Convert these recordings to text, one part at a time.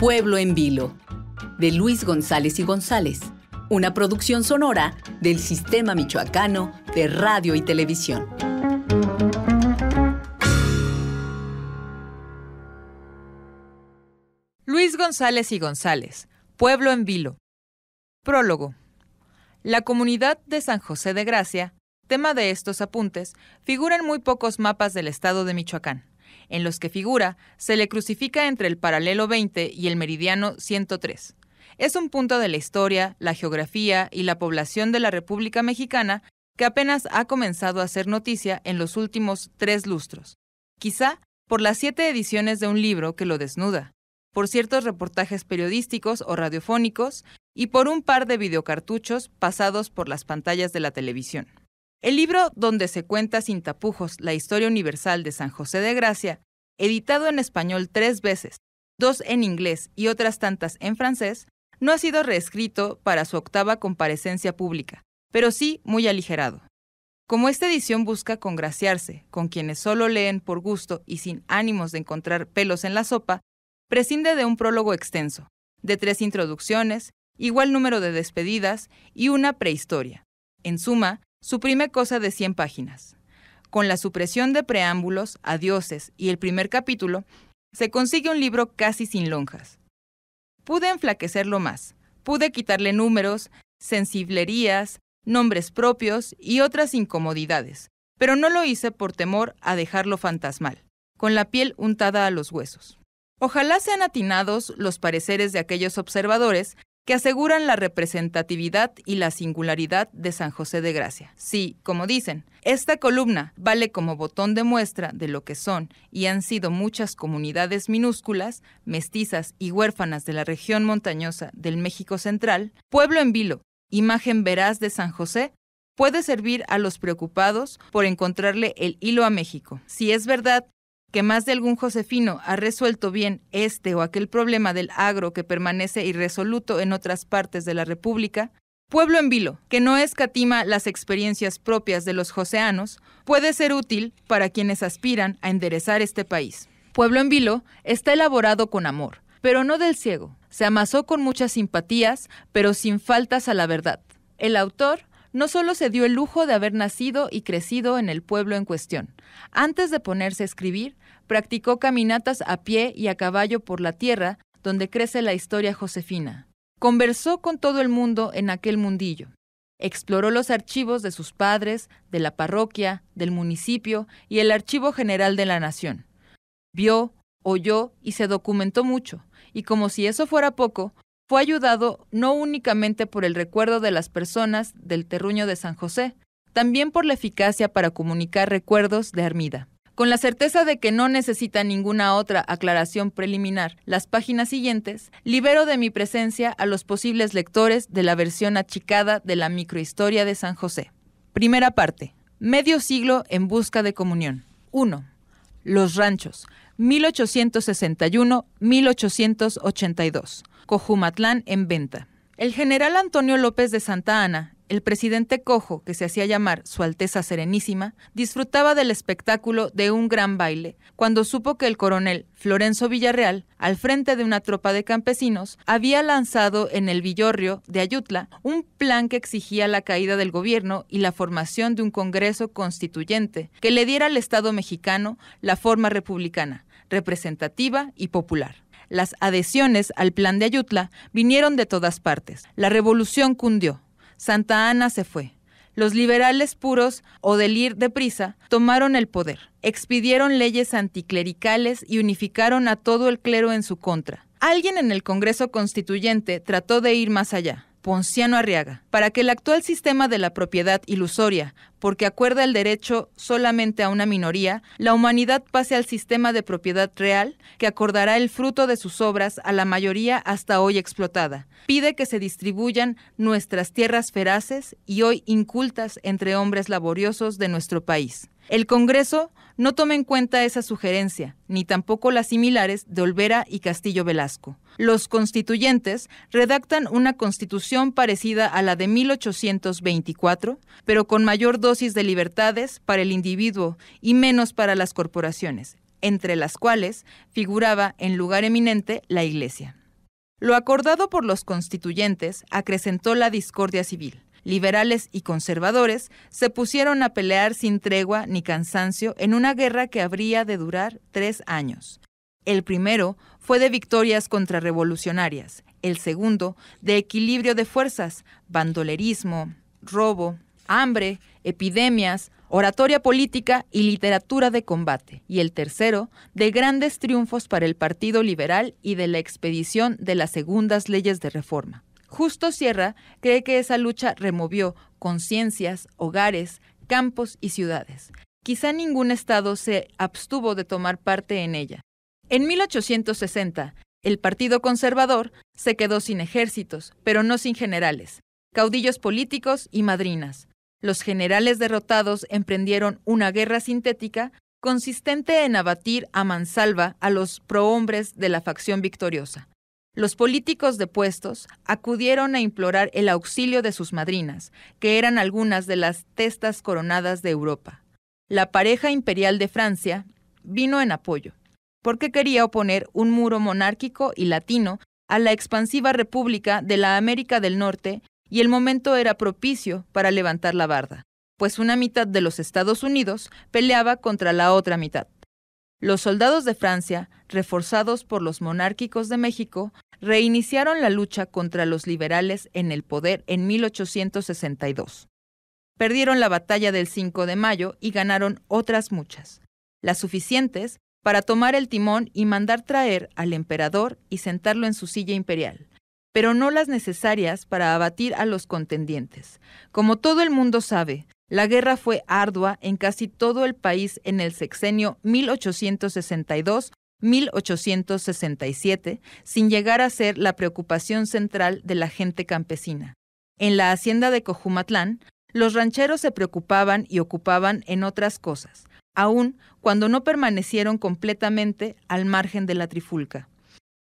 Pueblo en Vilo, de Luis González y González, una producción sonora del Sistema Michoacano de Radio y Televisión. Luis González y González, Pueblo en Vilo. Prólogo. La comunidad de San José de Gracia, tema de estos apuntes, figura en muy pocos mapas del estado de Michoacán en los que figura, se le crucifica entre el paralelo 20 y el meridiano 103. Es un punto de la historia, la geografía y la población de la República Mexicana que apenas ha comenzado a hacer noticia en los últimos tres lustros, quizá por las siete ediciones de un libro que lo desnuda, por ciertos reportajes periodísticos o radiofónicos y por un par de videocartuchos pasados por las pantallas de la televisión. El libro donde se cuenta sin tapujos la historia universal de San José de Gracia, editado en español tres veces, dos en inglés y otras tantas en francés, no ha sido reescrito para su octava comparecencia pública, pero sí muy aligerado. Como esta edición busca congraciarse con quienes solo leen por gusto y sin ánimos de encontrar pelos en la sopa, prescinde de un prólogo extenso, de tres introducciones, igual número de despedidas y una prehistoria. En suma, Suprime cosa de 100 páginas. Con la supresión de preámbulos, adioses y el primer capítulo, se consigue un libro casi sin lonjas. Pude enflaquecerlo más. Pude quitarle números, sensiblerías, nombres propios y otras incomodidades, pero no lo hice por temor a dejarlo fantasmal, con la piel untada a los huesos. Ojalá sean atinados los pareceres de aquellos observadores que aseguran la representatividad y la singularidad de San José de Gracia. Sí, como dicen, esta columna vale como botón de muestra de lo que son y han sido muchas comunidades minúsculas, mestizas y huérfanas de la región montañosa del México Central, pueblo en vilo, imagen veraz de San José, puede servir a los preocupados por encontrarle el hilo a México. Si es verdad que más de algún josefino ha resuelto bien este o aquel problema del agro que permanece irresoluto en otras partes de la República, Pueblo en Vilo, que no escatima las experiencias propias de los joseanos, puede ser útil para quienes aspiran a enderezar este país. Pueblo en Vilo está elaborado con amor, pero no del ciego. Se amasó con muchas simpatías, pero sin faltas a la verdad. El autor no solo se dio el lujo de haber nacido y crecido en el pueblo en cuestión. Antes de ponerse a escribir, practicó caminatas a pie y a caballo por la tierra donde crece la historia josefina. Conversó con todo el mundo en aquel mundillo. Exploró los archivos de sus padres, de la parroquia, del municipio y el Archivo General de la Nación. Vio, oyó y se documentó mucho, y como si eso fuera poco, fue ayudado no únicamente por el recuerdo de las personas del terruño de San José, también por la eficacia para comunicar recuerdos de Armida. Con la certeza de que no necesita ninguna otra aclaración preliminar, las páginas siguientes libero de mi presencia a los posibles lectores de la versión achicada de la microhistoria de San José. Primera parte. Medio siglo en busca de comunión. 1. Los ranchos. 1861-1882. Cojumatlán en venta. El general Antonio López de Santa Ana, el presidente cojo, que se hacía llamar Su Alteza Serenísima, disfrutaba del espectáculo de un gran baile cuando supo que el coronel Florenzo Villarreal, al frente de una tropa de campesinos, había lanzado en el Villorrio de Ayutla un plan que exigía la caída del gobierno y la formación de un Congreso constituyente que le diera al Estado mexicano la forma republicana, representativa y popular. Las adhesiones al plan de Ayutla vinieron de todas partes. La revolución cundió. Santa Ana se fue. Los liberales puros o del ir deprisa tomaron el poder, expidieron leyes anticlericales y unificaron a todo el clero en su contra. Alguien en el Congreso Constituyente trató de ir más allá Ponciano Arriaga, para que el actual sistema de la propiedad ilusoria, porque acuerda el derecho solamente a una minoría, la humanidad pase al sistema de propiedad real que acordará el fruto de sus obras a la mayoría hasta hoy explotada. Pide que se distribuyan nuestras tierras feraces y hoy incultas entre hombres laboriosos de nuestro país. El Congreso no toma en cuenta esa sugerencia, ni tampoco las similares de Olvera y Castillo Velasco. Los constituyentes redactan una constitución parecida a la de 1824, pero con mayor dosis de libertades para el individuo y menos para las corporaciones, entre las cuales figuraba en lugar eminente la Iglesia. Lo acordado por los constituyentes acrecentó la discordia civil liberales y conservadores, se pusieron a pelear sin tregua ni cansancio en una guerra que habría de durar tres años. El primero fue de victorias contrarrevolucionarias, el segundo de equilibrio de fuerzas, bandolerismo, robo, hambre, epidemias, oratoria política y literatura de combate, y el tercero de grandes triunfos para el Partido Liberal y de la expedición de las segundas leyes de reforma. Justo Sierra cree que esa lucha removió conciencias, hogares, campos y ciudades. Quizá ningún Estado se abstuvo de tomar parte en ella. En 1860, el Partido Conservador se quedó sin ejércitos, pero no sin generales, caudillos políticos y madrinas. Los generales derrotados emprendieron una guerra sintética consistente en abatir a mansalva a los prohombres de la facción victoriosa. Los políticos depuestos acudieron a implorar el auxilio de sus madrinas, que eran algunas de las testas coronadas de Europa. La pareja imperial de Francia vino en apoyo, porque quería oponer un muro monárquico y latino a la expansiva república de la América del Norte y el momento era propicio para levantar la barda, pues una mitad de los Estados Unidos peleaba contra la otra mitad. Los soldados de Francia, reforzados por los monárquicos de México, reiniciaron la lucha contra los liberales en el poder en 1862. Perdieron la batalla del 5 de mayo y ganaron otras muchas, las suficientes para tomar el timón y mandar traer al emperador y sentarlo en su silla imperial, pero no las necesarias para abatir a los contendientes. Como todo el mundo sabe, la guerra fue ardua en casi todo el país en el sexenio 1862 1867, sin llegar a ser la preocupación central de la gente campesina. En la hacienda de Cojumatlán, los rancheros se preocupaban y ocupaban en otras cosas, aun cuando no permanecieron completamente al margen de la trifulca.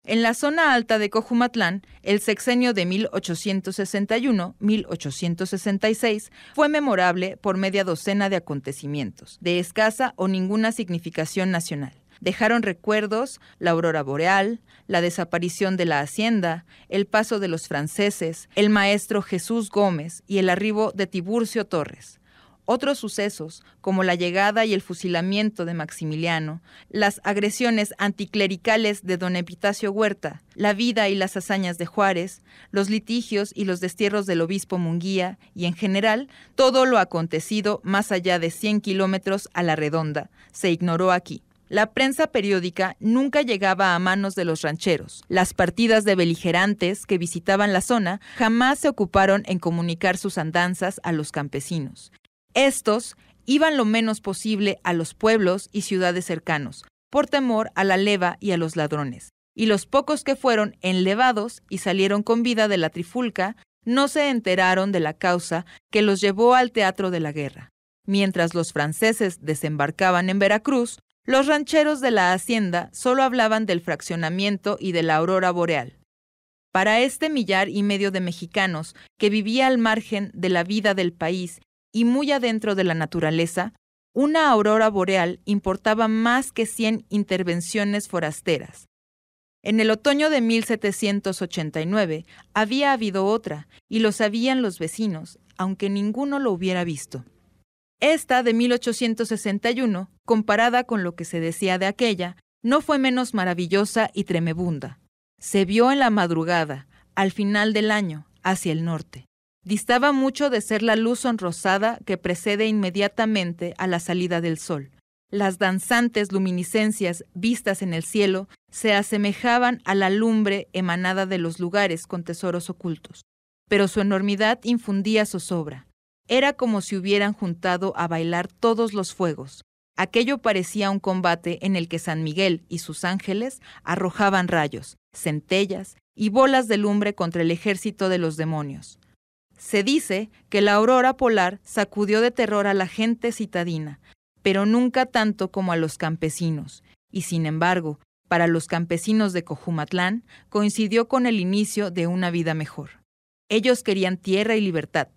En la zona alta de Cojumatlán, el sexenio de 1861-1866 fue memorable por media docena de acontecimientos, de escasa o ninguna significación nacional. Dejaron recuerdos la aurora boreal, la desaparición de la hacienda, el paso de los franceses, el maestro Jesús Gómez y el arribo de Tiburcio Torres. Otros sucesos, como la llegada y el fusilamiento de Maximiliano, las agresiones anticlericales de don Epitacio Huerta, la vida y las hazañas de Juárez, los litigios y los destierros del obispo Munguía y, en general, todo lo acontecido más allá de 100 kilómetros a la redonda, se ignoró aquí. La prensa periódica nunca llegaba a manos de los rancheros. Las partidas de beligerantes que visitaban la zona jamás se ocuparon en comunicar sus andanzas a los campesinos. Estos iban lo menos posible a los pueblos y ciudades cercanos, por temor a la leva y a los ladrones. Y los pocos que fueron enlevados y salieron con vida de la trifulca no se enteraron de la causa que los llevó al teatro de la guerra. Mientras los franceses desembarcaban en Veracruz, los rancheros de la hacienda solo hablaban del fraccionamiento y de la aurora boreal. Para este millar y medio de mexicanos que vivía al margen de la vida del país y muy adentro de la naturaleza, una aurora boreal importaba más que 100 intervenciones forasteras. En el otoño de 1789 había habido otra, y lo sabían los vecinos, aunque ninguno lo hubiera visto. Esta de 1861, comparada con lo que se decía de aquella, no fue menos maravillosa y tremebunda. Se vio en la madrugada, al final del año, hacia el norte distaba mucho de ser la luz sonrosada que precede inmediatamente a la salida del sol. Las danzantes luminiscencias vistas en el cielo se asemejaban a la lumbre emanada de los lugares con tesoros ocultos, pero su enormidad infundía zozobra. Era como si hubieran juntado a bailar todos los fuegos. Aquello parecía un combate en el que San Miguel y sus ángeles arrojaban rayos, centellas y bolas de lumbre contra el ejército de los demonios. Se dice que la aurora polar sacudió de terror a la gente citadina, pero nunca tanto como a los campesinos, y sin embargo, para los campesinos de Cojumatlán coincidió con el inicio de una vida mejor. Ellos querían tierra y libertad.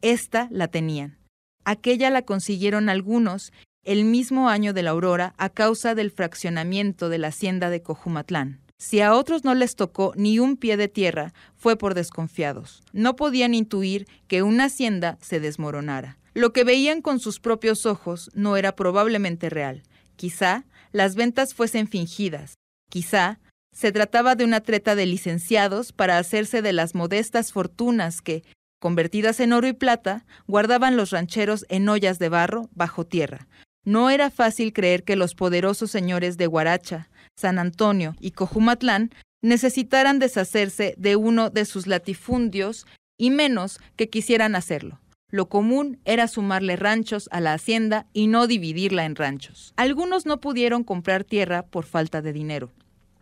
Esta la tenían. Aquella la consiguieron algunos el mismo año de la aurora a causa del fraccionamiento de la hacienda de Cojumatlán. Si a otros no les tocó ni un pie de tierra, fue por desconfiados. No podían intuir que una hacienda se desmoronara. Lo que veían con sus propios ojos no era probablemente real. Quizá las ventas fuesen fingidas. Quizá se trataba de una treta de licenciados para hacerse de las modestas fortunas que, convertidas en oro y plata, guardaban los rancheros en ollas de barro bajo tierra. No era fácil creer que los poderosos señores de Guaracha, San Antonio y Cojumatlán necesitaran deshacerse de uno de sus latifundios y menos que quisieran hacerlo. Lo común era sumarle ranchos a la hacienda y no dividirla en ranchos. Algunos no pudieron comprar tierra por falta de dinero.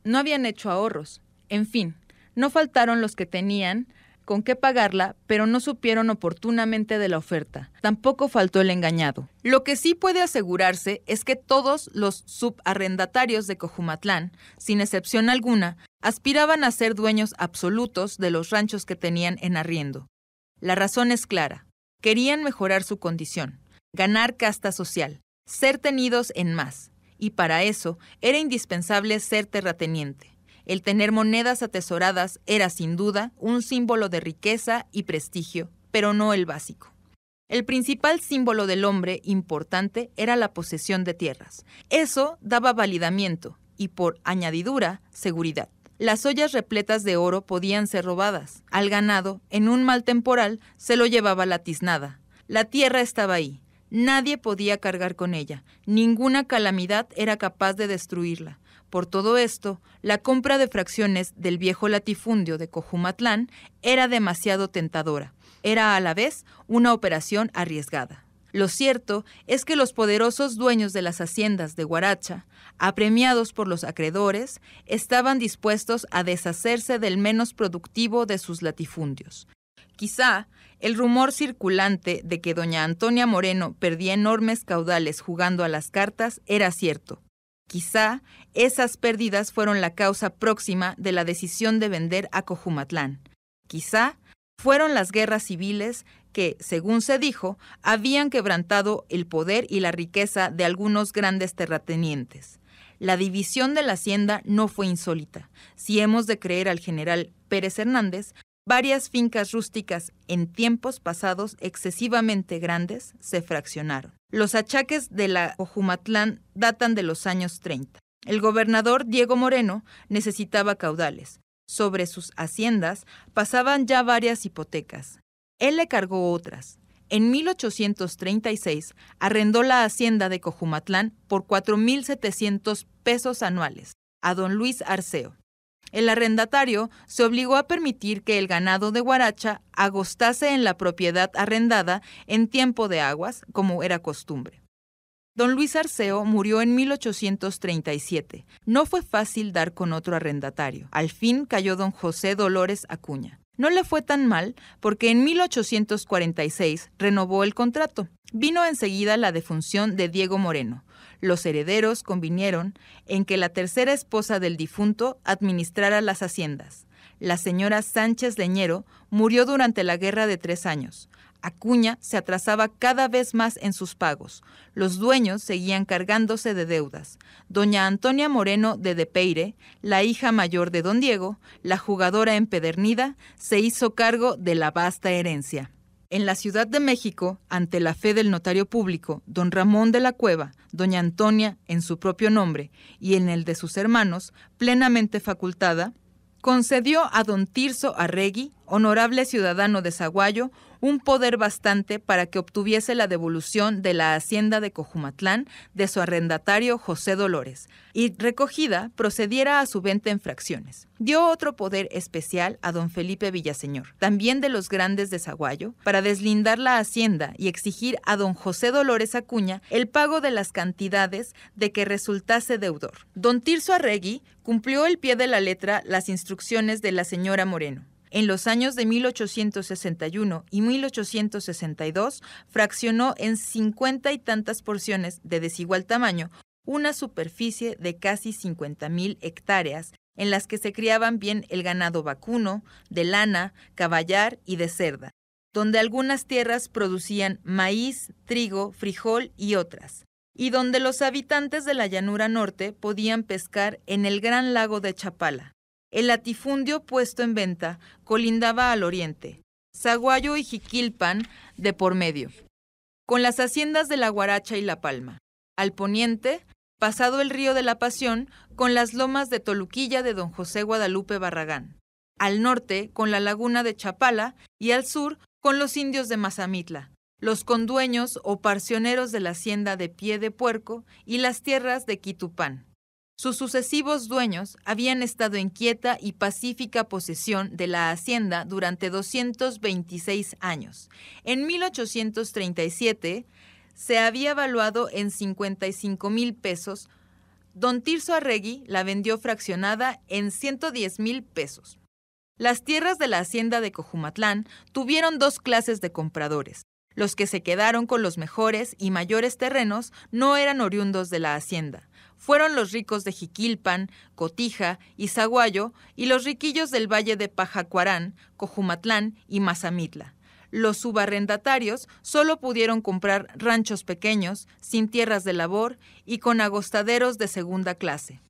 No habían hecho ahorros. En fin, no faltaron los que tenían con qué pagarla, pero no supieron oportunamente de la oferta. Tampoco faltó el engañado. Lo que sí puede asegurarse es que todos los subarrendatarios de Cojumatlán, sin excepción alguna, aspiraban a ser dueños absolutos de los ranchos que tenían en arriendo. La razón es clara. Querían mejorar su condición, ganar casta social, ser tenidos en más, y para eso era indispensable ser terrateniente. El tener monedas atesoradas era sin duda un símbolo de riqueza y prestigio, pero no el básico. El principal símbolo del hombre importante era la posesión de tierras. Eso daba validamiento y, por añadidura, seguridad. Las ollas repletas de oro podían ser robadas. Al ganado, en un mal temporal, se lo llevaba la tiznada. La tierra estaba ahí. Nadie podía cargar con ella. Ninguna calamidad era capaz de destruirla. Por todo esto, la compra de fracciones del viejo latifundio de Cojumatlán era demasiado tentadora. Era a la vez una operación arriesgada. Lo cierto es que los poderosos dueños de las haciendas de Guaracha, apremiados por los acreedores, estaban dispuestos a deshacerse del menos productivo de sus latifundios. Quizá el rumor circulante de que doña Antonia Moreno perdía enormes caudales jugando a las cartas era cierto, Quizá esas pérdidas fueron la causa próxima de la decisión de vender a Cojumatlán. Quizá fueron las guerras civiles que, según se dijo, habían quebrantado el poder y la riqueza de algunos grandes terratenientes. La división de la hacienda no fue insólita. Si hemos de creer al general Pérez Hernández, varias fincas rústicas en tiempos pasados excesivamente grandes se fraccionaron. Los achaques de la Cojumatlán datan de los años 30. El gobernador Diego Moreno necesitaba caudales. Sobre sus haciendas pasaban ya varias hipotecas. Él le cargó otras. En 1836 arrendó la hacienda de Cojumatlán por 4.700 pesos anuales a don Luis Arceo. El arrendatario se obligó a permitir que el ganado de Guaracha agostase en la propiedad arrendada en tiempo de aguas, como era costumbre. Don Luis Arceo murió en 1837. No fue fácil dar con otro arrendatario. Al fin cayó don José Dolores Acuña. No le fue tan mal porque en 1846 renovó el contrato. Vino enseguida la defunción de Diego Moreno los herederos convinieron en que la tercera esposa del difunto administrara las haciendas. La señora Sánchez Leñero murió durante la Guerra de Tres Años. Acuña se atrasaba cada vez más en sus pagos. Los dueños seguían cargándose de deudas. Doña Antonia Moreno de Depeire, la hija mayor de don Diego, la jugadora empedernida, se hizo cargo de la vasta herencia. En la Ciudad de México, ante la fe del notario público, don Ramón de la Cueva, doña Antonia, en su propio nombre, y en el de sus hermanos, plenamente facultada, concedió a don Tirso Arregui, honorable ciudadano de Zaguayo, un poder bastante para que obtuviese la devolución de la hacienda de Cojumatlán de su arrendatario José Dolores, y recogida procediera a su venta en fracciones. Dio otro poder especial a don Felipe Villaseñor, también de los grandes de Zaguayo, para deslindar la hacienda y exigir a don José Dolores Acuña el pago de las cantidades de que resultase deudor. Don Tirso Arregui cumplió el pie de la letra las instrucciones de la señora Moreno. En los años de 1861 y 1862 fraccionó en cincuenta y tantas porciones de desigual tamaño una superficie de casi 50.000 hectáreas en las que se criaban bien el ganado vacuno, de lana, caballar y de cerda, donde algunas tierras producían maíz, trigo, frijol y otras, y donde los habitantes de la llanura norte podían pescar en el gran lago de Chapala, el latifundio puesto en venta colindaba al oriente, Zaguayo y Jiquilpan de por medio, con las haciendas de La Guaracha y La Palma. Al poniente, pasado el río de la Pasión, con las lomas de Toluquilla de don José Guadalupe Barragán. Al norte, con la laguna de Chapala y al sur, con los indios de Mazamitla, los condueños o parcioneros de la hacienda de Pie de Puerco y las tierras de Quitupán. Sus sucesivos dueños habían estado en quieta y pacífica posesión de la hacienda durante 226 años. En 1837 se había valuado en 55 mil pesos. Don Tirso Arregui la vendió fraccionada en 110 mil pesos. Las tierras de la hacienda de Cojumatlán tuvieron dos clases de compradores. Los que se quedaron con los mejores y mayores terrenos no eran oriundos de la hacienda fueron los ricos de Jiquilpan, Cotija y Zaguayo y los riquillos del valle de Pajacuarán, Cojumatlán y Mazamitla. Los subarrendatarios solo pudieron comprar ranchos pequeños, sin tierras de labor y con agostaderos de segunda clase.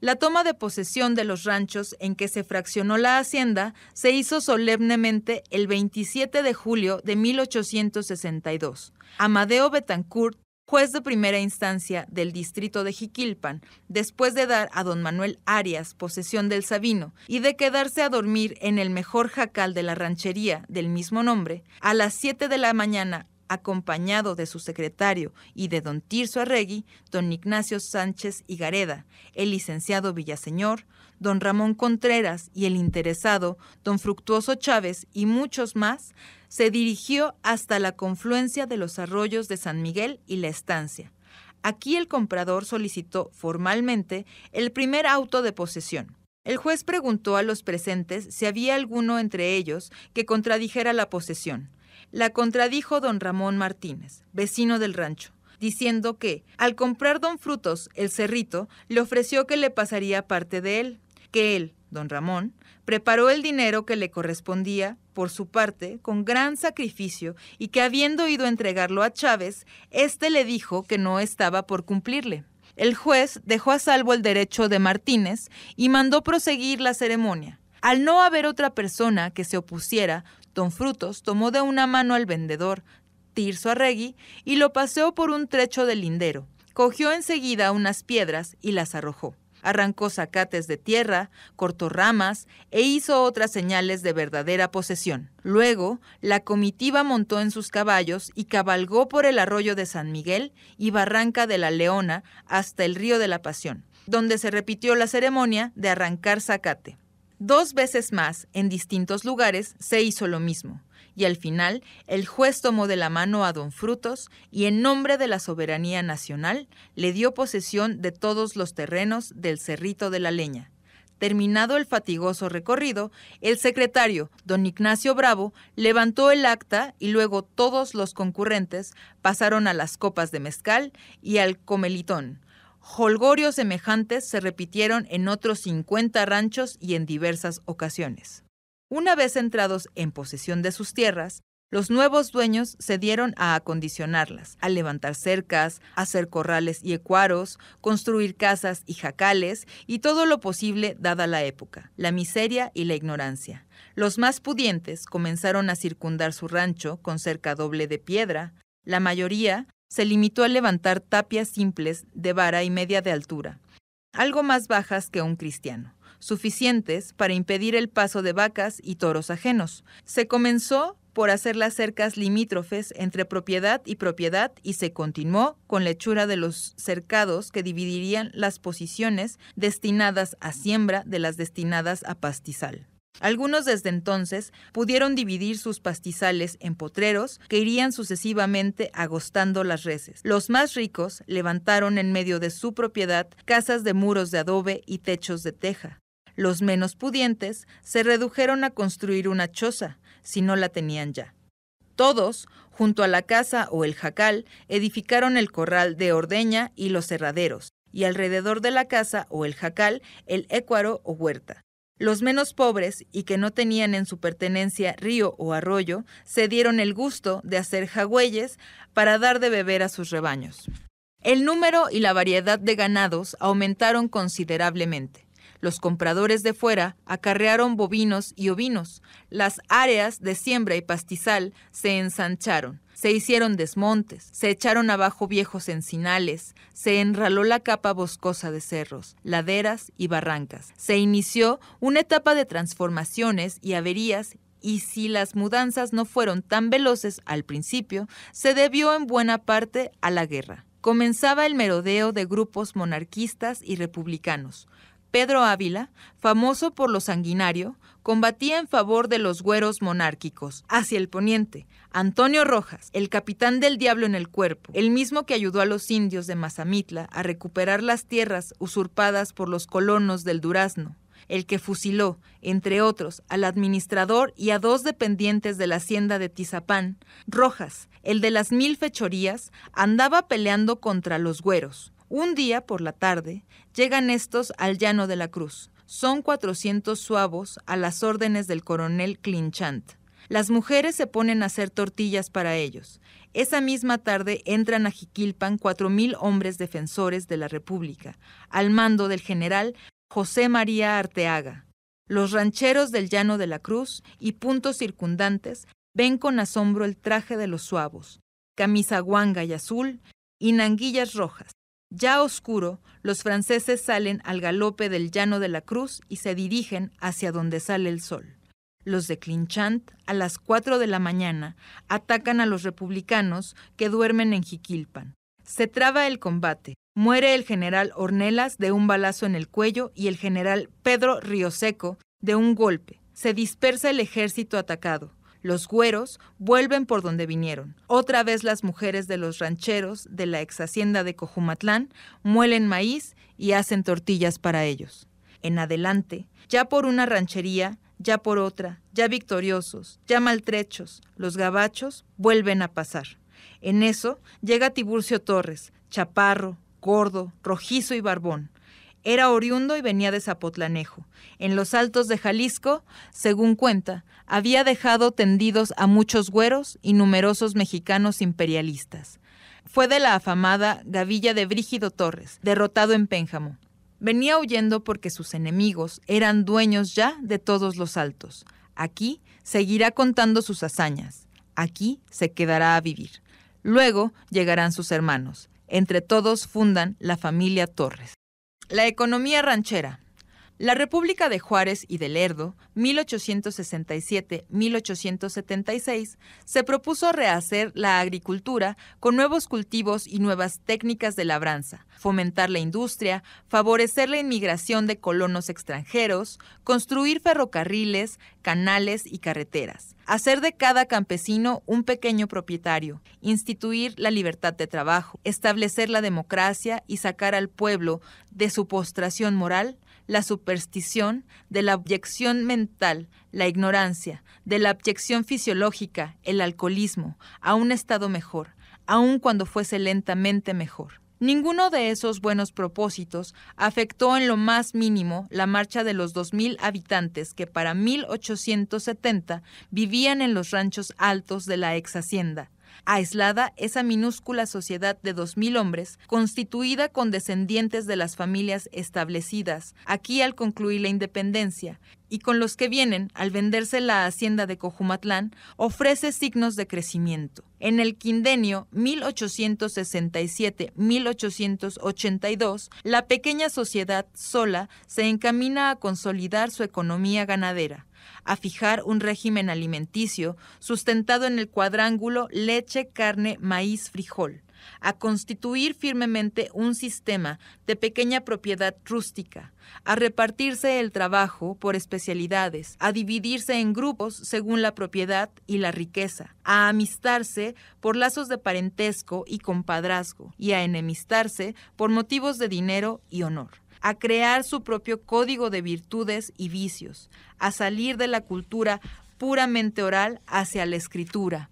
La toma de posesión de los ranchos en que se fraccionó la hacienda se hizo solemnemente el 27 de julio de 1862. Amadeo Betancourt juez de primera instancia del distrito de Jiquilpan, después de dar a don Manuel Arias posesión del Sabino y de quedarse a dormir en el mejor jacal de la ranchería del mismo nombre, a las siete de la mañana, acompañado de su secretario y de don Tirso Arregui, don Ignacio Sánchez Gareda, el licenciado Villaseñor, don Ramón Contreras y el interesado, don Fructuoso Chávez y muchos más, se dirigió hasta la confluencia de los arroyos de San Miguel y la estancia. Aquí el comprador solicitó formalmente el primer auto de posesión. El juez preguntó a los presentes si había alguno entre ellos que contradijera la posesión. La contradijo don Ramón Martínez, vecino del rancho, diciendo que, al comprar don Frutos el cerrito, le ofreció que le pasaría parte de él que él, don Ramón, preparó el dinero que le correspondía, por su parte, con gran sacrificio, y que habiendo ido a entregarlo a Chávez, éste le dijo que no estaba por cumplirle. El juez dejó a salvo el derecho de Martínez y mandó proseguir la ceremonia. Al no haber otra persona que se opusiera, don Frutos tomó de una mano al vendedor, Tirso Arregui, y lo paseó por un trecho del lindero. Cogió enseguida unas piedras y las arrojó. Arrancó zacates de tierra, cortó ramas e hizo otras señales de verdadera posesión. Luego, la comitiva montó en sus caballos y cabalgó por el arroyo de San Miguel y Barranca de la Leona hasta el río de la Pasión, donde se repitió la ceremonia de arrancar zacate. Dos veces más, en distintos lugares, se hizo lo mismo y al final el juez tomó de la mano a don Frutos y en nombre de la soberanía nacional le dio posesión de todos los terrenos del Cerrito de la Leña. Terminado el fatigoso recorrido, el secretario, don Ignacio Bravo, levantó el acta y luego todos los concurrentes pasaron a las copas de mezcal y al comelitón. Holgorios semejantes se repitieron en otros 50 ranchos y en diversas ocasiones. Una vez entrados en posesión de sus tierras, los nuevos dueños se dieron a acondicionarlas, a levantar cercas, hacer corrales y ecuaros, construir casas y jacales y todo lo posible dada la época, la miseria y la ignorancia. Los más pudientes comenzaron a circundar su rancho con cerca doble de piedra. La mayoría se limitó a levantar tapias simples de vara y media de altura, algo más bajas que un cristiano suficientes para impedir el paso de vacas y toros ajenos. Se comenzó por hacer las cercas limítrofes entre propiedad y propiedad y se continuó con la hechura de los cercados que dividirían las posiciones destinadas a siembra de las destinadas a pastizal. Algunos desde entonces pudieron dividir sus pastizales en potreros que irían sucesivamente agostando las reses. Los más ricos levantaron en medio de su propiedad casas de muros de adobe y techos de teja. Los menos pudientes se redujeron a construir una choza, si no la tenían ya. Todos, junto a la casa o el jacal, edificaron el corral de ordeña y los cerraderos, y alrededor de la casa o el jacal el écuaro o huerta. Los menos pobres y que no tenían en su pertenencia río o arroyo se dieron el gusto de hacer jagüeyes para dar de beber a sus rebaños. El número y la variedad de ganados aumentaron considerablemente. Los compradores de fuera acarrearon bovinos y ovinos. Las áreas de siembra y pastizal se ensancharon. Se hicieron desmontes, se echaron abajo viejos encinales, se enraló la capa boscosa de cerros, laderas y barrancas. Se inició una etapa de transformaciones y averías y si las mudanzas no fueron tan veloces al principio, se debió en buena parte a la guerra. Comenzaba el merodeo de grupos monarquistas y republicanos, Pedro Ávila, famoso por lo sanguinario, combatía en favor de los güeros monárquicos. Hacia el poniente, Antonio Rojas, el capitán del diablo en el cuerpo, el mismo que ayudó a los indios de Mazamitla a recuperar las tierras usurpadas por los colonos del Durazno, el que fusiló, entre otros, al administrador y a dos dependientes de la hacienda de Tizapán, Rojas, el de las mil fechorías, andaba peleando contra los güeros. Un día por la tarde llegan estos al llano de la Cruz. Son 400 suavos a las órdenes del coronel Clinchant. Las mujeres se ponen a hacer tortillas para ellos. Esa misma tarde entran a Jiquilpan 4.000 hombres defensores de la República, al mando del general José María Arteaga. Los rancheros del Llano de la Cruz y puntos circundantes ven con asombro el traje de los suavos, camisa guanga y azul y nanguillas rojas, ya oscuro, los franceses salen al galope del llano de la Cruz y se dirigen hacia donde sale el sol. Los de Clinchant, a las cuatro de la mañana, atacan a los republicanos que duermen en Jiquilpan. Se traba el combate. Muere el general Ornelas de un balazo en el cuello y el general Pedro Rioseco de un golpe. Se dispersa el ejército atacado. Los güeros vuelven por donde vinieron. Otra vez las mujeres de los rancheros de la ex hacienda de Cojumatlán muelen maíz y hacen tortillas para ellos. En adelante, ya por una ranchería, ya por otra, ya victoriosos, ya maltrechos, los gabachos vuelven a pasar. En eso llega Tiburcio Torres, chaparro, gordo, rojizo y barbón, era oriundo y venía de Zapotlanejo. En los altos de Jalisco, según cuenta, había dejado tendidos a muchos güeros y numerosos mexicanos imperialistas. Fue de la afamada Gavilla de Brígido Torres, derrotado en Pénjamo. Venía huyendo porque sus enemigos eran dueños ya de todos los altos. Aquí seguirá contando sus hazañas. Aquí se quedará a vivir. Luego llegarán sus hermanos. Entre todos fundan la familia Torres. La economía ranchera. La República de Juárez y de Lerdo, 1867-1876, se propuso rehacer la agricultura con nuevos cultivos y nuevas técnicas de labranza, fomentar la industria, favorecer la inmigración de colonos extranjeros, construir ferrocarriles, canales y carreteras, hacer de cada campesino un pequeño propietario, instituir la libertad de trabajo, establecer la democracia y sacar al pueblo de su postración moral la superstición, de la objeción mental, la ignorancia, de la objeción fisiológica, el alcoholismo, a un estado mejor, aun cuando fuese lentamente mejor. Ninguno de esos buenos propósitos afectó en lo más mínimo la marcha de los 2.000 habitantes que para 1870 vivían en los ranchos altos de la ex hacienda, aislada esa minúscula sociedad de 2.000 hombres, constituida con descendientes de las familias establecidas, aquí al concluir la independencia, y con los que vienen, al venderse la hacienda de Cojumatlán, ofrece signos de crecimiento. En el quindenio 1867-1882, la pequeña sociedad sola se encamina a consolidar su economía ganadera a fijar un régimen alimenticio sustentado en el cuadrángulo leche, carne, maíz, frijol, a constituir firmemente un sistema de pequeña propiedad rústica, a repartirse el trabajo por especialidades, a dividirse en grupos según la propiedad y la riqueza, a amistarse por lazos de parentesco y compadrazgo, y a enemistarse por motivos de dinero y honor a crear su propio código de virtudes y vicios, a salir de la cultura puramente oral hacia la escritura,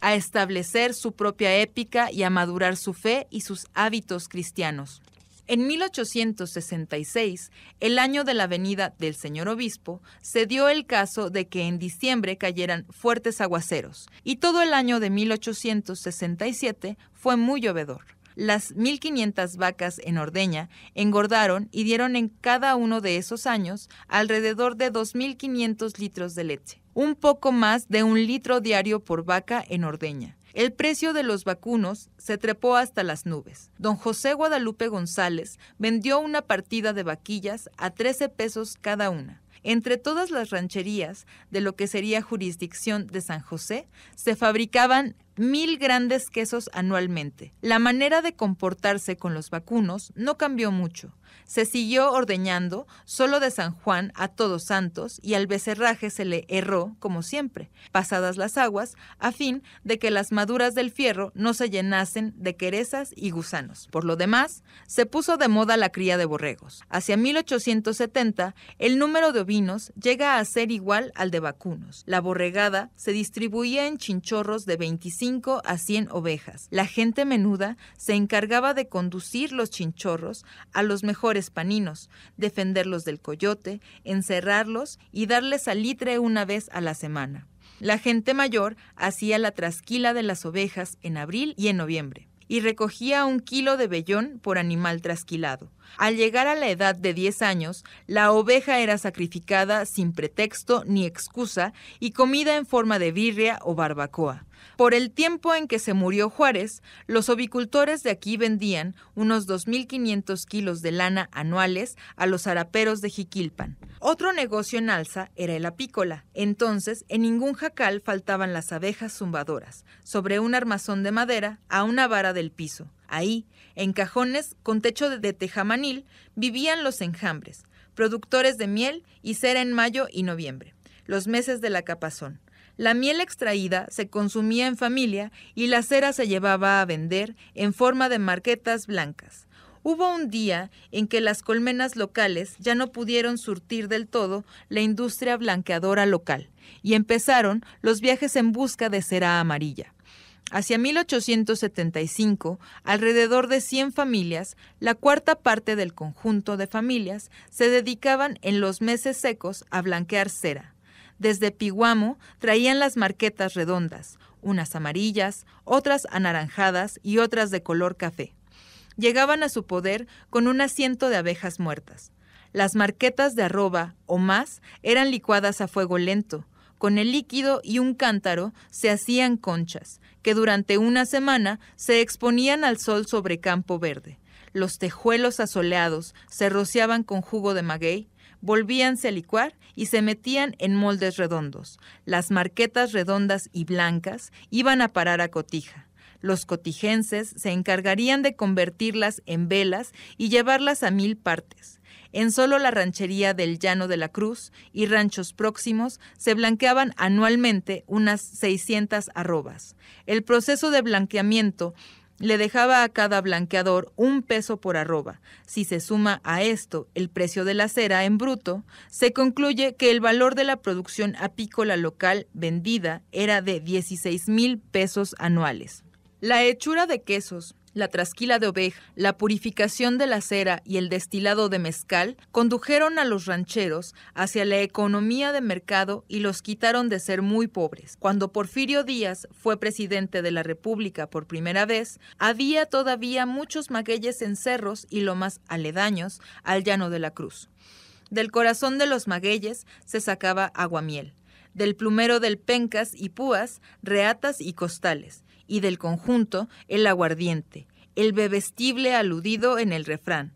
a establecer su propia épica y a madurar su fe y sus hábitos cristianos. En 1866, el año de la venida del señor obispo, se dio el caso de que en diciembre cayeran fuertes aguaceros, y todo el año de 1867 fue muy llovedor. Las 1.500 vacas en ordeña engordaron y dieron en cada uno de esos años alrededor de 2.500 litros de leche, un poco más de un litro diario por vaca en ordeña. El precio de los vacunos se trepó hasta las nubes. Don José Guadalupe González vendió una partida de vaquillas a 13 pesos cada una. Entre todas las rancherías de lo que sería jurisdicción de San José, se fabricaban mil grandes quesos anualmente. La manera de comportarse con los vacunos no cambió mucho. Se siguió ordeñando solo de San Juan a Todos Santos y al becerraje se le erró, como siempre, pasadas las aguas, a fin de que las maduras del fierro no se llenasen de querezas y gusanos. Por lo demás, se puso de moda la cría de borregos. Hacia 1870, el número de ovinos llega a ser igual al de vacunos. La borregada se distribuía en chinchorros de 25 a 100 ovejas. La gente menuda se encargaba de conducir los chinchorros a los mejores paninos, defenderlos del coyote, encerrarlos y darles litre una vez a la semana. La gente mayor hacía la trasquila de las ovejas en abril y en noviembre y recogía un kilo de vellón por animal trasquilado. Al llegar a la edad de 10 años, la oveja era sacrificada sin pretexto ni excusa y comida en forma de birria o barbacoa. Por el tiempo en que se murió Juárez, los ovicultores de aquí vendían unos 2.500 kilos de lana anuales a los haraperos de Jiquilpan. Otro negocio en alza era el apícola. Entonces, en ningún jacal faltaban las abejas zumbadoras, sobre un armazón de madera a una vara del piso. Ahí, en cajones con techo de tejamanil, vivían los enjambres, productores de miel y cera en mayo y noviembre, los meses de la capazón. La miel extraída se consumía en familia y la cera se llevaba a vender en forma de marquetas blancas. Hubo un día en que las colmenas locales ya no pudieron surtir del todo la industria blanqueadora local y empezaron los viajes en busca de cera amarilla. Hacia 1875, alrededor de 100 familias, la cuarta parte del conjunto de familias, se dedicaban en los meses secos a blanquear cera. Desde Piguamo traían las marquetas redondas, unas amarillas, otras anaranjadas y otras de color café. Llegaban a su poder con un asiento de abejas muertas. Las marquetas de arroba o más eran licuadas a fuego lento. Con el líquido y un cántaro se hacían conchas, que durante una semana se exponían al sol sobre campo verde. Los tejuelos asoleados se rociaban con jugo de maguey, volvíanse a licuar y se metían en moldes redondos. Las marquetas redondas y blancas iban a parar a Cotija. Los cotijenses se encargarían de convertirlas en velas y llevarlas a mil partes. En solo la ranchería del Llano de la Cruz y ranchos próximos se blanqueaban anualmente unas 600 arrobas. El proceso de blanqueamiento le dejaba a cada blanqueador un peso por arroba. Si se suma a esto el precio de la cera en bruto, se concluye que el valor de la producción apícola local vendida era de 16 mil pesos anuales. La hechura de quesos, la trasquila de oveja, la purificación de la cera y el destilado de mezcal condujeron a los rancheros hacia la economía de mercado y los quitaron de ser muy pobres. Cuando Porfirio Díaz fue presidente de la República por primera vez, había todavía muchos magueyes en cerros y lomas aledaños al llano de la Cruz. Del corazón de los magueyes se sacaba aguamiel, del plumero del pencas y púas, reatas y costales, y del conjunto el aguardiente, el bebestible aludido en el refrán,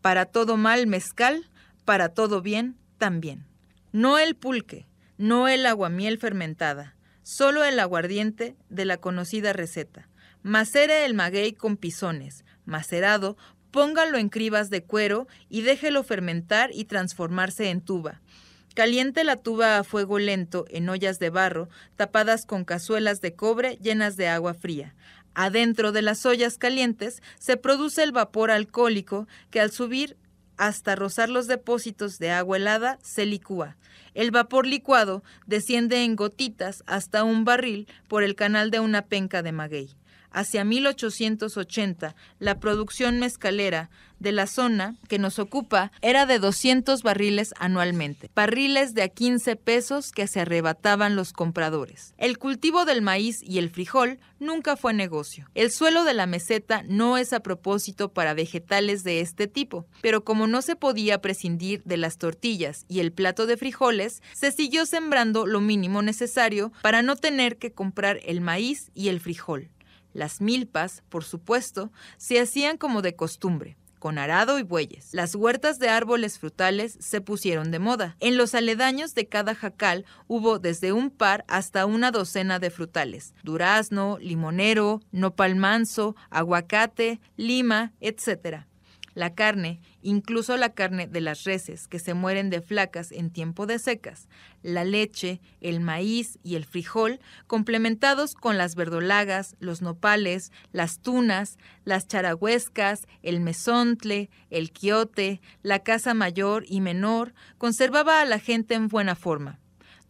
para todo mal mezcal, para todo bien también. No el pulque, no el aguamiel fermentada, solo el aguardiente de la conocida receta. Macere el maguey con pisones, macerado, póngalo en cribas de cuero y déjelo fermentar y transformarse en tuba. Caliente la tuba a fuego lento en ollas de barro, tapadas con cazuelas de cobre llenas de agua fría. Adentro de las ollas calientes se produce el vapor alcohólico que al subir hasta rozar los depósitos de agua helada se licúa. El vapor licuado desciende en gotitas hasta un barril por el canal de una penca de maguey hacia 1880, la producción mezcalera de la zona que nos ocupa era de 200 barriles anualmente, barriles de a 15 pesos que se arrebataban los compradores. El cultivo del maíz y el frijol nunca fue negocio. El suelo de la meseta no es a propósito para vegetales de este tipo, pero como no se podía prescindir de las tortillas y el plato de frijoles, se siguió sembrando lo mínimo necesario para no tener que comprar el maíz y el frijol. Las milpas, por supuesto, se hacían como de costumbre con arado y bueyes. Las huertas de árboles frutales se pusieron de moda. En los aledaños de cada jacal hubo desde un par hasta una docena de frutales, durazno, limonero, nopal manso, aguacate, lima, etcétera. La carne, incluso la carne de las reses que se mueren de flacas en tiempo de secas, la leche, el maíz y el frijol, complementados con las verdolagas, los nopales, las tunas, las charagüescas, el mesontle, el quiote, la casa mayor y menor, conservaba a la gente en buena forma.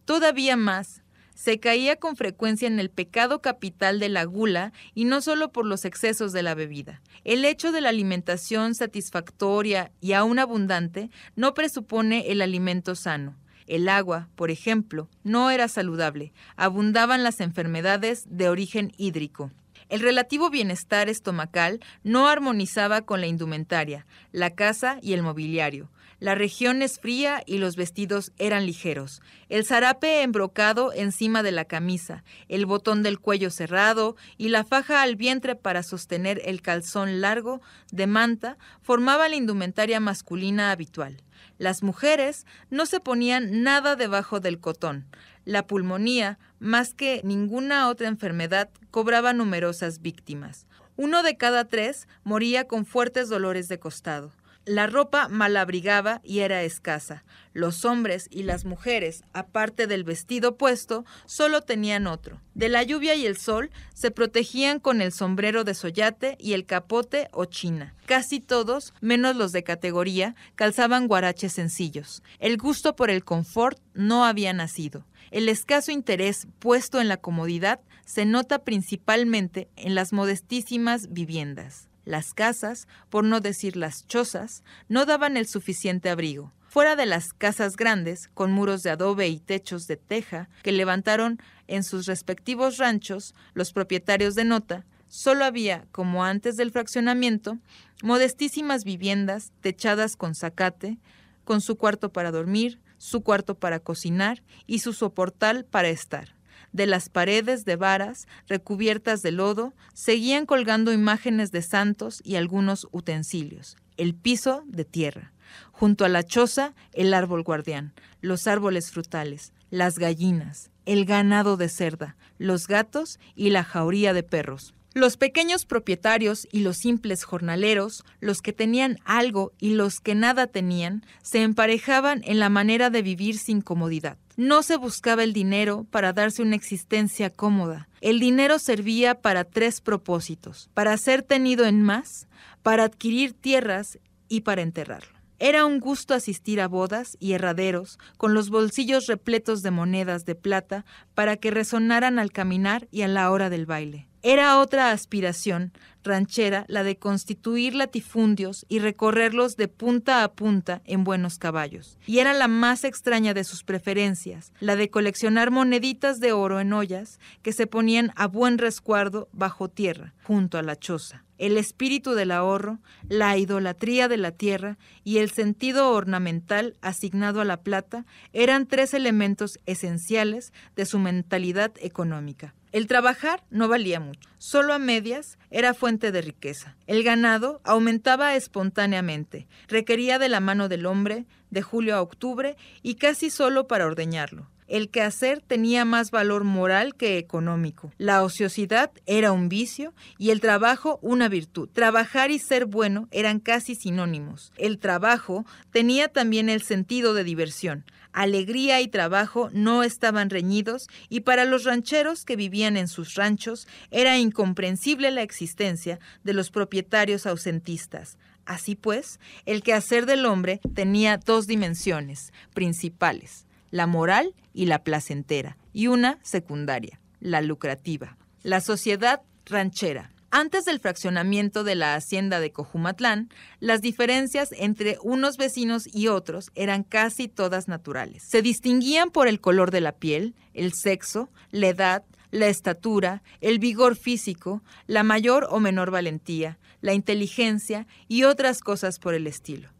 Todavía más, se caía con frecuencia en el pecado capital de la gula y no solo por los excesos de la bebida. El hecho de la alimentación satisfactoria y aún abundante no presupone el alimento sano. El agua, por ejemplo, no era saludable, abundaban las enfermedades de origen hídrico. El relativo bienestar estomacal no armonizaba con la indumentaria, la casa y el mobiliario. La región es fría y los vestidos eran ligeros. El zarape embrocado encima de la camisa, el botón del cuello cerrado y la faja al vientre para sostener el calzón largo de manta formaba la indumentaria masculina habitual. Las mujeres no se ponían nada debajo del cotón. La pulmonía, más que ninguna otra enfermedad, cobraba numerosas víctimas. Uno de cada tres moría con fuertes dolores de costado. La ropa mal abrigaba y era escasa. Los hombres y las mujeres, aparte del vestido puesto, solo tenían otro. De la lluvia y el sol se protegían con el sombrero de soyate y el capote o china. Casi todos, menos los de categoría, calzaban guaraches sencillos. El gusto por el confort no había nacido. El escaso interés puesto en la comodidad se nota principalmente en las modestísimas viviendas. Las casas, por no decir las chozas, no daban el suficiente abrigo. Fuera de las casas grandes, con muros de adobe y techos de teja, que levantaron en sus respectivos ranchos los propietarios de nota, solo había, como antes del fraccionamiento, modestísimas viviendas techadas con zacate, con su cuarto para dormir, su cuarto para cocinar y su soportal para estar. De las paredes de varas, recubiertas de lodo, seguían colgando imágenes de santos y algunos utensilios. El piso de tierra. Junto a la choza, el árbol guardián, los árboles frutales, las gallinas, el ganado de cerda, los gatos y la jauría de perros. Los pequeños propietarios y los simples jornaleros, los que tenían algo y los que nada tenían, se emparejaban en la manera de vivir sin comodidad. No se buscaba el dinero para darse una existencia cómoda. El dinero servía para tres propósitos, para ser tenido en más, para adquirir tierras y para enterrarlo. Era un gusto asistir a bodas y herraderos con los bolsillos repletos de monedas de plata para que resonaran al caminar y a la hora del baile. Era otra aspiración ranchera la de constituir latifundios y recorrerlos de punta a punta en buenos caballos. Y era la más extraña de sus preferencias, la de coleccionar moneditas de oro en ollas que se ponían a buen resguardo bajo tierra, junto a la choza el espíritu del ahorro, la idolatría de la tierra y el sentido ornamental asignado a la plata eran tres elementos esenciales de su mentalidad económica. El trabajar no valía mucho, solo a medias era fuente de riqueza. El ganado aumentaba espontáneamente, requería de la mano del hombre, de julio a octubre, y casi solo para ordeñarlo. El quehacer tenía más valor moral que económico. La ociosidad era un vicio y el trabajo una virtud. Trabajar y ser bueno eran casi sinónimos. El trabajo tenía también el sentido de diversión. Alegría y trabajo no estaban reñidos y para los rancheros que vivían en sus ranchos era incomprensible la existencia de los propietarios ausentistas. Así pues, el quehacer del hombre tenía dos dimensiones principales la moral y la placentera, y una secundaria, la lucrativa. La sociedad ranchera. Antes del fraccionamiento de la hacienda de Cojumatlán, las diferencias entre unos vecinos y otros eran casi todas naturales. Se distinguían por el color de la piel, el sexo, la edad, la estatura, el vigor físico, la mayor o menor valentía, la inteligencia y otras cosas por el estilo.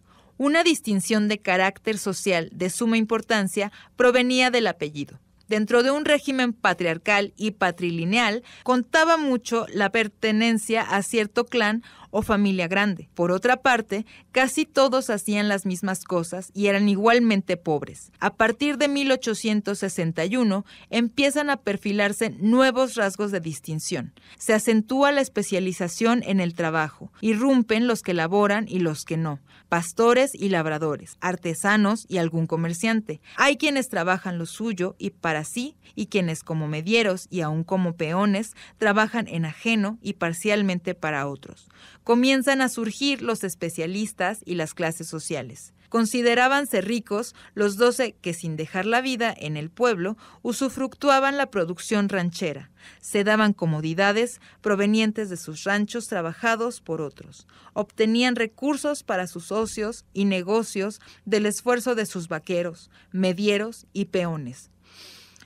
Una distinción de carácter social de suma importancia provenía del apellido. Dentro de un régimen patriarcal y patrilineal, contaba mucho la pertenencia a cierto clan o familia grande. Por otra parte, casi todos hacían las mismas cosas y eran igualmente pobres. A partir de 1861 empiezan a perfilarse nuevos rasgos de distinción. Se acentúa la especialización en el trabajo, irrumpen los que laboran y los que no pastores y labradores, artesanos y algún comerciante. Hay quienes trabajan lo suyo y para sí, y quienes como medieros y aun como peones trabajan en ajeno y parcialmente para otros. Comienzan a surgir los especialistas y las clases sociales. Considerábanse ricos los doce que, sin dejar la vida en el pueblo, usufructuaban la producción ranchera. Se daban comodidades provenientes de sus ranchos trabajados por otros. Obtenían recursos para sus socios y negocios del esfuerzo de sus vaqueros, medieros y peones.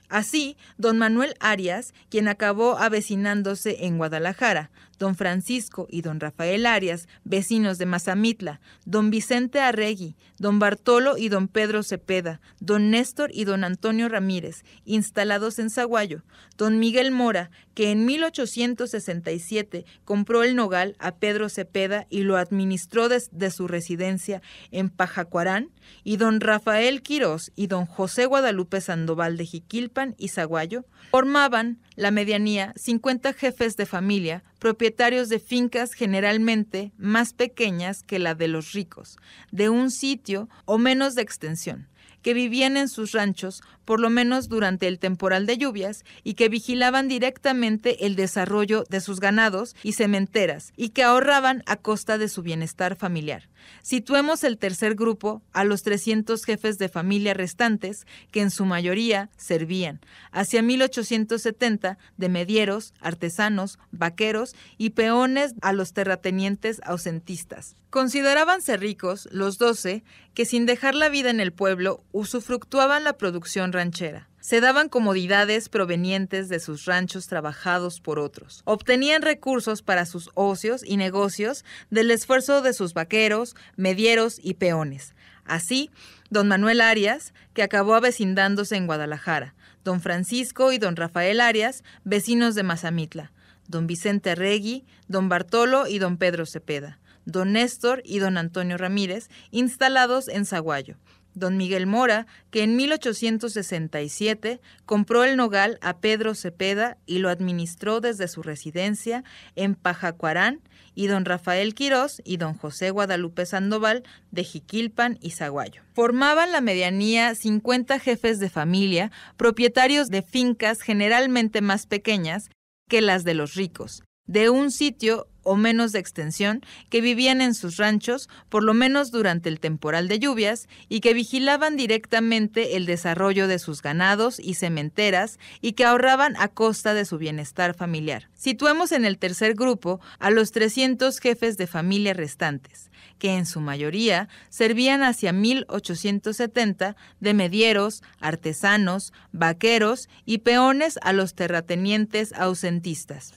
Así, don Manuel Arias, quien acabó avecinándose en Guadalajara, don Francisco y don Rafael Arias, vecinos de Mazamitla, don Vicente Arregui, don Bartolo y don Pedro Cepeda, don Néstor y don Antonio Ramírez, instalados en Zaguayo, don Miguel Mora, que en 1867 compró el nogal a Pedro Cepeda y lo administró desde su residencia en Pajacuarán, y don Rafael Quirós y don José Guadalupe Sandoval de Jiquilpan y Zaguayo, formaban la medianía, 50 jefes de familia, propietarios de fincas generalmente más pequeñas que la de los ricos, de un sitio o menos de extensión, que vivían en sus ranchos por lo menos durante el temporal de lluvias, y que vigilaban directamente el desarrollo de sus ganados y cementeras, y que ahorraban a costa de su bienestar familiar. Situemos el tercer grupo a los 300 jefes de familia restantes, que en su mayoría servían, hacia 1870, de medieros, artesanos, vaqueros y peones a los terratenientes ausentistas. Considerábanse ricos, los 12 que sin dejar la vida en el pueblo, usufructuaban la producción ranchera. Se daban comodidades provenientes de sus ranchos trabajados por otros. Obtenían recursos para sus ocios y negocios del esfuerzo de sus vaqueros, medieros y peones. Así, don Manuel Arias, que acabó avecindándose en Guadalajara, don Francisco y don Rafael Arias, vecinos de Mazamitla, don Vicente Regui, don Bartolo y don Pedro Cepeda, don Néstor y don Antonio Ramírez, instalados en Zaguayo don Miguel Mora, que en 1867 compró el nogal a Pedro Cepeda y lo administró desde su residencia en Pajacuarán, y don Rafael Quirós y don José Guadalupe Sandoval de Jiquilpan y Zaguayo. Formaban la medianía 50 jefes de familia, propietarios de fincas generalmente más pequeñas que las de los ricos, de un sitio o menos de extensión que vivían en sus ranchos, por lo menos durante el temporal de lluvias, y que vigilaban directamente el desarrollo de sus ganados y cementeras y que ahorraban a costa de su bienestar familiar. Situemos en el tercer grupo a los 300 jefes de familia restantes, que en su mayoría servían hacia 1870 de medieros, artesanos, vaqueros y peones a los terratenientes ausentistas.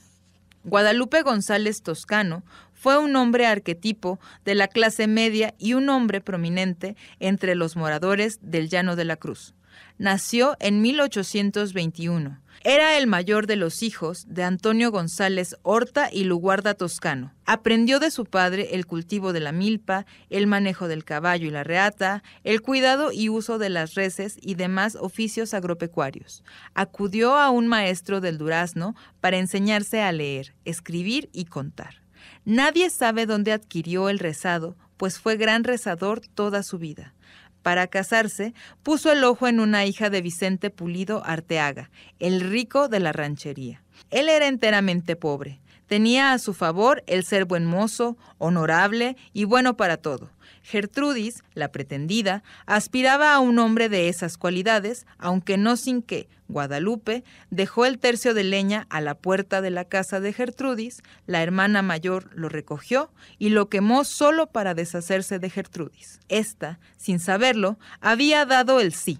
Guadalupe González Toscano fue un hombre arquetipo de la clase media y un hombre prominente entre los moradores del Llano de la Cruz nació en 1821. Era el mayor de los hijos de Antonio González Horta y Luguarda Toscano. Aprendió de su padre el cultivo de la milpa, el manejo del caballo y la reata, el cuidado y uso de las reses y demás oficios agropecuarios. Acudió a un maestro del durazno para enseñarse a leer, escribir y contar. Nadie sabe dónde adquirió el rezado, pues fue gran rezador toda su vida para casarse, puso el ojo en una hija de Vicente Pulido Arteaga, el rico de la ranchería. Él era enteramente pobre. Tenía a su favor el ser buen mozo, honorable y bueno para todo. Gertrudis, la pretendida, aspiraba a un hombre de esas cualidades, aunque no sin que Guadalupe dejó el tercio de leña a la puerta de la casa de Gertrudis, la hermana mayor lo recogió y lo quemó solo para deshacerse de Gertrudis. Esta, sin saberlo, había dado el sí.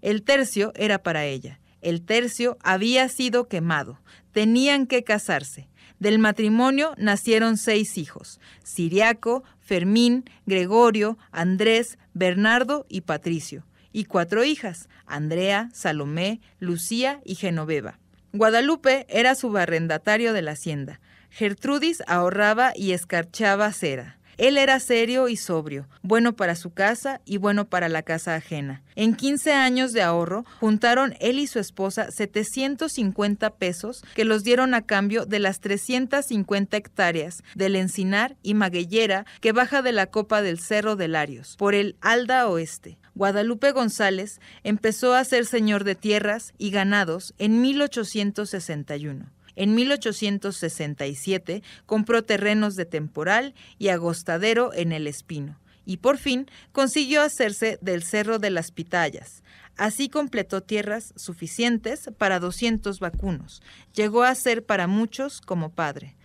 El tercio era para ella. El tercio había sido quemado. Tenían que casarse. Del matrimonio nacieron seis hijos, Siriaco, Fermín, Gregorio, Andrés, Bernardo y Patricio, y cuatro hijas, Andrea, Salomé, Lucía y Genoveva. Guadalupe era subarrendatario de la hacienda. Gertrudis ahorraba y escarchaba cera. Él era serio y sobrio, bueno para su casa y bueno para la casa ajena. En 15 años de ahorro, juntaron él y su esposa 750 pesos que los dieron a cambio de las 350 hectáreas del encinar y maguellera que baja de la copa del Cerro de Larios, por el Alda Oeste. Guadalupe González empezó a ser señor de tierras y ganados en 1861. En 1867 compró terrenos de temporal y agostadero en el Espino y por fin consiguió hacerse del Cerro de las Pitayas. Así completó tierras suficientes para 200 vacunos. Llegó a ser para muchos como padre.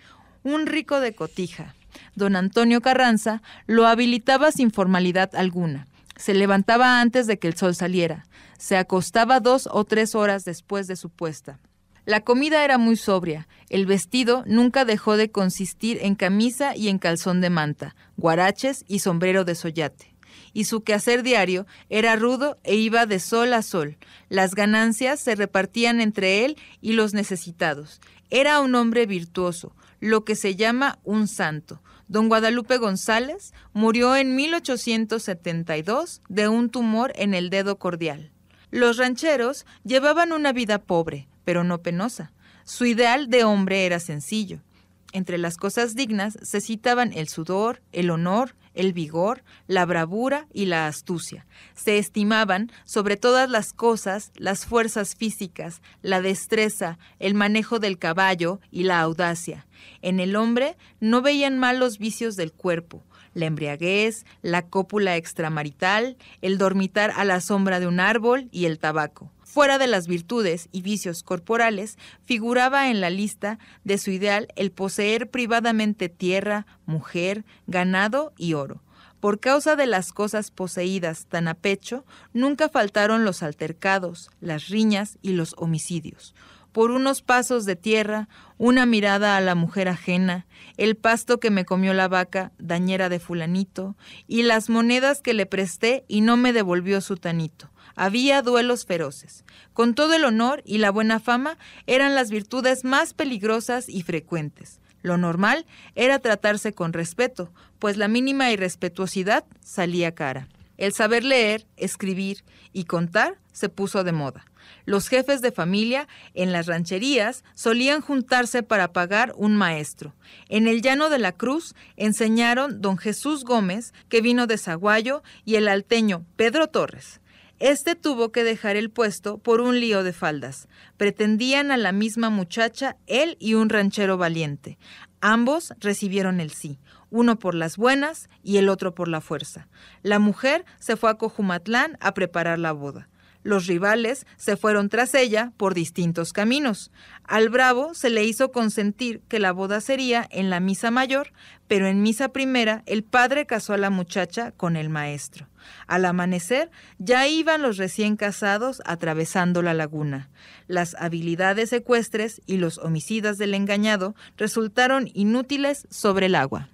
Un rico de cotija. Don Antonio Carranza lo habilitaba sin formalidad alguna. Se levantaba antes de que el sol saliera. Se acostaba dos o tres horas después de su puesta. La comida era muy sobria. El vestido nunca dejó de consistir en camisa y en calzón de manta, guaraches y sombrero de soyate y su quehacer diario era rudo e iba de sol a sol. Las ganancias se repartían entre él y los necesitados. Era un hombre virtuoso, lo que se llama un santo. Don Guadalupe González murió en 1872 de un tumor en el dedo cordial. Los rancheros llevaban una vida pobre, pero no penosa. Su ideal de hombre era sencillo. Entre las cosas dignas se citaban el sudor, el honor, el vigor, la bravura y la astucia. Se estimaban sobre todas las cosas las fuerzas físicas, la destreza, el manejo del caballo y la audacia. En el hombre no veían mal los vicios del cuerpo, la embriaguez, la cópula extramarital, el dormitar a la sombra de un árbol y el tabaco. Fuera de las virtudes y vicios corporales, figuraba en la lista de su ideal el poseer privadamente tierra, mujer, ganado y oro. Por causa de las cosas poseídas tan a pecho, nunca faltaron los altercados, las riñas y los homicidios por unos pasos de tierra, una mirada a la mujer ajena, el pasto que me comió la vaca, dañera de fulanito, y las monedas que le presté y no me devolvió su tanito. Había duelos feroces. Con todo el honor y la buena fama eran las virtudes más peligrosas y frecuentes. Lo normal era tratarse con respeto, pues la mínima irrespetuosidad salía cara. El saber leer, escribir y contar se puso de moda. Los jefes de familia en las rancherías solían juntarse para pagar un maestro. En el llano de la Cruz enseñaron don Jesús Gómez, que vino de Zaguayo, y el alteño Pedro Torres. Este tuvo que dejar el puesto por un lío de faldas. Pretendían a la misma muchacha él y un ranchero valiente. Ambos recibieron el sí, uno por las buenas y el otro por la fuerza. La mujer se fue a Cojumatlán a preparar la boda. Los rivales se fueron tras ella por distintos caminos. Al bravo se le hizo consentir que la boda sería en la misa mayor, pero en misa primera el padre casó a la muchacha con el maestro. Al amanecer ya iban los recién casados atravesando la laguna. Las habilidades secuestres y los homicidas del engañado resultaron inútiles sobre el agua.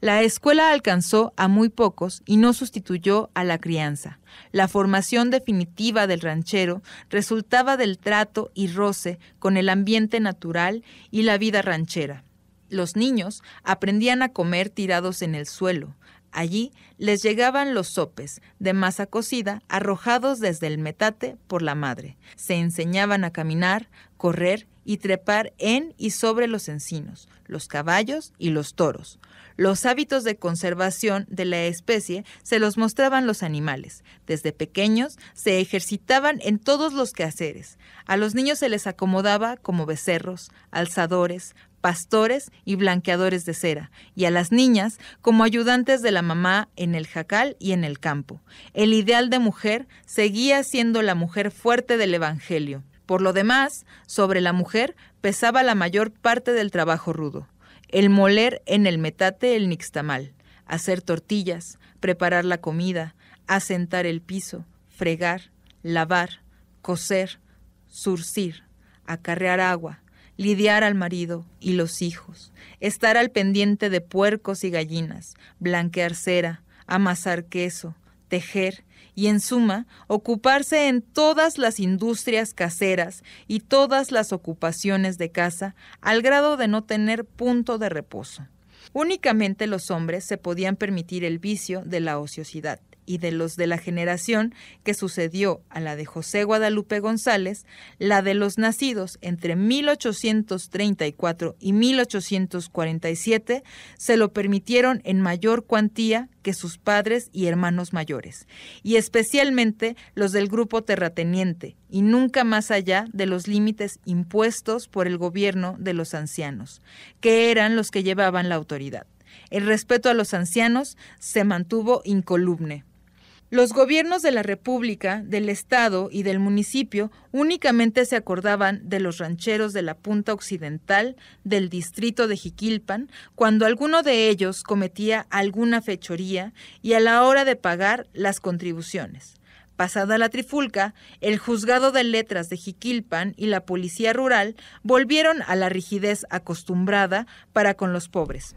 La escuela alcanzó a muy pocos y no sustituyó a la crianza. La formación definitiva del ranchero resultaba del trato y roce con el ambiente natural y la vida ranchera. Los niños aprendían a comer tirados en el suelo. Allí les llegaban los sopes de masa cocida arrojados desde el metate por la madre. Se enseñaban a caminar, correr y trepar en y sobre los encinos, los caballos y los toros. Los hábitos de conservación de la especie se los mostraban los animales. Desde pequeños se ejercitaban en todos los quehaceres. A los niños se les acomodaba como becerros, alzadores, pastores y blanqueadores de cera, y a las niñas como ayudantes de la mamá en el jacal y en el campo. El ideal de mujer seguía siendo la mujer fuerte del Evangelio. Por lo demás, sobre la mujer pesaba la mayor parte del trabajo rudo el moler en el metate el nixtamal, hacer tortillas, preparar la comida, asentar el piso, fregar, lavar, coser, surcir, acarrear agua, lidiar al marido y los hijos, estar al pendiente de puercos y gallinas, blanquear cera, amasar queso, tejer, y en suma, ocuparse en todas las industrias caseras y todas las ocupaciones de casa al grado de no tener punto de reposo. Únicamente los hombres se podían permitir el vicio de la ociosidad y de los de la generación que sucedió a la de José Guadalupe González, la de los nacidos entre 1834 y 1847 se lo permitieron en mayor cuantía que sus padres y hermanos mayores, y especialmente los del grupo terrateniente, y nunca más allá de los límites impuestos por el gobierno de los ancianos, que eran los que llevaban la autoridad. El respeto a los ancianos se mantuvo incolumne. Los gobiernos de la República, del Estado y del municipio únicamente se acordaban de los rancheros de la punta occidental del distrito de Jiquilpan cuando alguno de ellos cometía alguna fechoría y a la hora de pagar las contribuciones. Pasada la trifulca, el juzgado de letras de Jiquilpan y la policía rural volvieron a la rigidez acostumbrada para con los pobres.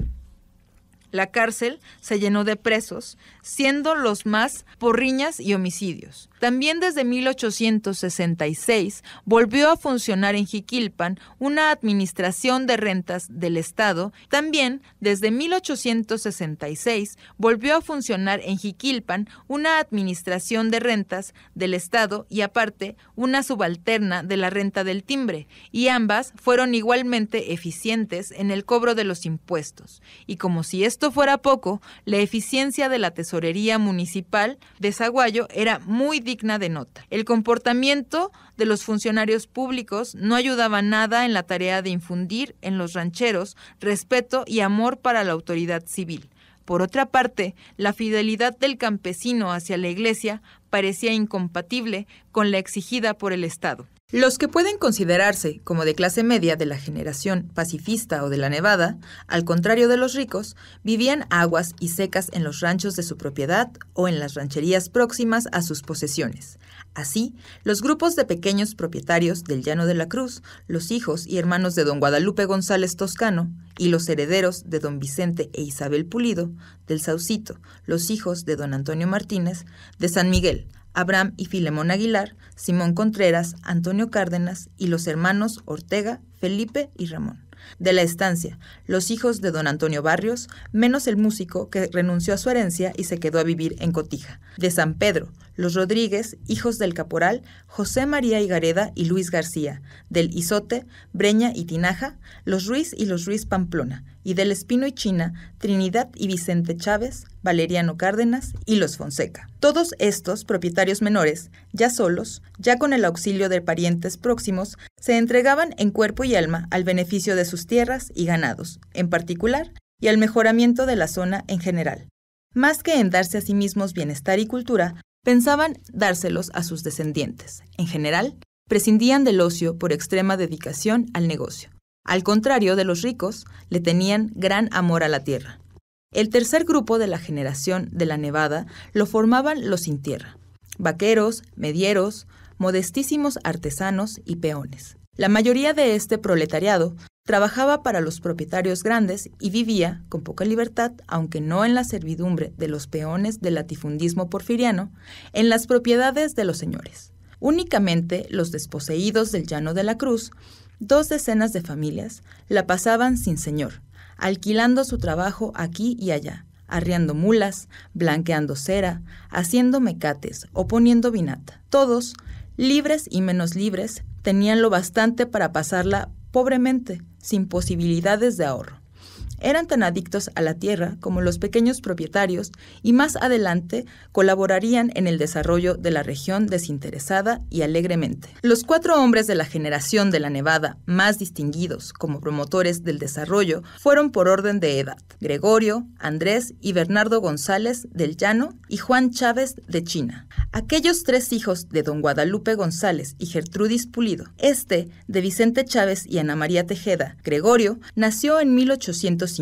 La cárcel se llenó de presos, siendo los más porriñas y homicidios. También desde 1866 volvió a funcionar en Jiquilpan una administración de rentas del Estado. También desde 1866 volvió a funcionar en Jiquilpan una administración de rentas del Estado y aparte una subalterna de la renta del timbre, y ambas fueron igualmente eficientes en el cobro de los impuestos. Y como si esto fuera poco, la eficiencia de la tesorería municipal de Zaguayo era muy digna de nota. El comportamiento de los funcionarios públicos no ayudaba nada en la tarea de infundir en los rancheros respeto y amor para la autoridad civil. Por otra parte, la fidelidad del campesino hacia la Iglesia parecía incompatible con la exigida por el Estado. Los que pueden considerarse como de clase media de la generación pacifista o de la Nevada, al contrario de los ricos, vivían aguas y secas en los ranchos de su propiedad o en las rancherías próximas a sus posesiones. Así, los grupos de pequeños propietarios del Llano de la Cruz, los hijos y hermanos de don Guadalupe González Toscano y los herederos de don Vicente e Isabel Pulido, del Saucito, los hijos de don Antonio Martínez, de San Miguel, Abraham y Filemón Aguilar, Simón Contreras, Antonio Cárdenas y los hermanos Ortega, Felipe y Ramón. De la estancia, los hijos de don Antonio Barrios, menos el músico que renunció a su herencia y se quedó a vivir en Cotija. De San Pedro, los Rodríguez, hijos del caporal José María Igareda y Luis García, del Izote, Breña y Tinaja, los Ruiz y los Ruiz Pamplona, y del Espino y China, Trinidad y Vicente Chávez, Valeriano Cárdenas y los Fonseca. Todos estos propietarios menores, ya solos, ya con el auxilio de parientes próximos, se entregaban en cuerpo y alma al beneficio de sus tierras y ganados, en particular, y al mejoramiento de la zona en general. Más que en darse a sí mismos bienestar y cultura, pensaban dárselos a sus descendientes. En general, prescindían del ocio por extrema dedicación al negocio. Al contrario de los ricos, le tenían gran amor a la tierra. El tercer grupo de la generación de la Nevada lo formaban los sin tierra, vaqueros, medieros, modestísimos artesanos y peones. La mayoría de este proletariado Trabajaba para los propietarios grandes y vivía, con poca libertad, aunque no en la servidumbre de los peones del latifundismo porfiriano, en las propiedades de los señores. Únicamente los desposeídos del llano de la cruz, dos decenas de familias, la pasaban sin señor, alquilando su trabajo aquí y allá, arriando mulas, blanqueando cera, haciendo mecates o poniendo vinata. Todos, libres y menos libres, tenían lo bastante para pasarla pobremente, sin posibilidades de ahorro eran tan adictos a la tierra como los pequeños propietarios y más adelante colaborarían en el desarrollo de la región desinteresada y alegremente. Los cuatro hombres de la generación de la Nevada más distinguidos como promotores del desarrollo fueron por orden de edad, Gregorio, Andrés y Bernardo González del Llano y Juan Chávez de China. Aquellos tres hijos de don Guadalupe González y Gertrudis Pulido, este de Vicente Chávez y Ana María Tejeda, Gregorio, nació en 1850.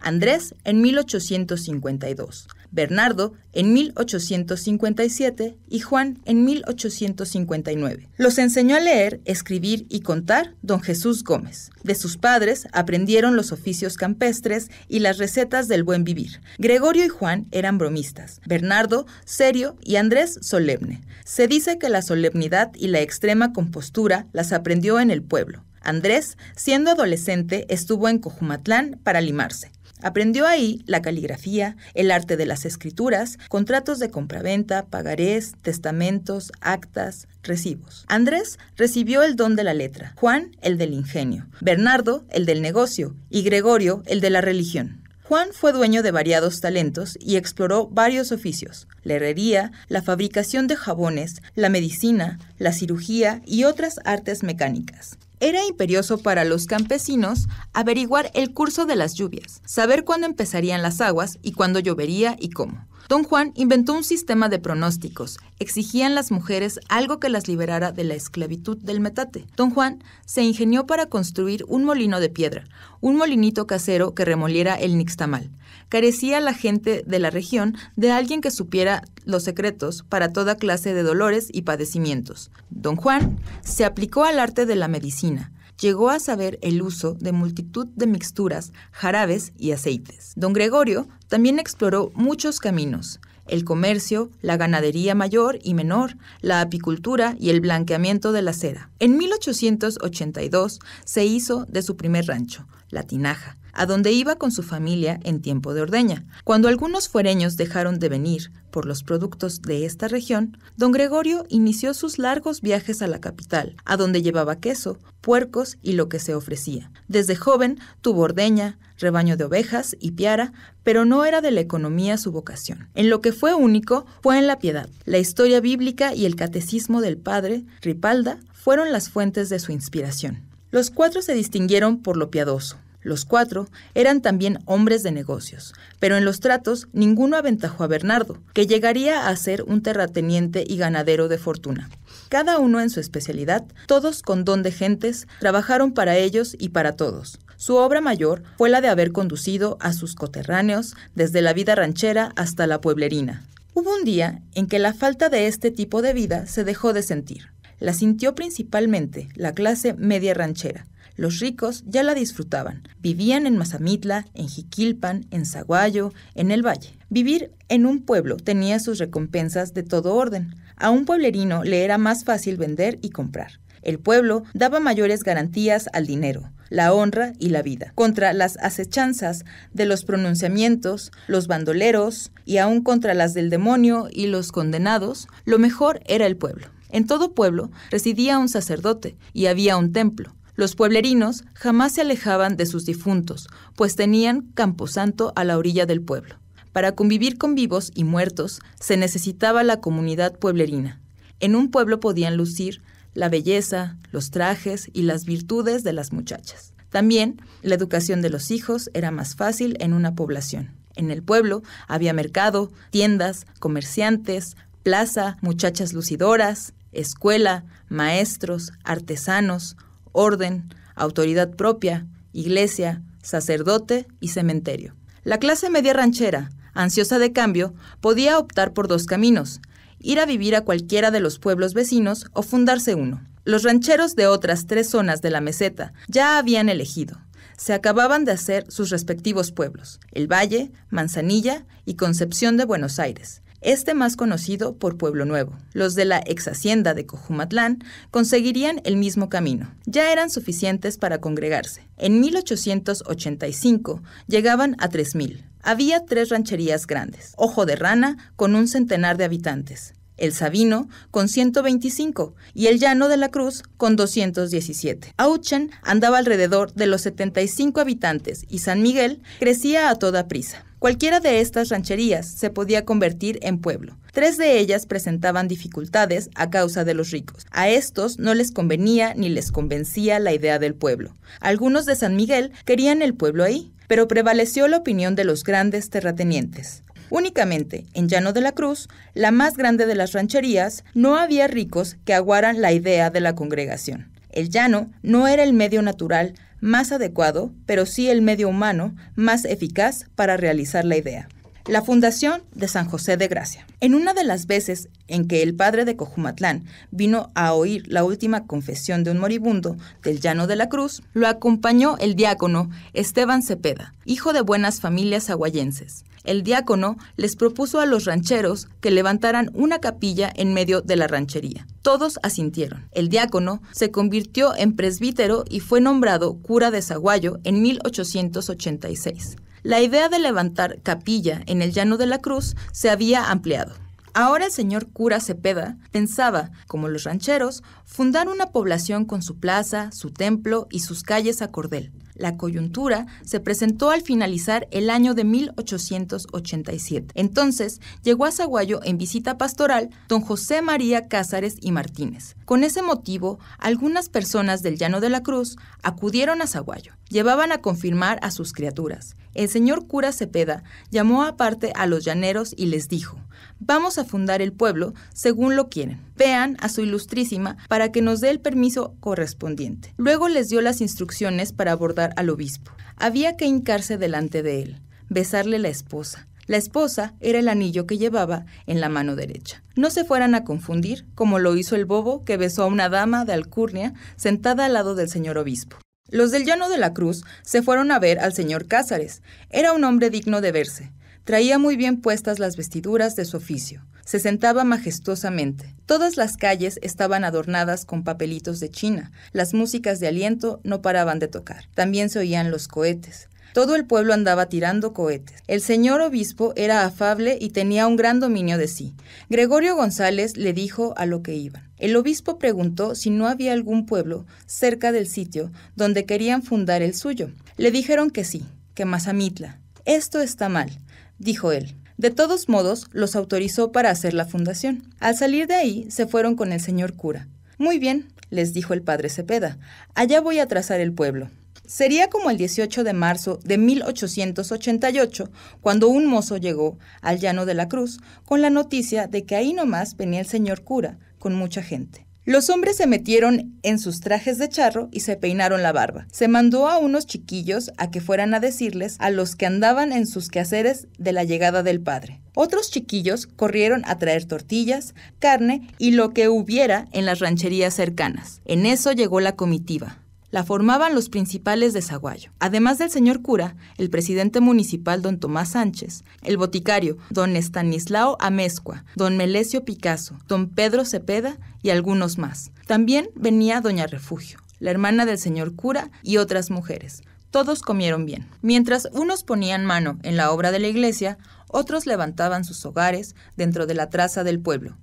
Andrés en 1852, Bernardo en 1857 y Juan en 1859. Los enseñó a leer, escribir y contar don Jesús Gómez. De sus padres aprendieron los oficios campestres y las recetas del buen vivir. Gregorio y Juan eran bromistas, Bernardo serio y Andrés solemne. Se dice que la solemnidad y la extrema compostura las aprendió en el pueblo. Andrés, siendo adolescente, estuvo en Cojumatlán para limarse. Aprendió ahí la caligrafía, el arte de las escrituras, contratos de compraventa, pagarés, testamentos, actas, recibos. Andrés recibió el don de la letra, Juan el del ingenio, Bernardo el del negocio y Gregorio el de la religión. Juan fue dueño de variados talentos y exploró varios oficios, la herrería, la fabricación de jabones, la medicina, la cirugía y otras artes mecánicas. Era imperioso para los campesinos averiguar el curso de las lluvias, saber cuándo empezarían las aguas y cuándo llovería y cómo. Don Juan inventó un sistema de pronósticos. Exigían las mujeres algo que las liberara de la esclavitud del metate. Don Juan se ingenió para construir un molino de piedra, un molinito casero que remoliera el nixtamal carecía la gente de la región de alguien que supiera los secretos para toda clase de dolores y padecimientos. Don Juan se aplicó al arte de la medicina. Llegó a saber el uso de multitud de mixturas, jarabes y aceites. Don Gregorio también exploró muchos caminos el comercio, la ganadería mayor y menor, la apicultura y el blanqueamiento de la cera. En 1882 se hizo de su primer rancho, La Tinaja, a donde iba con su familia en tiempo de ordeña. Cuando algunos fuereños dejaron de venir por los productos de esta región, don Gregorio inició sus largos viajes a la capital, a donde llevaba queso, puercos y lo que se ofrecía. Desde joven tuvo ordeña, rebaño de ovejas y piara, pero no era de la economía su vocación. En lo que fue único fue en la piedad. La historia bíblica y el catecismo del padre, Ripalda, fueron las fuentes de su inspiración. Los cuatro se distinguieron por lo piadoso, los cuatro eran también hombres de negocios, pero en los tratos ninguno aventajó a Bernardo, que llegaría a ser un terrateniente y ganadero de fortuna. Cada uno en su especialidad, todos con don de gentes, trabajaron para ellos y para todos. Su obra mayor fue la de haber conducido a sus coterráneos desde la vida ranchera hasta la pueblerina. Hubo un día en que la falta de este tipo de vida se dejó de sentir. La sintió principalmente la clase media ranchera, los ricos ya la disfrutaban. Vivían en Mazamitla, en Jiquilpan, en Zaguayo, en el Valle. Vivir en un pueblo tenía sus recompensas de todo orden. A un pueblerino le era más fácil vender y comprar. El pueblo daba mayores garantías al dinero, la honra y la vida, contra las acechanzas de los pronunciamientos, los bandoleros y aún contra las del demonio y los condenados, lo mejor era el pueblo. En todo pueblo residía un sacerdote y había un templo. Los pueblerinos jamás se alejaban de sus difuntos, pues tenían camposanto a la orilla del pueblo. Para convivir con vivos y muertos se necesitaba la comunidad pueblerina. En un pueblo podían lucir la belleza, los trajes y las virtudes de las muchachas. También la educación de los hijos era más fácil en una población. En el pueblo había mercado, tiendas, comerciantes, plaza, muchachas lucidoras, escuela, maestros, artesanos, orden, autoridad propia, iglesia, sacerdote y cementerio. La clase media ranchera, ansiosa de cambio, podía optar por dos caminos, ir a vivir a cualquiera de los pueblos vecinos o fundarse uno. Los rancheros de otras tres zonas de la meseta ya habían elegido. Se acababan de hacer sus respectivos pueblos, el Valle, Manzanilla y Concepción de Buenos Aires, este más conocido por Pueblo Nuevo. Los de la ex hacienda de Cojumatlán conseguirían el mismo camino. Ya eran suficientes para congregarse. En 1885 llegaban a 3.000. Había tres rancherías grandes. Ojo de Rana, con un centenar de habitantes el Sabino con 125 y el Llano de la Cruz con 217. Auchen andaba alrededor de los 75 habitantes y San Miguel crecía a toda prisa. Cualquiera de estas rancherías se podía convertir en pueblo. Tres de ellas presentaban dificultades a causa de los ricos. A estos no les convenía ni les convencía la idea del pueblo. Algunos de San Miguel querían el pueblo ahí, pero prevaleció la opinión de los grandes terratenientes. Únicamente en Llano de la Cruz, la más grande de las rancherías, no había ricos que aguaran la idea de la congregación. El llano no era el medio natural más adecuado, pero sí el medio humano más eficaz para realizar la idea la fundación de San José de Gracia. En una de las veces en que el padre de Cojumatlán vino a oír la última confesión de un moribundo del Llano de la Cruz, lo acompañó el diácono Esteban Cepeda, hijo de buenas familias aguayenses. El diácono les propuso a los rancheros que levantaran una capilla en medio de la ranchería. Todos asintieron. El diácono se convirtió en presbítero y fue nombrado cura de Zaguayo en 1886. La idea de levantar capilla en el llano de la cruz se había ampliado. Ahora el señor cura Cepeda pensaba, como los rancheros, fundar una población con su plaza, su templo y sus calles a cordel. La coyuntura se presentó al finalizar el año de 1887. Entonces llegó a Zaguayo en visita pastoral don José María Cázares y Martínez. Con ese motivo, algunas personas del Llano de la Cruz acudieron a Zaguayo. Llevaban a confirmar a sus criaturas. El señor cura Cepeda llamó aparte a los llaneros y les dijo, Vamos a fundar el pueblo según lo quieren. Vean a su ilustrísima para que nos dé el permiso correspondiente. Luego les dio las instrucciones para abordar al obispo. Había que hincarse delante de él, besarle la esposa, la esposa era el anillo que llevaba en la mano derecha. No se fueran a confundir, como lo hizo el bobo que besó a una dama de alcurnia sentada al lado del señor obispo. Los del llano de la cruz se fueron a ver al señor Cázares. Era un hombre digno de verse. Traía muy bien puestas las vestiduras de su oficio. Se sentaba majestuosamente. Todas las calles estaban adornadas con papelitos de China. Las músicas de aliento no paraban de tocar. También se oían los cohetes. Todo el pueblo andaba tirando cohetes. El señor obispo era afable y tenía un gran dominio de sí. Gregorio González le dijo a lo que iban. El obispo preguntó si no había algún pueblo cerca del sitio donde querían fundar el suyo. Le dijeron que sí, que Mazamitla. Esto está mal dijo él. De todos modos, los autorizó para hacer la fundación. Al salir de ahí, se fueron con el señor cura. Muy bien, les dijo el padre Cepeda, allá voy a trazar el pueblo. Sería como el 18 de marzo de 1888, cuando un mozo llegó al llano de la Cruz con la noticia de que ahí nomás venía el señor cura, con mucha gente. Los hombres se metieron en sus trajes de charro y se peinaron la barba. Se mandó a unos chiquillos a que fueran a decirles a los que andaban en sus quehaceres de la llegada del padre. Otros chiquillos corrieron a traer tortillas, carne y lo que hubiera en las rancherías cercanas. En eso llegó la comitiva la formaban los principales de Zaguayo. Además del señor cura, el presidente municipal don Tomás Sánchez, el boticario don Estanislao Amezcua, don Melesio Picasso, don Pedro Cepeda y algunos más. También venía doña Refugio, la hermana del señor cura y otras mujeres. Todos comieron bien. Mientras unos ponían mano en la obra de la iglesia, otros levantaban sus hogares dentro de la traza del pueblo.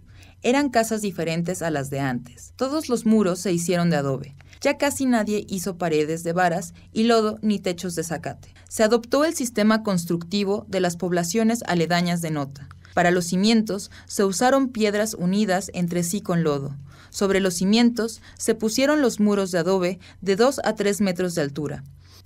Eran casas diferentes a las de antes. Todos los muros se hicieron de adobe. Ya casi nadie hizo paredes de varas y lodo ni techos de zacate. Se adoptó el sistema constructivo de las poblaciones aledañas de Nota. Para los cimientos se usaron piedras unidas entre sí con lodo. Sobre los cimientos se pusieron los muros de adobe de 2 a 3 metros de altura.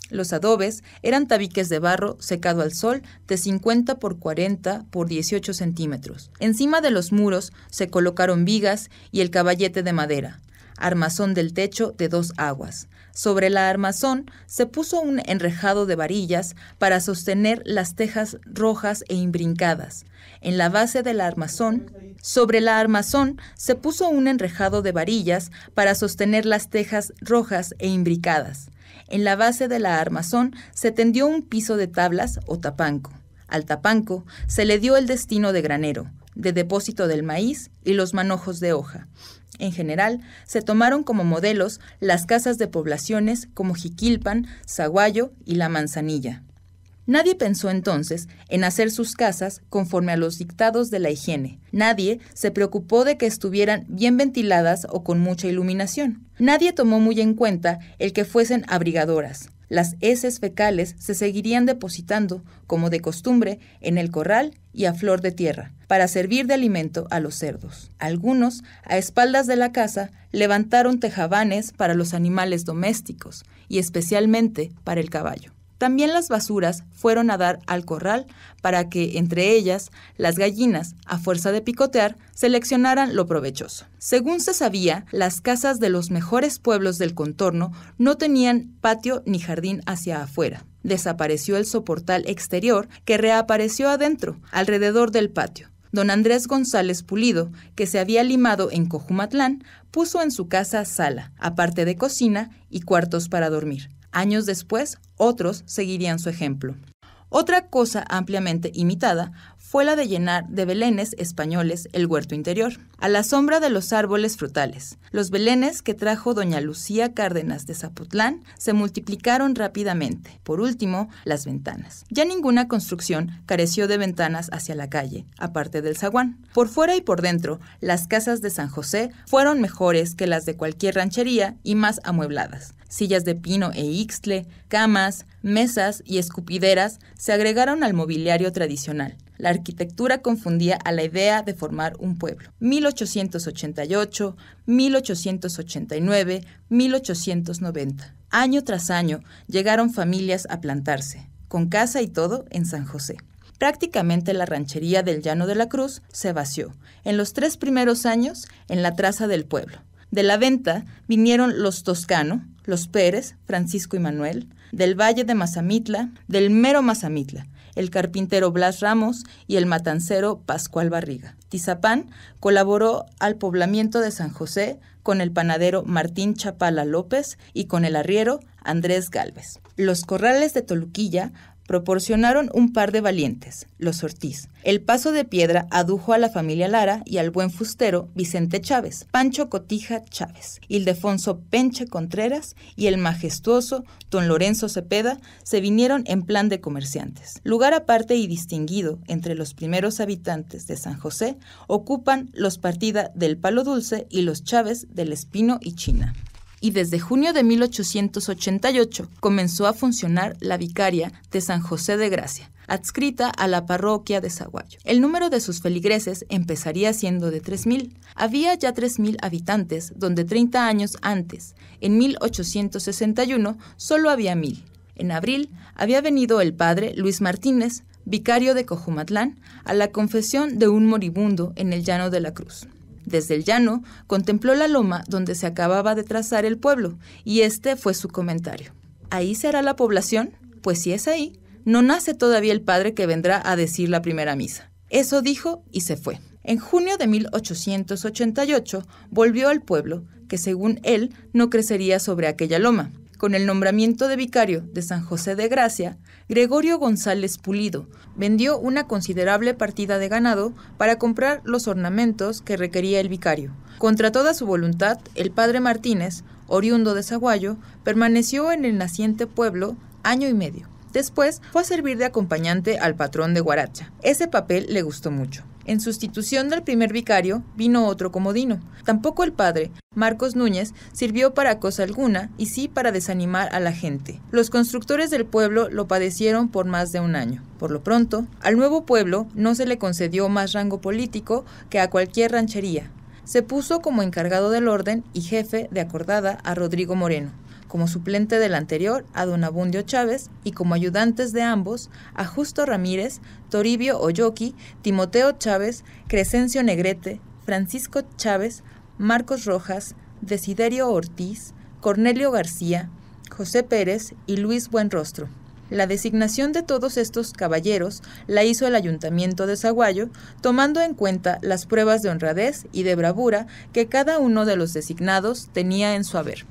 Los adobes eran tabiques de barro secado al sol de 50 por 40 x 18 centímetros. Encima de los muros se colocaron vigas y el caballete de madera armazón del techo de dos aguas. Sobre la armazón se puso un enrejado de varillas para sostener las tejas rojas e imbrincadas. En la base la armazón, sobre la armazón se puso un enrejado de varillas para sostener las tejas rojas e imbricadas. En la base de la armazón se tendió un piso de tablas o tapanco. Al tapanco se le dio el destino de granero, de depósito del maíz y los manojos de hoja. En general, se tomaron como modelos las casas de poblaciones como Jiquilpan, Zaguayo y La Manzanilla. Nadie pensó entonces en hacer sus casas conforme a los dictados de la higiene. Nadie se preocupó de que estuvieran bien ventiladas o con mucha iluminación. Nadie tomó muy en cuenta el que fuesen abrigadoras. Las heces fecales se seguirían depositando, como de costumbre, en el corral y a flor de tierra para servir de alimento a los cerdos. Algunos, a espaldas de la casa, levantaron tejabanes para los animales domésticos y especialmente para el caballo. También las basuras fueron a dar al corral para que, entre ellas, las gallinas, a fuerza de picotear, seleccionaran lo provechoso. Según se sabía, las casas de los mejores pueblos del contorno no tenían patio ni jardín hacia afuera. Desapareció el soportal exterior que reapareció adentro, alrededor del patio, don Andrés González Pulido, que se había limado en Cojumatlán, puso en su casa sala, aparte de cocina y cuartos para dormir. Años después, otros seguirían su ejemplo. Otra cosa ampliamente imitada de llenar de belenes españoles el huerto interior, a la sombra de los árboles frutales. Los belenes que trajo doña Lucía Cárdenas de Zapotlán se multiplicaron rápidamente. Por último, las ventanas. Ya ninguna construcción careció de ventanas hacia la calle, aparte del zaguán. Por fuera y por dentro, las casas de San José fueron mejores que las de cualquier ranchería y más amuebladas sillas de pino e ixtle, camas, mesas y escupideras se agregaron al mobiliario tradicional. La arquitectura confundía a la idea de formar un pueblo. 1888, 1889, 1890. Año tras año llegaron familias a plantarse, con casa y todo en San José. Prácticamente la ranchería del Llano de la Cruz se vació en los tres primeros años en la traza del pueblo. De la venta vinieron los Toscano, los Pérez, Francisco y Manuel, del Valle de Mazamitla, del mero Mazamitla, el carpintero Blas Ramos y el matancero Pascual Barriga. Tizapán colaboró al poblamiento de San José con el panadero Martín Chapala López y con el arriero Andrés Galvez. Los corrales de Toluquilla proporcionaron un par de valientes, los Ortiz. El paso de piedra adujo a la familia Lara y al buen fustero Vicente Chávez, Pancho Cotija Chávez, Ildefonso Penche Contreras y el majestuoso don Lorenzo Cepeda se vinieron en plan de comerciantes. Lugar aparte y distinguido entre los primeros habitantes de San José ocupan los partida del Palo Dulce y los Chávez del Espino y China y desde junio de 1888 comenzó a funcionar la vicaria de San José de Gracia, adscrita a la parroquia de Zaguayo. El número de sus feligreses empezaría siendo de 3.000. Había ya 3.000 habitantes, donde 30 años antes, en 1861, solo había 1.000. En abril había venido el padre Luis Martínez, vicario de Cojumatlán, a la confesión de un moribundo en el Llano de la Cruz. Desde el llano, contempló la loma donde se acababa de trazar el pueblo, y este fue su comentario. ¿Ahí será la población? Pues si es ahí, no nace todavía el padre que vendrá a decir la primera misa. Eso dijo y se fue. En junio de 1888 volvió al pueblo, que según él no crecería sobre aquella loma, con el nombramiento de vicario de San José de Gracia, Gregorio González Pulido vendió una considerable partida de ganado para comprar los ornamentos que requería el vicario. Contra toda su voluntad, el padre Martínez, oriundo de Zaguayo, permaneció en el naciente pueblo año y medio. Después fue a servir de acompañante al patrón de Guaracha. Ese papel le gustó mucho. En sustitución del primer vicario vino otro comodino. Tampoco el padre, Marcos Núñez, sirvió para cosa alguna y sí para desanimar a la gente. Los constructores del pueblo lo padecieron por más de un año. Por lo pronto, al nuevo pueblo no se le concedió más rango político que a cualquier ranchería. Se puso como encargado del orden y jefe de acordada a Rodrigo Moreno como suplente del anterior a don Abundio Chávez y como ayudantes de ambos a Justo Ramírez, Toribio Oyoki, Timoteo Chávez, Crescencio Negrete, Francisco Chávez, Marcos Rojas, Desiderio Ortiz, Cornelio García, José Pérez y Luis Buenrostro. La designación de todos estos caballeros la hizo el ayuntamiento de Zaguayo, tomando en cuenta las pruebas de honradez y de bravura que cada uno de los designados tenía en su haber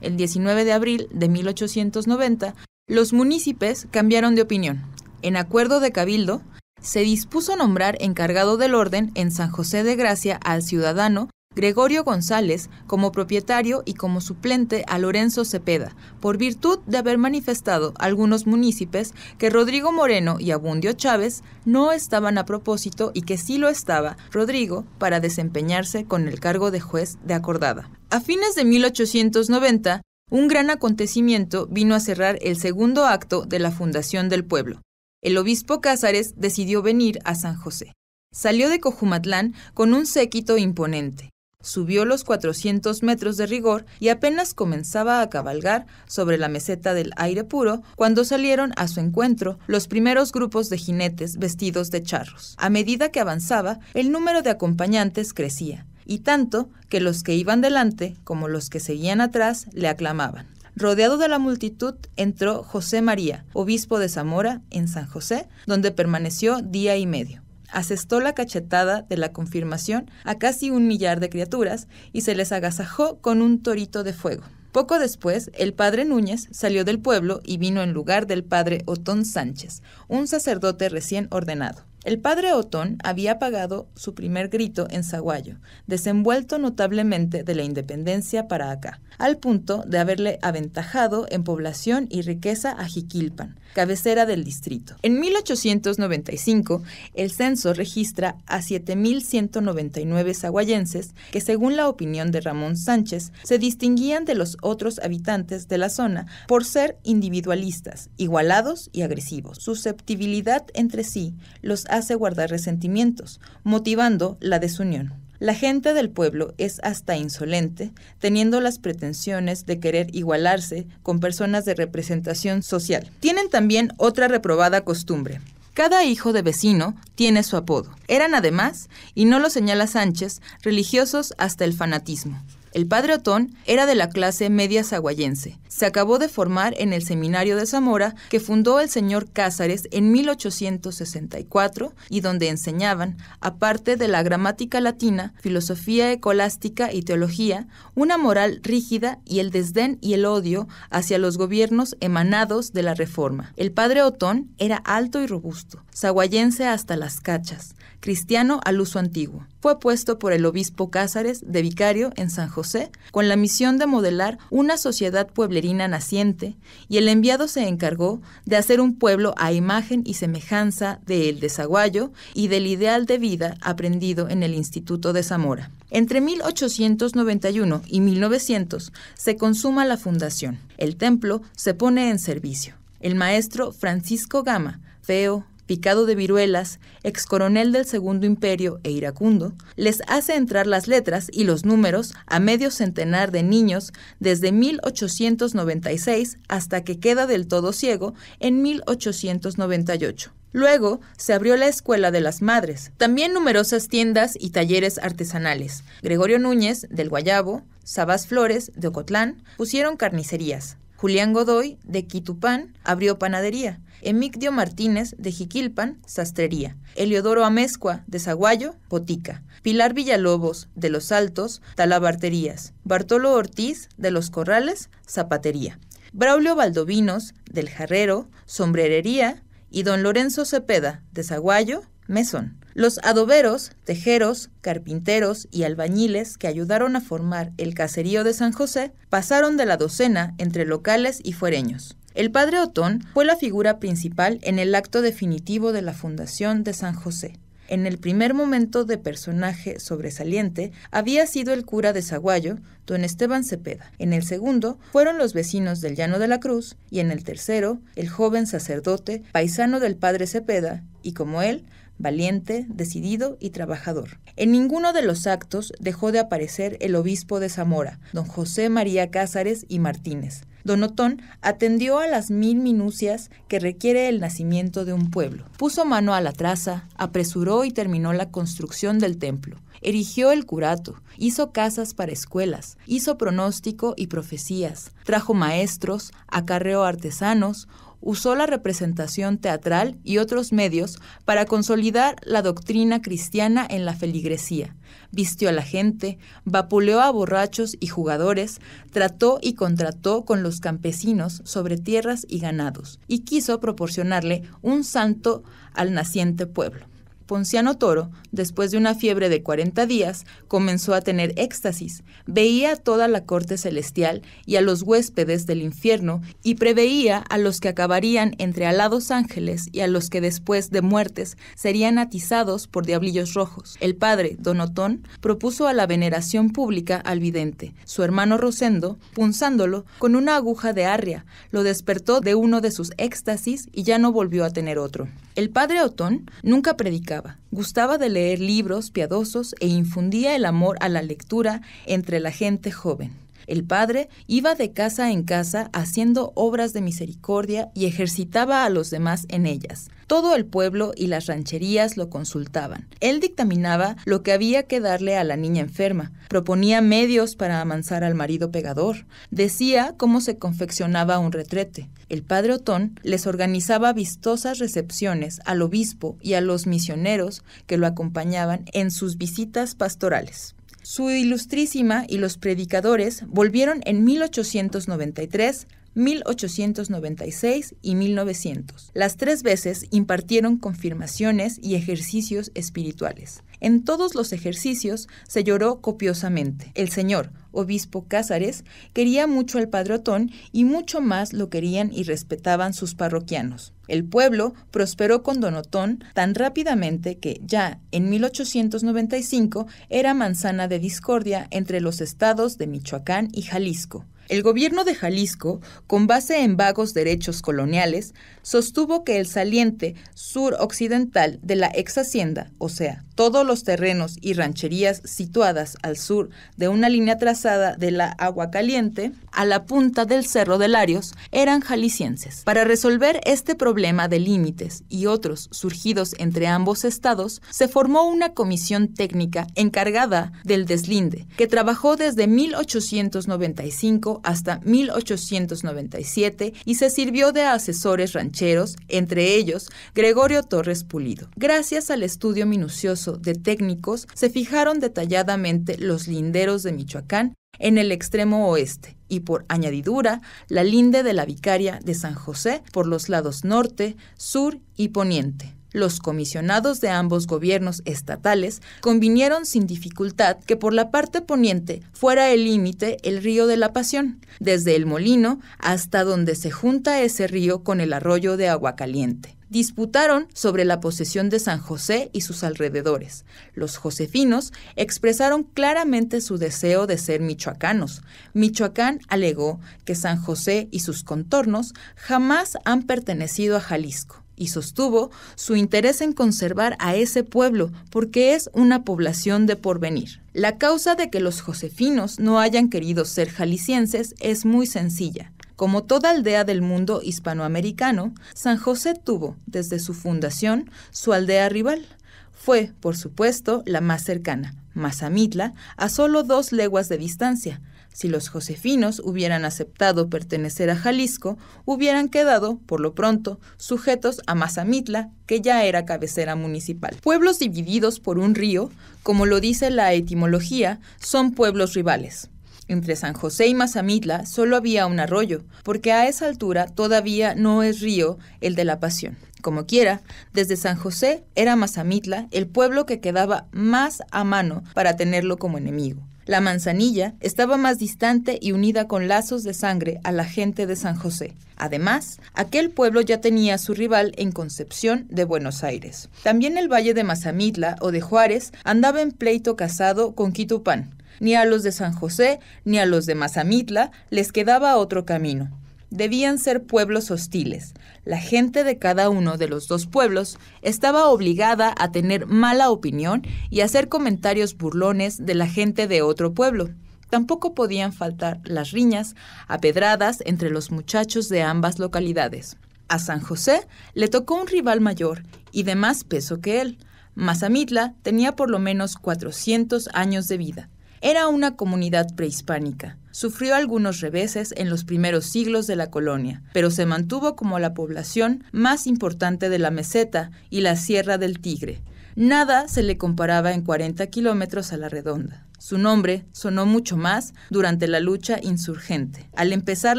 el 19 de abril de 1890, los munícipes cambiaron de opinión. En acuerdo de cabildo, se dispuso nombrar encargado del orden en San José de Gracia al ciudadano Gregorio González como propietario y como suplente a Lorenzo Cepeda, por virtud de haber manifestado algunos municipios que Rodrigo Moreno y Abundio Chávez no estaban a propósito y que sí lo estaba Rodrigo para desempeñarse con el cargo de juez de acordada. A fines de 1890, un gran acontecimiento vino a cerrar el segundo acto de la fundación del pueblo. El obispo Cázares decidió venir a San José. Salió de Cojumatlán con un séquito imponente. Subió los 400 metros de rigor y apenas comenzaba a cabalgar sobre la meseta del aire puro cuando salieron a su encuentro los primeros grupos de jinetes vestidos de charros. A medida que avanzaba, el número de acompañantes crecía, y tanto que los que iban delante como los que seguían atrás le aclamaban. Rodeado de la multitud entró José María, obispo de Zamora, en San José, donde permaneció día y medio asestó la cachetada de la confirmación a casi un millar de criaturas y se les agasajó con un torito de fuego. Poco después, el padre Núñez salió del pueblo y vino en lugar del padre Otón Sánchez, un sacerdote recién ordenado. El padre Otón había pagado su primer grito en Zaguayo, desenvuelto notablemente de la independencia para acá, al punto de haberle aventajado en población y riqueza a Jiquilpan, cabecera del distrito. En 1895, el censo registra a 7.199 zaguayenses que, según la opinión de Ramón Sánchez, se distinguían de los otros habitantes de la zona por ser individualistas, igualados y agresivos. Susceptibilidad entre sí, los hace guardar resentimientos, motivando la desunión. La gente del pueblo es hasta insolente, teniendo las pretensiones de querer igualarse con personas de representación social. Tienen también otra reprobada costumbre. Cada hijo de vecino tiene su apodo. Eran además, y no lo señala Sánchez, religiosos hasta el fanatismo. El padre Otón era de la clase media zaguayense. Se acabó de formar en el seminario de Zamora que fundó el señor Cázares en 1864 y donde enseñaban, aparte de la gramática latina, filosofía ecolástica y teología, una moral rígida y el desdén y el odio hacia los gobiernos emanados de la Reforma. El padre Otón era alto y robusto, zaguayense hasta las cachas, cristiano al uso antiguo. Fue puesto por el obispo Cázares de vicario en San José con la misión de modelar una sociedad pueblerina naciente y el enviado se encargó de hacer un pueblo a imagen y semejanza de del desaguayo y del ideal de vida aprendido en el Instituto de Zamora. Entre 1891 y 1900 se consuma la fundación. El templo se pone en servicio. El maestro Francisco Gama, feo, picado de viruelas, ex coronel del Segundo Imperio e iracundo, les hace entrar las letras y los números a medio centenar de niños desde 1896 hasta que queda del todo ciego en 1898. Luego se abrió la Escuela de las Madres, también numerosas tiendas y talleres artesanales. Gregorio Núñez, del Guayabo, Sabás Flores, de Ocotlán, pusieron carnicerías. Julián Godoy, de Quitupán, abrió panadería. Emigdio Martínez de Jiquilpan, Sastrería, Eliodoro Amezcua de Zaguayo, Botica, Pilar Villalobos de Los Altos, Talabarterías, Bartolo Ortiz de Los Corrales, Zapatería, Braulio Valdovinos del Jarrero, Sombrerería y don Lorenzo Cepeda de Zaguayo, Mesón. Los adoberos, tejeros, carpinteros y albañiles que ayudaron a formar el caserío de San José pasaron de la docena entre locales y fuereños. El padre Otón fue la figura principal en el acto definitivo de la fundación de San José. En el primer momento de personaje sobresaliente había sido el cura de Zaguayo, don Esteban Cepeda. En el segundo fueron los vecinos del Llano de la Cruz y en el tercero el joven sacerdote, paisano del padre Cepeda, y como él, valiente, decidido y trabajador. En ninguno de los actos dejó de aparecer el obispo de Zamora, don José María Cázares y Martínez, Donotón atendió a las mil minucias que requiere el nacimiento de un pueblo. Puso mano a la traza, apresuró y terminó la construcción del templo. Erigió el curato, hizo casas para escuelas, hizo pronóstico y profecías, trajo maestros, acarreó artesanos, usó la representación teatral y otros medios para consolidar la doctrina cristiana en la feligresía. Vistió a la gente, vapuleó a borrachos y jugadores, trató y contrató con los campesinos sobre tierras y ganados, y quiso proporcionarle un santo al naciente pueblo. Ponciano Toro, después de una fiebre de 40 días, comenzó a tener éxtasis, veía a toda la corte celestial y a los huéspedes del infierno y preveía a los que acabarían entre alados ángeles y a los que después de muertes serían atizados por diablillos rojos. El padre, Don Otón, propuso a la veneración pública al vidente. Su hermano Rosendo, punzándolo con una aguja de arria, lo despertó de uno de sus éxtasis y ya no volvió a tener otro. El padre Otón nunca predicaba, gustaba de leer libros piadosos e infundía el amor a la lectura entre la gente joven. El padre iba de casa en casa haciendo obras de misericordia y ejercitaba a los demás en ellas. Todo el pueblo y las rancherías lo consultaban. Él dictaminaba lo que había que darle a la niña enferma, proponía medios para amansar al marido pegador, decía cómo se confeccionaba un retrete. El padre Otón les organizaba vistosas recepciones al obispo y a los misioneros que lo acompañaban en sus visitas pastorales. Su ilustrísima y los predicadores volvieron en 1893 1896 y 1900. Las tres veces impartieron confirmaciones y ejercicios espirituales. En todos los ejercicios se lloró copiosamente. El señor, obispo Cázares, quería mucho al padre Otón y mucho más lo querían y respetaban sus parroquianos. El pueblo prosperó con Don Otón tan rápidamente que ya en 1895 era manzana de discordia entre los estados de Michoacán y Jalisco. El gobierno de Jalisco, con base en vagos derechos coloniales, sostuvo que el saliente sur occidental de la ex hacienda, o sea, todos los terrenos y rancherías situadas al sur de una línea trazada de la Agua Caliente a la punta del Cerro de Larios, eran jaliscienses. Para resolver este problema de límites y otros surgidos entre ambos estados, se formó una comisión técnica encargada del deslinde, que trabajó desde 1895 hasta 1897 y se sirvió de asesores rancheros, entre ellos Gregorio Torres Pulido. Gracias al estudio minucioso de técnicos, se fijaron detalladamente los linderos de Michoacán en el extremo oeste y por añadidura la linde de la Vicaria de San José por los lados norte, sur y poniente. Los comisionados de ambos gobiernos estatales convinieron sin dificultad que por la parte poniente fuera el límite el río de la Pasión, desde el molino hasta donde se junta ese río con el arroyo de Agua Caliente. disputaron sobre la posesión de San José y sus alrededores. Los josefinos expresaron claramente su deseo de ser michoacanos. Michoacán alegó que San José y sus contornos jamás han pertenecido a Jalisco y sostuvo su interés en conservar a ese pueblo porque es una población de porvenir. La causa de que los josefinos no hayan querido ser jaliscienses es muy sencilla. Como toda aldea del mundo hispanoamericano, San José tuvo, desde su fundación, su aldea rival. Fue, por supuesto, la más cercana, Mazamitla, a solo dos leguas de distancia, si los josefinos hubieran aceptado pertenecer a Jalisco, hubieran quedado, por lo pronto, sujetos a Mazamitla, que ya era cabecera municipal. Pueblos divididos por un río, como lo dice la etimología, son pueblos rivales. Entre San José y Mazamitla solo había un arroyo, porque a esa altura todavía no es río el de la Pasión. Como quiera, desde San José era Mazamitla el pueblo que quedaba más a mano para tenerlo como enemigo. La manzanilla estaba más distante y unida con lazos de sangre a la gente de San José. Además, aquel pueblo ya tenía a su rival en Concepción de Buenos Aires. También el valle de Mazamitla o de Juárez andaba en pleito casado con Quitupán. Ni a los de San José ni a los de Mazamitla les quedaba otro camino debían ser pueblos hostiles. La gente de cada uno de los dos pueblos estaba obligada a tener mala opinión y hacer comentarios burlones de la gente de otro pueblo. Tampoco podían faltar las riñas, apedradas entre los muchachos de ambas localidades. A San José le tocó un rival mayor y de más peso que él. Mazamitla tenía por lo menos 400 años de vida. Era una comunidad prehispánica sufrió algunos reveses en los primeros siglos de la colonia, pero se mantuvo como la población más importante de la meseta y la Sierra del Tigre. Nada se le comparaba en 40 kilómetros a la redonda. Su nombre sonó mucho más durante la lucha insurgente. Al empezar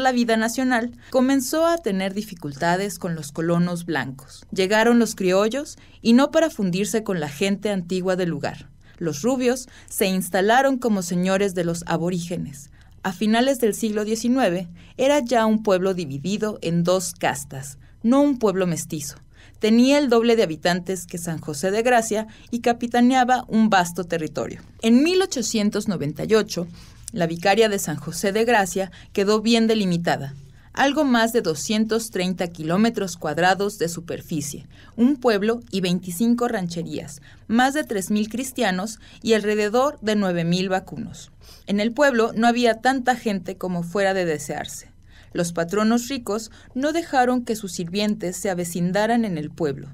la vida nacional, comenzó a tener dificultades con los colonos blancos. Llegaron los criollos y no para fundirse con la gente antigua del lugar. Los rubios se instalaron como señores de los aborígenes a finales del siglo XIX, era ya un pueblo dividido en dos castas, no un pueblo mestizo. Tenía el doble de habitantes que San José de Gracia y capitaneaba un vasto territorio. En 1898, la vicaria de San José de Gracia quedó bien delimitada, algo más de 230 kilómetros cuadrados de superficie, un pueblo y 25 rancherías, más de 3.000 cristianos y alrededor de 9.000 vacunos. En el pueblo no había tanta gente como fuera de desearse. Los patronos ricos no dejaron que sus sirvientes se avecindaran en el pueblo.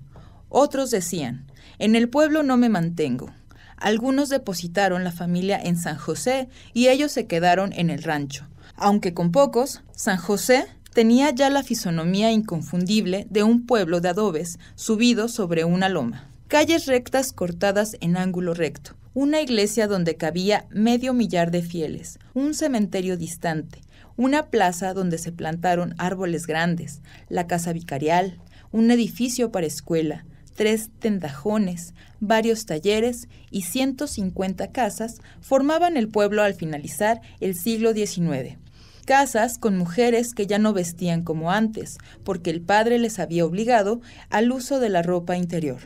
Otros decían, en el pueblo no me mantengo. Algunos depositaron la familia en San José y ellos se quedaron en el rancho aunque con pocos, San José tenía ya la fisonomía inconfundible de un pueblo de adobes subido sobre una loma. Calles rectas cortadas en ángulo recto, una iglesia donde cabía medio millar de fieles, un cementerio distante, una plaza donde se plantaron árboles grandes, la casa vicarial, un edificio para escuela, tres tendajones, varios talleres y 150 casas formaban el pueblo al finalizar el siglo XIX casas con mujeres que ya no vestían como antes, porque el padre les había obligado al uso de la ropa interior.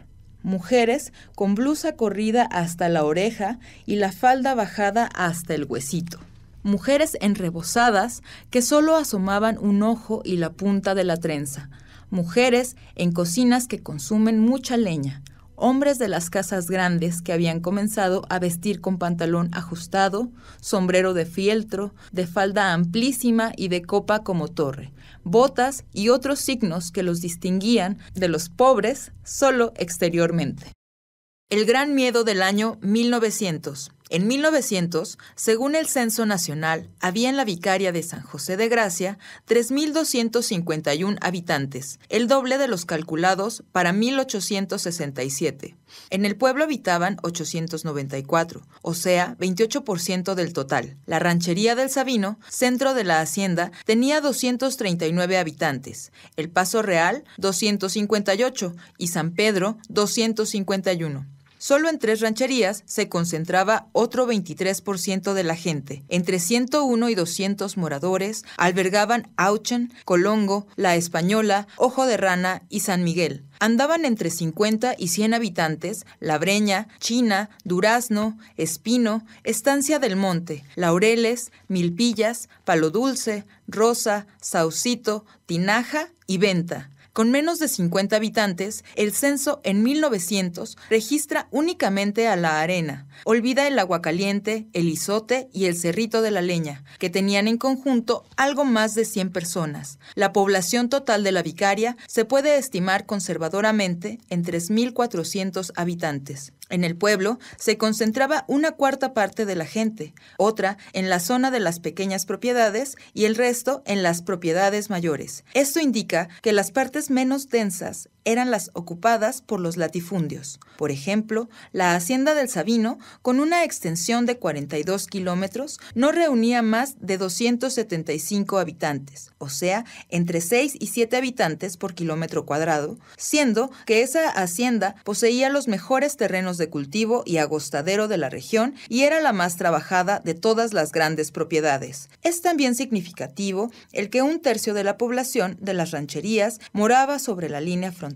Mujeres con blusa corrida hasta la oreja y la falda bajada hasta el huesito. Mujeres enrebozadas que solo asomaban un ojo y la punta de la trenza. Mujeres en cocinas que consumen mucha leña hombres de las casas grandes que habían comenzado a vestir con pantalón ajustado, sombrero de fieltro, de falda amplísima y de copa como torre, botas y otros signos que los distinguían de los pobres solo exteriormente. El gran miedo del año 1900. En 1900, según el Censo Nacional, había en la vicaria de San José de Gracia 3.251 habitantes, el doble de los calculados para 1867. En el pueblo habitaban 894, o sea, 28% del total. La ranchería del Sabino, centro de la hacienda, tenía 239 habitantes, el Paso Real 258 y San Pedro 251. Solo en tres rancherías se concentraba otro 23% de la gente. Entre 101 y 200 moradores albergaban Auchen, Colongo, La Española, Ojo de Rana y San Miguel. Andaban entre 50 y 100 habitantes, La Breña, China, Durazno, Espino, Estancia del Monte, Laureles, Milpillas, Palo Dulce, Rosa, Saucito, Tinaja y Venta. Con menos de 50 habitantes, el censo en 1900 registra únicamente a la arena. Olvida el agua caliente, el Isote y el cerrito de la leña, que tenían en conjunto algo más de 100 personas. La población total de la vicaria se puede estimar conservadoramente en 3.400 habitantes. En el pueblo se concentraba una cuarta parte de la gente, otra en la zona de las pequeñas propiedades y el resto en las propiedades mayores. Esto indica que las partes menos densas eran las ocupadas por los latifundios. Por ejemplo, la hacienda del Sabino, con una extensión de 42 kilómetros, no reunía más de 275 habitantes, o sea, entre 6 y 7 habitantes por kilómetro cuadrado, siendo que esa hacienda poseía los mejores terrenos de cultivo y agostadero de la región y era la más trabajada de todas las grandes propiedades. Es también significativo el que un tercio de la población de las rancherías moraba sobre la línea frontal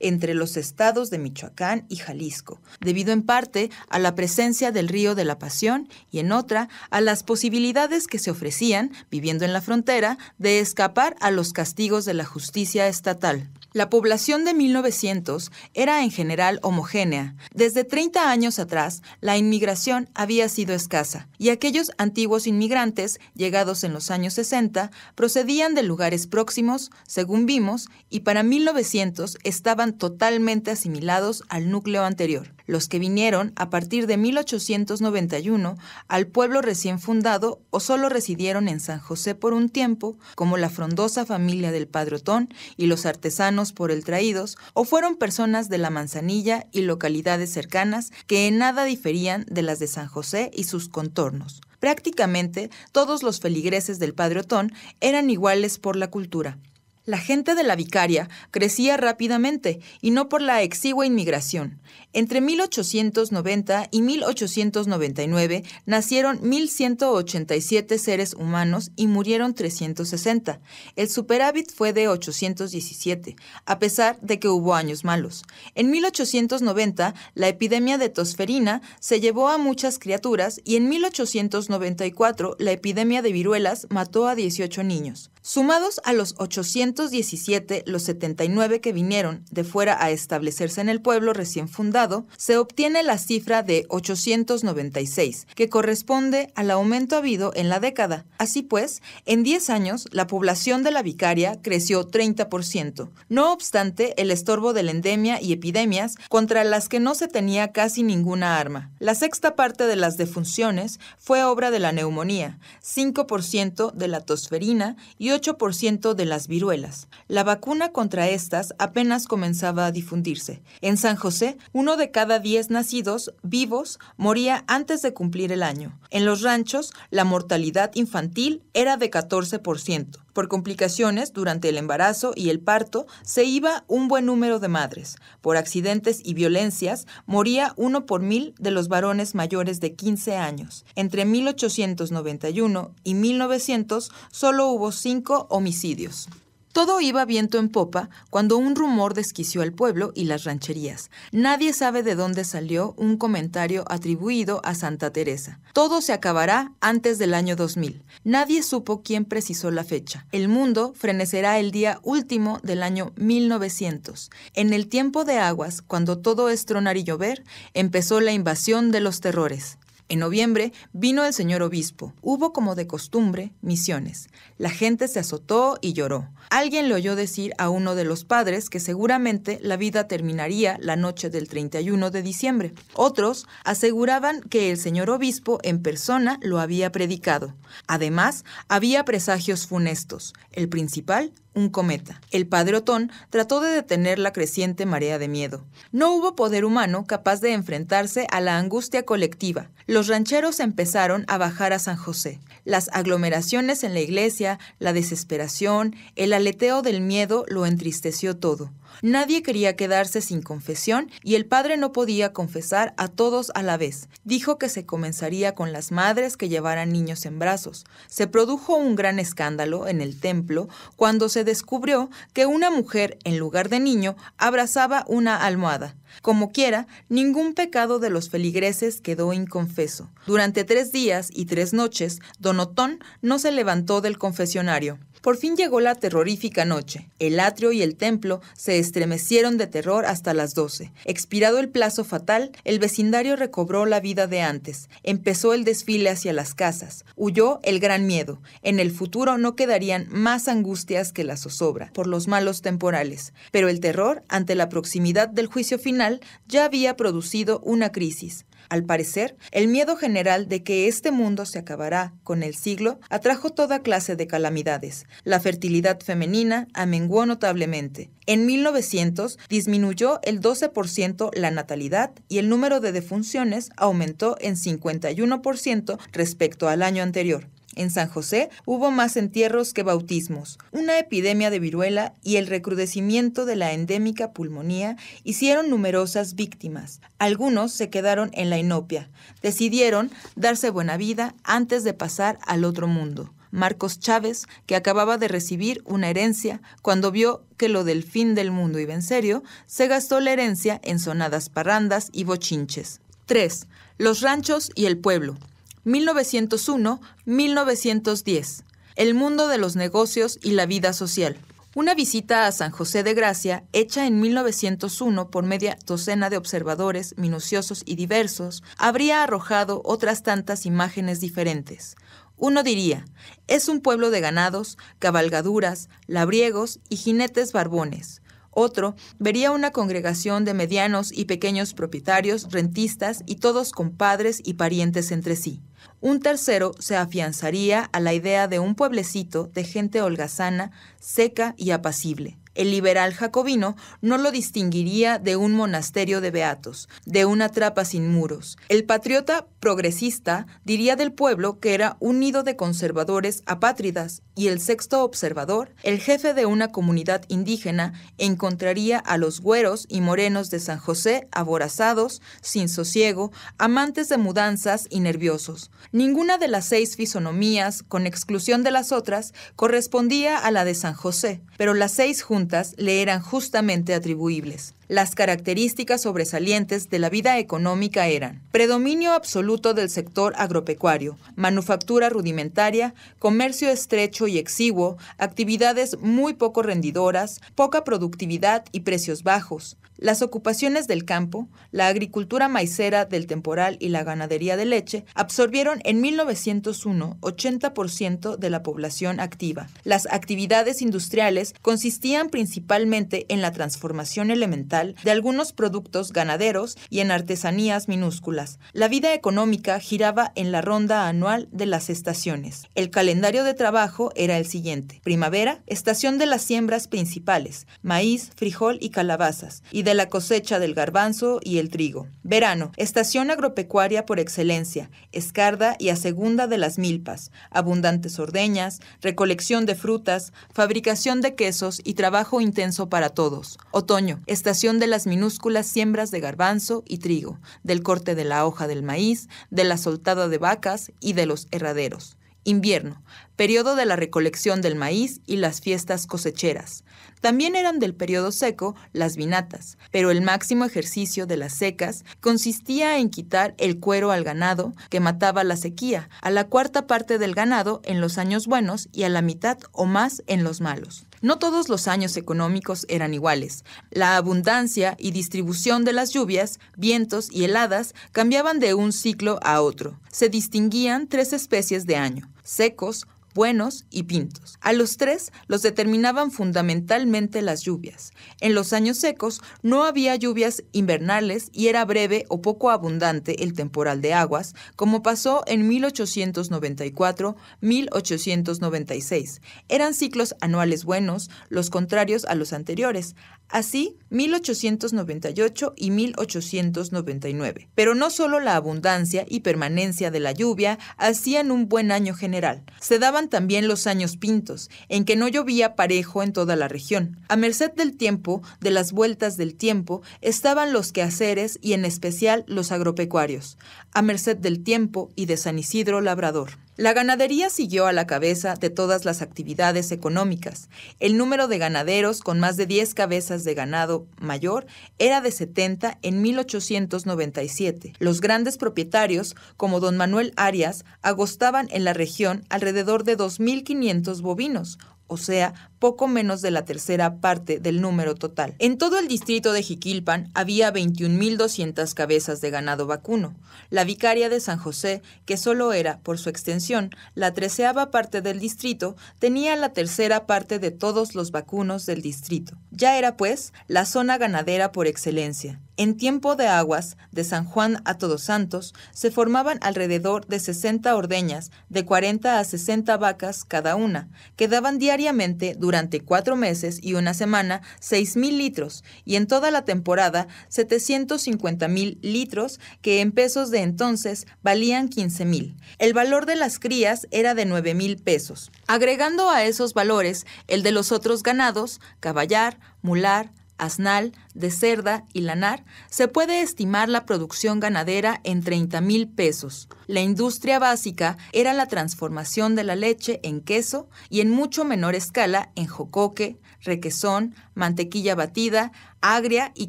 entre los estados de Michoacán y Jalisco, debido en parte a la presencia del río de la Pasión y en otra a las posibilidades que se ofrecían, viviendo en la frontera, de escapar a los castigos de la justicia estatal. La población de 1900 era en general homogénea. Desde 30 años atrás, la inmigración había sido escasa y aquellos antiguos inmigrantes, llegados en los años 60, procedían de lugares próximos, según vimos, y para 1900 estaban totalmente asimilados al núcleo anterior, los que vinieron a partir de 1891 al pueblo recién fundado o solo residieron en San José por un tiempo, como la frondosa familia del Padre Otón y los artesanos por el traídos, o fueron personas de la Manzanilla y localidades cercanas que en nada diferían de las de San José y sus contornos. Prácticamente todos los feligreses del Padre Otón eran iguales por la cultura. La gente de la vicaria crecía rápidamente y no por la exigua inmigración. Entre 1890 y 1899 nacieron 1.187 seres humanos y murieron 360. El superávit fue de 817, a pesar de que hubo años malos. En 1890, la epidemia de tosferina se llevó a muchas criaturas y en 1894 la epidemia de viruelas mató a 18 niños. Sumados a los 817, los 79 que vinieron de fuera a establecerse en el pueblo recién fundado, se obtiene la cifra de 896, que corresponde al aumento habido en la década. Así pues, en 10 años, la población de la vicaria creció 30%. No obstante, el estorbo de la endemia y epidemias, contra las que no se tenía casi ninguna arma. La sexta parte de las defunciones fue obra de la neumonía, 5% de la tosferina y 8% de las viruelas. La vacuna contra estas apenas comenzaba a difundirse. En San José, uno de cada diez nacidos vivos moría antes de cumplir el año. En los ranchos, la mortalidad infantil era de 14%. Por complicaciones durante el embarazo y el parto, se iba un buen número de madres. Por accidentes y violencias, moría uno por mil de los varones mayores de 15 años. Entre 1891 y 1900 solo hubo cinco homicidios. Todo iba viento en popa cuando un rumor desquició al pueblo y las rancherías. Nadie sabe de dónde salió un comentario atribuido a Santa Teresa. Todo se acabará antes del año 2000. Nadie supo quién precisó la fecha. El mundo frenecerá el día último del año 1900. En el tiempo de aguas, cuando todo es tronar y llover, empezó la invasión de los terrores. En noviembre vino el señor obispo. Hubo, como de costumbre, misiones. La gente se azotó y lloró. Alguien le oyó decir a uno de los padres que seguramente la vida terminaría la noche del 31 de diciembre. Otros aseguraban que el señor obispo en persona lo había predicado. Además, había presagios funestos. El principal un cometa. El padre Otón trató de detener la creciente marea de miedo. No hubo poder humano capaz de enfrentarse a la angustia colectiva. Los rancheros empezaron a bajar a San José. Las aglomeraciones en la iglesia, la desesperación, el aleteo del miedo lo entristeció todo. Nadie quería quedarse sin confesión y el padre no podía confesar a todos a la vez. Dijo que se comenzaría con las madres que llevaran niños en brazos. Se produjo un gran escándalo en el templo cuando se descubrió que una mujer, en lugar de niño, abrazaba una almohada. Como quiera, ningún pecado de los feligreses quedó inconfeso. Durante tres días y tres noches, don Otón no se levantó del confesionario. Por fin llegó la terrorífica noche. El atrio y el templo se estremecieron de terror hasta las 12. Expirado el plazo fatal, el vecindario recobró la vida de antes. Empezó el desfile hacia las casas. Huyó el gran miedo. En el futuro no quedarían más angustias que la zozobra por los malos temporales. Pero el terror, ante la proximidad del juicio final, ya había producido una crisis. Al parecer, el miedo general de que este mundo se acabará con el siglo atrajo toda clase de calamidades. La fertilidad femenina amenguó notablemente. En 1900 disminuyó el 12% la natalidad y el número de defunciones aumentó en 51% respecto al año anterior. En San José hubo más entierros que bautismos. Una epidemia de viruela y el recrudecimiento de la endémica pulmonía hicieron numerosas víctimas. Algunos se quedaron en la inopia. Decidieron darse buena vida antes de pasar al otro mundo. Marcos Chávez, que acababa de recibir una herencia, cuando vio que lo del fin del mundo iba en serio, se gastó la herencia en sonadas parrandas y bochinches. 3. Los ranchos y el pueblo. 1901-1910, El mundo de los negocios y la vida social. Una visita a San José de Gracia, hecha en 1901 por media docena de observadores minuciosos y diversos, habría arrojado otras tantas imágenes diferentes. Uno diría, es un pueblo de ganados, cabalgaduras, labriegos y jinetes barbones. Otro vería una congregación de medianos y pequeños propietarios, rentistas y todos compadres y parientes entre sí. Un tercero se afianzaría a la idea de un pueblecito de gente holgazana, seca y apacible. El liberal jacobino no lo distinguiría de un monasterio de beatos, de una trapa sin muros. El patriota progresista diría del pueblo que era un nido de conservadores apátridas y el sexto observador, el jefe de una comunidad indígena, encontraría a los güeros y morenos de San José aborazados, sin sosiego, amantes de mudanzas y nerviosos. Ninguna de las seis fisonomías, con exclusión de las otras, correspondía a la de San José, pero las seis juntas le eran justamente atribuibles. Las características sobresalientes de la vida económica eran predominio absoluto del sector agropecuario, manufactura rudimentaria, comercio estrecho y exiguo, actividades muy poco rendidoras, poca productividad y precios bajos, las ocupaciones del campo, la agricultura maicera del temporal y la ganadería de leche absorbieron en 1901 80% de la población activa. Las actividades industriales consistían principalmente en la transformación elemental de algunos productos ganaderos y en artesanías minúsculas. La vida económica giraba en la ronda anual de las estaciones. El calendario de trabajo era el siguiente. Primavera, estación de las siembras principales, maíz, frijol y calabazas, la cosecha del garbanzo y el trigo. Verano, estación agropecuaria por excelencia, escarda y a segunda de las milpas, abundantes ordeñas, recolección de frutas, fabricación de quesos y trabajo intenso para todos. Otoño, estación de las minúsculas siembras de garbanzo y trigo, del corte de la hoja del maíz, de la soltada de vacas y de los herraderos. Invierno, periodo de la recolección del maíz y las fiestas cosecheras. También eran del periodo seco las vinatas, pero el máximo ejercicio de las secas consistía en quitar el cuero al ganado que mataba la sequía, a la cuarta parte del ganado en los años buenos y a la mitad o más en los malos. No todos los años económicos eran iguales. La abundancia y distribución de las lluvias, vientos y heladas cambiaban de un ciclo a otro. Se distinguían tres especies de año, secos, buenos y pintos. A los tres los determinaban fundamentalmente las lluvias. En los años secos no había lluvias invernales y era breve o poco abundante el temporal de aguas, como pasó en 1894-1896. Eran ciclos anuales buenos, los contrarios a los anteriores. Así, 1898 y 1899. Pero no solo la abundancia y permanencia de la lluvia hacían un buen año general, se daban también los años pintos, en que no llovía parejo en toda la región. A merced del tiempo, de las vueltas del tiempo, estaban los quehaceres y en especial los agropecuarios, a merced del tiempo y de San Isidro Labrador. La ganadería siguió a la cabeza de todas las actividades económicas. El número de ganaderos con más de 10 cabezas de ganado mayor era de 70 en 1897. Los grandes propietarios, como don Manuel Arias, agostaban en la región alrededor de 2.500 bovinos, o sea, poco menos de la tercera parte del número total. En todo el distrito de Jiquilpan había 21.200 cabezas de ganado vacuno. La vicaria de San José, que solo era, por su extensión, la treceava parte del distrito, tenía la tercera parte de todos los vacunos del distrito. Ya era, pues, la zona ganadera por excelencia. En tiempo de aguas, de San Juan a Todos Santos, se formaban alrededor de 60 ordeñas, de 40 a 60 vacas cada una, que daban diariamente durante durante cuatro meses y una semana 6.000 litros y en toda la temporada 750.000 litros que en pesos de entonces valían 15.000. El valor de las crías era de 9.000 pesos. Agregando a esos valores el de los otros ganados, caballar, mular, Asnal, de Cerda y Lanar, se puede estimar la producción ganadera en 30 mil pesos. La industria básica era la transformación de la leche en queso y en mucho menor escala en jocoque, requesón, mantequilla batida, agria y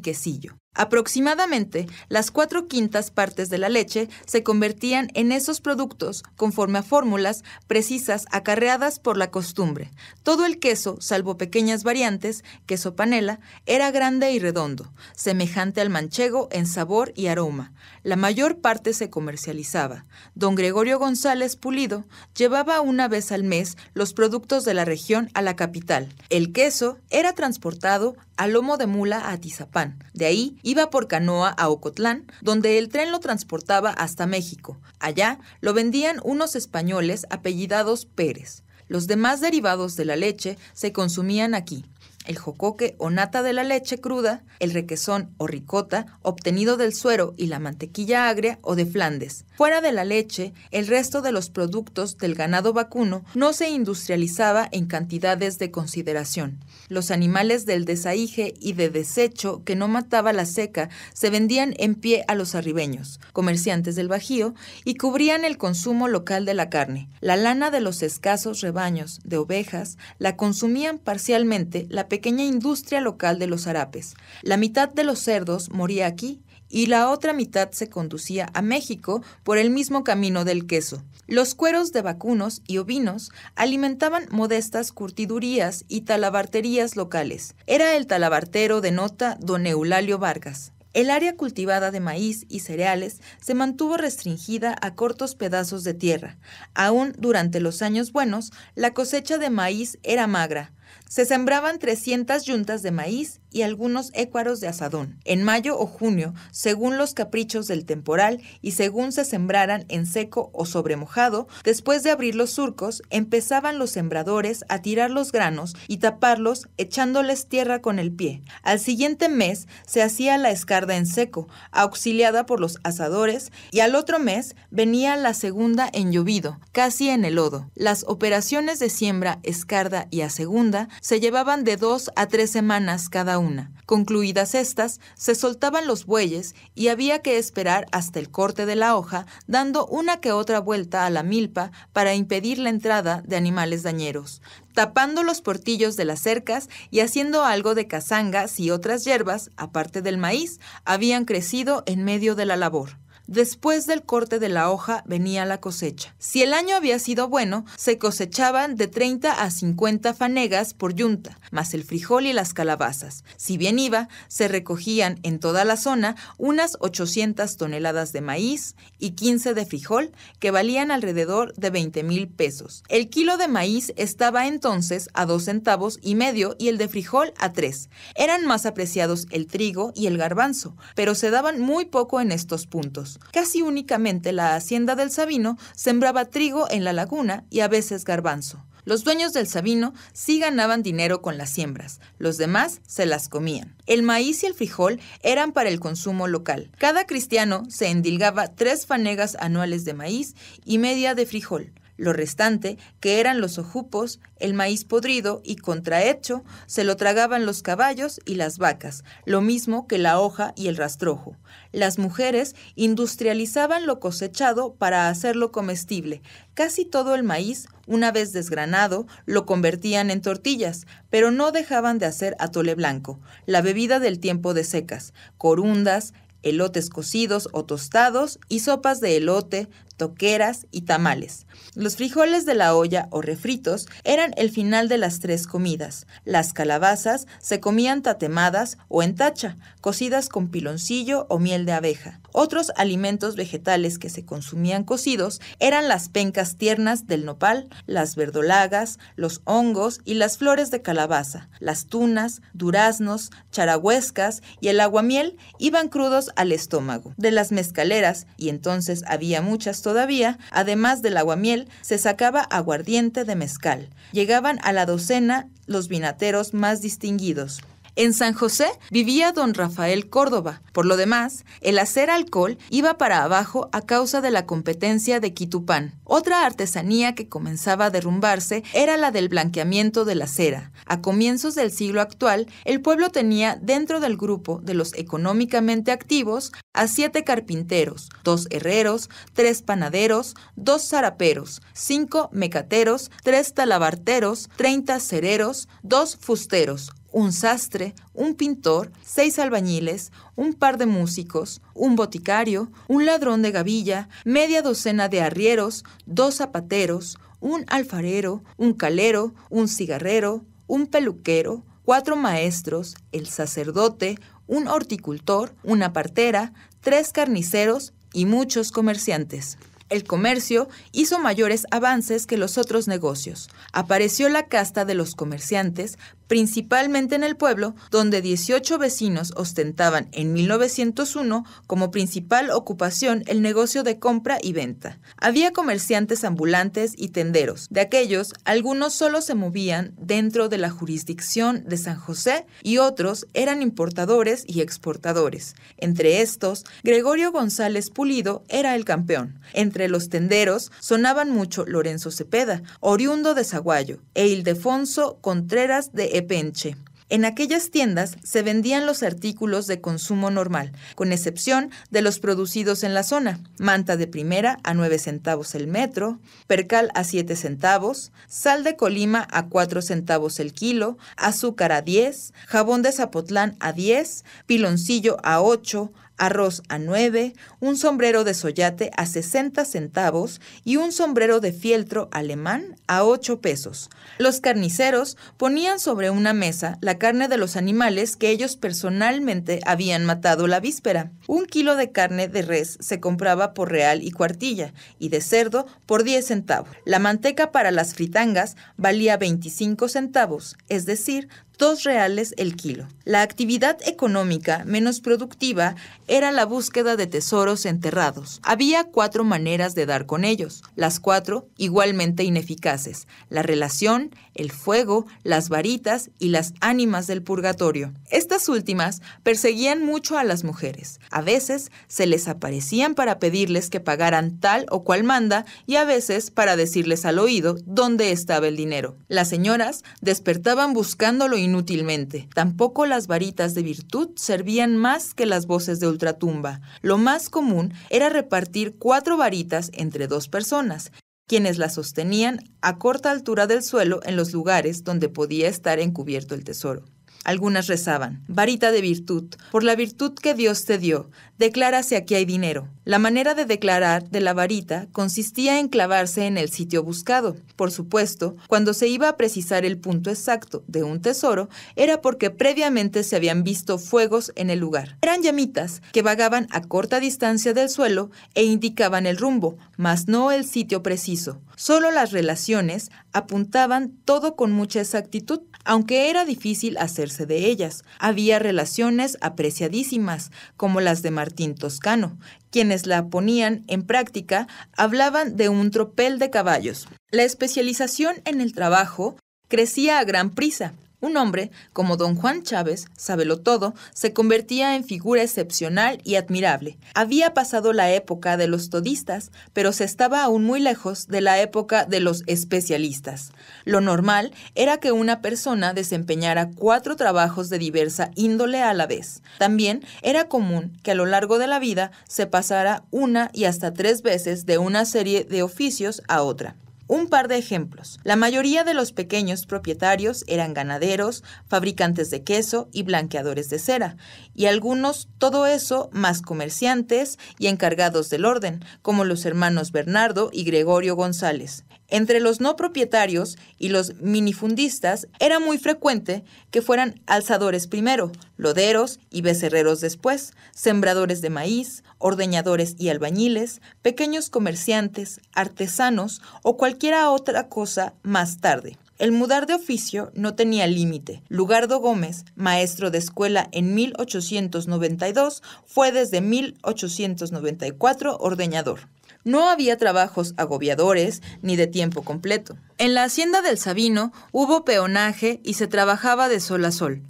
quesillo. Aproximadamente las cuatro quintas partes de la leche se convertían en esos productos conforme a fórmulas precisas acarreadas por la costumbre. Todo el queso, salvo pequeñas variantes, queso panela, era grande y redondo, semejante al manchego en sabor y aroma. La mayor parte se comercializaba. Don Gregorio González Pulido llevaba una vez al mes los productos de la región a la capital. El queso era transportado a lomo de mula a Tizapán De ahí Iba por canoa a Ocotlán, donde el tren lo transportaba hasta México. Allá lo vendían unos españoles apellidados Pérez. Los demás derivados de la leche se consumían aquí. El jocoque o nata de la leche cruda, el requesón o ricota, obtenido del suero y la mantequilla agria o de Flandes, Fuera de la leche, el resto de los productos del ganado vacuno no se industrializaba en cantidades de consideración. Los animales del desahije y de desecho que no mataba la seca se vendían en pie a los arribeños, comerciantes del Bajío, y cubrían el consumo local de la carne. La lana de los escasos rebaños de ovejas la consumían parcialmente la pequeña industria local de los harapes. La mitad de los cerdos moría aquí y la otra mitad se conducía a México por el mismo camino del queso. Los cueros de vacunos y ovinos alimentaban modestas curtidurías y talabarterías locales. Era el talabartero de nota don Eulalio Vargas. El área cultivada de maíz y cereales se mantuvo restringida a cortos pedazos de tierra. Aún durante los años buenos, la cosecha de maíz era magra. Se sembraban 300 yuntas de maíz y algunos écuaros de azadón, en mayo o junio, según los caprichos del temporal y según se sembraran en seco o sobre mojado, después de abrir los surcos, empezaban los sembradores a tirar los granos y taparlos echándoles tierra con el pie. Al siguiente mes se hacía la escarda en seco, auxiliada por los asadores, y al otro mes venía la segunda en llovido, casi en el lodo. Las operaciones de siembra, escarda y a segunda se llevaban de dos a tres semanas cada una Concluidas estas, se soltaban los bueyes y había que esperar hasta el corte de la hoja, dando una que otra vuelta a la milpa para impedir la entrada de animales dañeros, tapando los portillos de las cercas y haciendo algo de cazangas y otras hierbas, aparte del maíz, habían crecido en medio de la labor. Después del corte de la hoja venía la cosecha. Si el año había sido bueno, se cosechaban de 30 a 50 fanegas por yunta, más el frijol y las calabazas. Si bien iba, se recogían en toda la zona unas 800 toneladas de maíz y 15 de frijol, que valían alrededor de 20 mil pesos. El kilo de maíz estaba entonces a dos centavos y medio y el de frijol a tres. Eran más apreciados el trigo y el garbanzo, pero se daban muy poco en estos puntos. Casi únicamente la hacienda del Sabino sembraba trigo en la laguna y a veces garbanzo. Los dueños del Sabino sí ganaban dinero con las siembras, los demás se las comían. El maíz y el frijol eran para el consumo local. Cada cristiano se endilgaba tres fanegas anuales de maíz y media de frijol. Lo restante, que eran los ojupos, el maíz podrido y contrahecho, se lo tragaban los caballos y las vacas, lo mismo que la hoja y el rastrojo. Las mujeres industrializaban lo cosechado para hacerlo comestible. Casi todo el maíz, una vez desgranado, lo convertían en tortillas, pero no dejaban de hacer atole blanco, la bebida del tiempo de secas, corundas, elotes cocidos o tostados y sopas de elote, toqueras y tamales. Los frijoles de la olla o refritos eran el final de las tres comidas. Las calabazas se comían tatemadas o en tacha, cocidas con piloncillo o miel de abeja. Otros alimentos vegetales que se consumían cocidos eran las pencas tiernas del nopal, las verdolagas, los hongos y las flores de calabaza, las tunas, duraznos, charagüescas y el aguamiel iban crudos al estómago. De las mezcaleras, y entonces había muchas todavía, además del aguamiel, se sacaba aguardiente de mezcal. Llegaban a la docena los vinateros más distinguidos. En San José vivía don Rafael Córdoba. Por lo demás, el hacer alcohol iba para abajo a causa de la competencia de Quitupán. Otra artesanía que comenzaba a derrumbarse era la del blanqueamiento de la cera. A comienzos del siglo actual, el pueblo tenía dentro del grupo de los económicamente activos a siete carpinteros, dos herreros, tres panaderos, dos zaraperos, cinco mecateros, tres talabarteros, treinta cereros, dos fusteros, un sastre, un pintor, seis albañiles, un par de músicos, un boticario, un ladrón de gavilla, media docena de arrieros, dos zapateros, un alfarero, un calero, un cigarrero, un peluquero, cuatro maestros, el sacerdote, un horticultor, una partera, tres carniceros y muchos comerciantes. El comercio hizo mayores avances que los otros negocios. Apareció la casta de los comerciantes principalmente en el pueblo, donde 18 vecinos ostentaban en 1901 como principal ocupación el negocio de compra y venta. Había comerciantes ambulantes y tenderos. De aquellos, algunos solo se movían dentro de la jurisdicción de San José y otros eran importadores y exportadores. Entre estos, Gregorio González Pulido era el campeón. Entre los tenderos sonaban mucho Lorenzo Cepeda, oriundo de Zaguayo, e Ildefonso Contreras de Epenche. En aquellas tiendas se vendían los artículos de consumo normal, con excepción de los producidos en la zona. Manta de primera a 9 centavos el metro, percal a 7 centavos, sal de Colima a 4 centavos el kilo, azúcar a 10, jabón de Zapotlán a 10, piloncillo a 8, arroz a 9, un sombrero de soyate a 60 centavos y un sombrero de fieltro alemán a 8 pesos. Los carniceros ponían sobre una mesa la carne de los animales que ellos personalmente habían matado la víspera. Un kilo de carne de res se compraba por real y cuartilla y de cerdo por 10 centavos. La manteca para las fritangas valía 25 centavos, es decir, 2 reales el kilo. La actividad económica menos productiva era la búsqueda de tesoros enterrados. Había cuatro maneras de dar con ellos, las cuatro igualmente ineficaces, la relación, el fuego, las varitas y las ánimas del purgatorio. Estas últimas perseguían mucho a las mujeres. A veces se les aparecían para pedirles que pagaran tal o cual manda y a veces para decirles al oído dónde estaba el dinero. Las señoras despertaban buscándolo inútilmente. Tampoco las varitas de virtud servían más que las voces de ultratumba. Lo más común era repartir cuatro varitas entre dos personas, quienes las sostenían a corta altura del suelo en los lugares donde podía estar encubierto el tesoro. Algunas rezaban, varita de virtud, por la virtud que Dios te dio, declara si aquí hay dinero. La manera de declarar de la varita consistía en clavarse en el sitio buscado. Por supuesto, cuando se iba a precisar el punto exacto de un tesoro, era porque previamente se habían visto fuegos en el lugar. Eran llamitas que vagaban a corta distancia del suelo e indicaban el rumbo, mas no el sitio preciso. Solo las relaciones apuntaban todo con mucha exactitud, aunque era difícil hacerse de ellas. Había relaciones apreciadísimas, como las de Martín Toscano. Quienes la ponían en práctica hablaban de un tropel de caballos. La especialización en el trabajo crecía a gran prisa. Un hombre como don Juan Chávez, sábelo todo, se convertía en figura excepcional y admirable. Había pasado la época de los todistas, pero se estaba aún muy lejos de la época de los especialistas. Lo normal era que una persona desempeñara cuatro trabajos de diversa índole a la vez. También era común que a lo largo de la vida se pasara una y hasta tres veces de una serie de oficios a otra. Un par de ejemplos. La mayoría de los pequeños propietarios eran ganaderos, fabricantes de queso y blanqueadores de cera, y algunos todo eso más comerciantes y encargados del orden, como los hermanos Bernardo y Gregorio González. Entre los no propietarios y los minifundistas era muy frecuente que fueran alzadores primero, loderos y becerreros después, sembradores de maíz, ordeñadores y albañiles, pequeños comerciantes, artesanos o cualquiera otra cosa más tarde. El mudar de oficio no tenía límite. Lugardo Gómez, maestro de escuela en 1892, fue desde 1894 ordeñador. No había trabajos agobiadores ni de tiempo completo. En la hacienda del Sabino hubo peonaje y se trabajaba de sol a sol.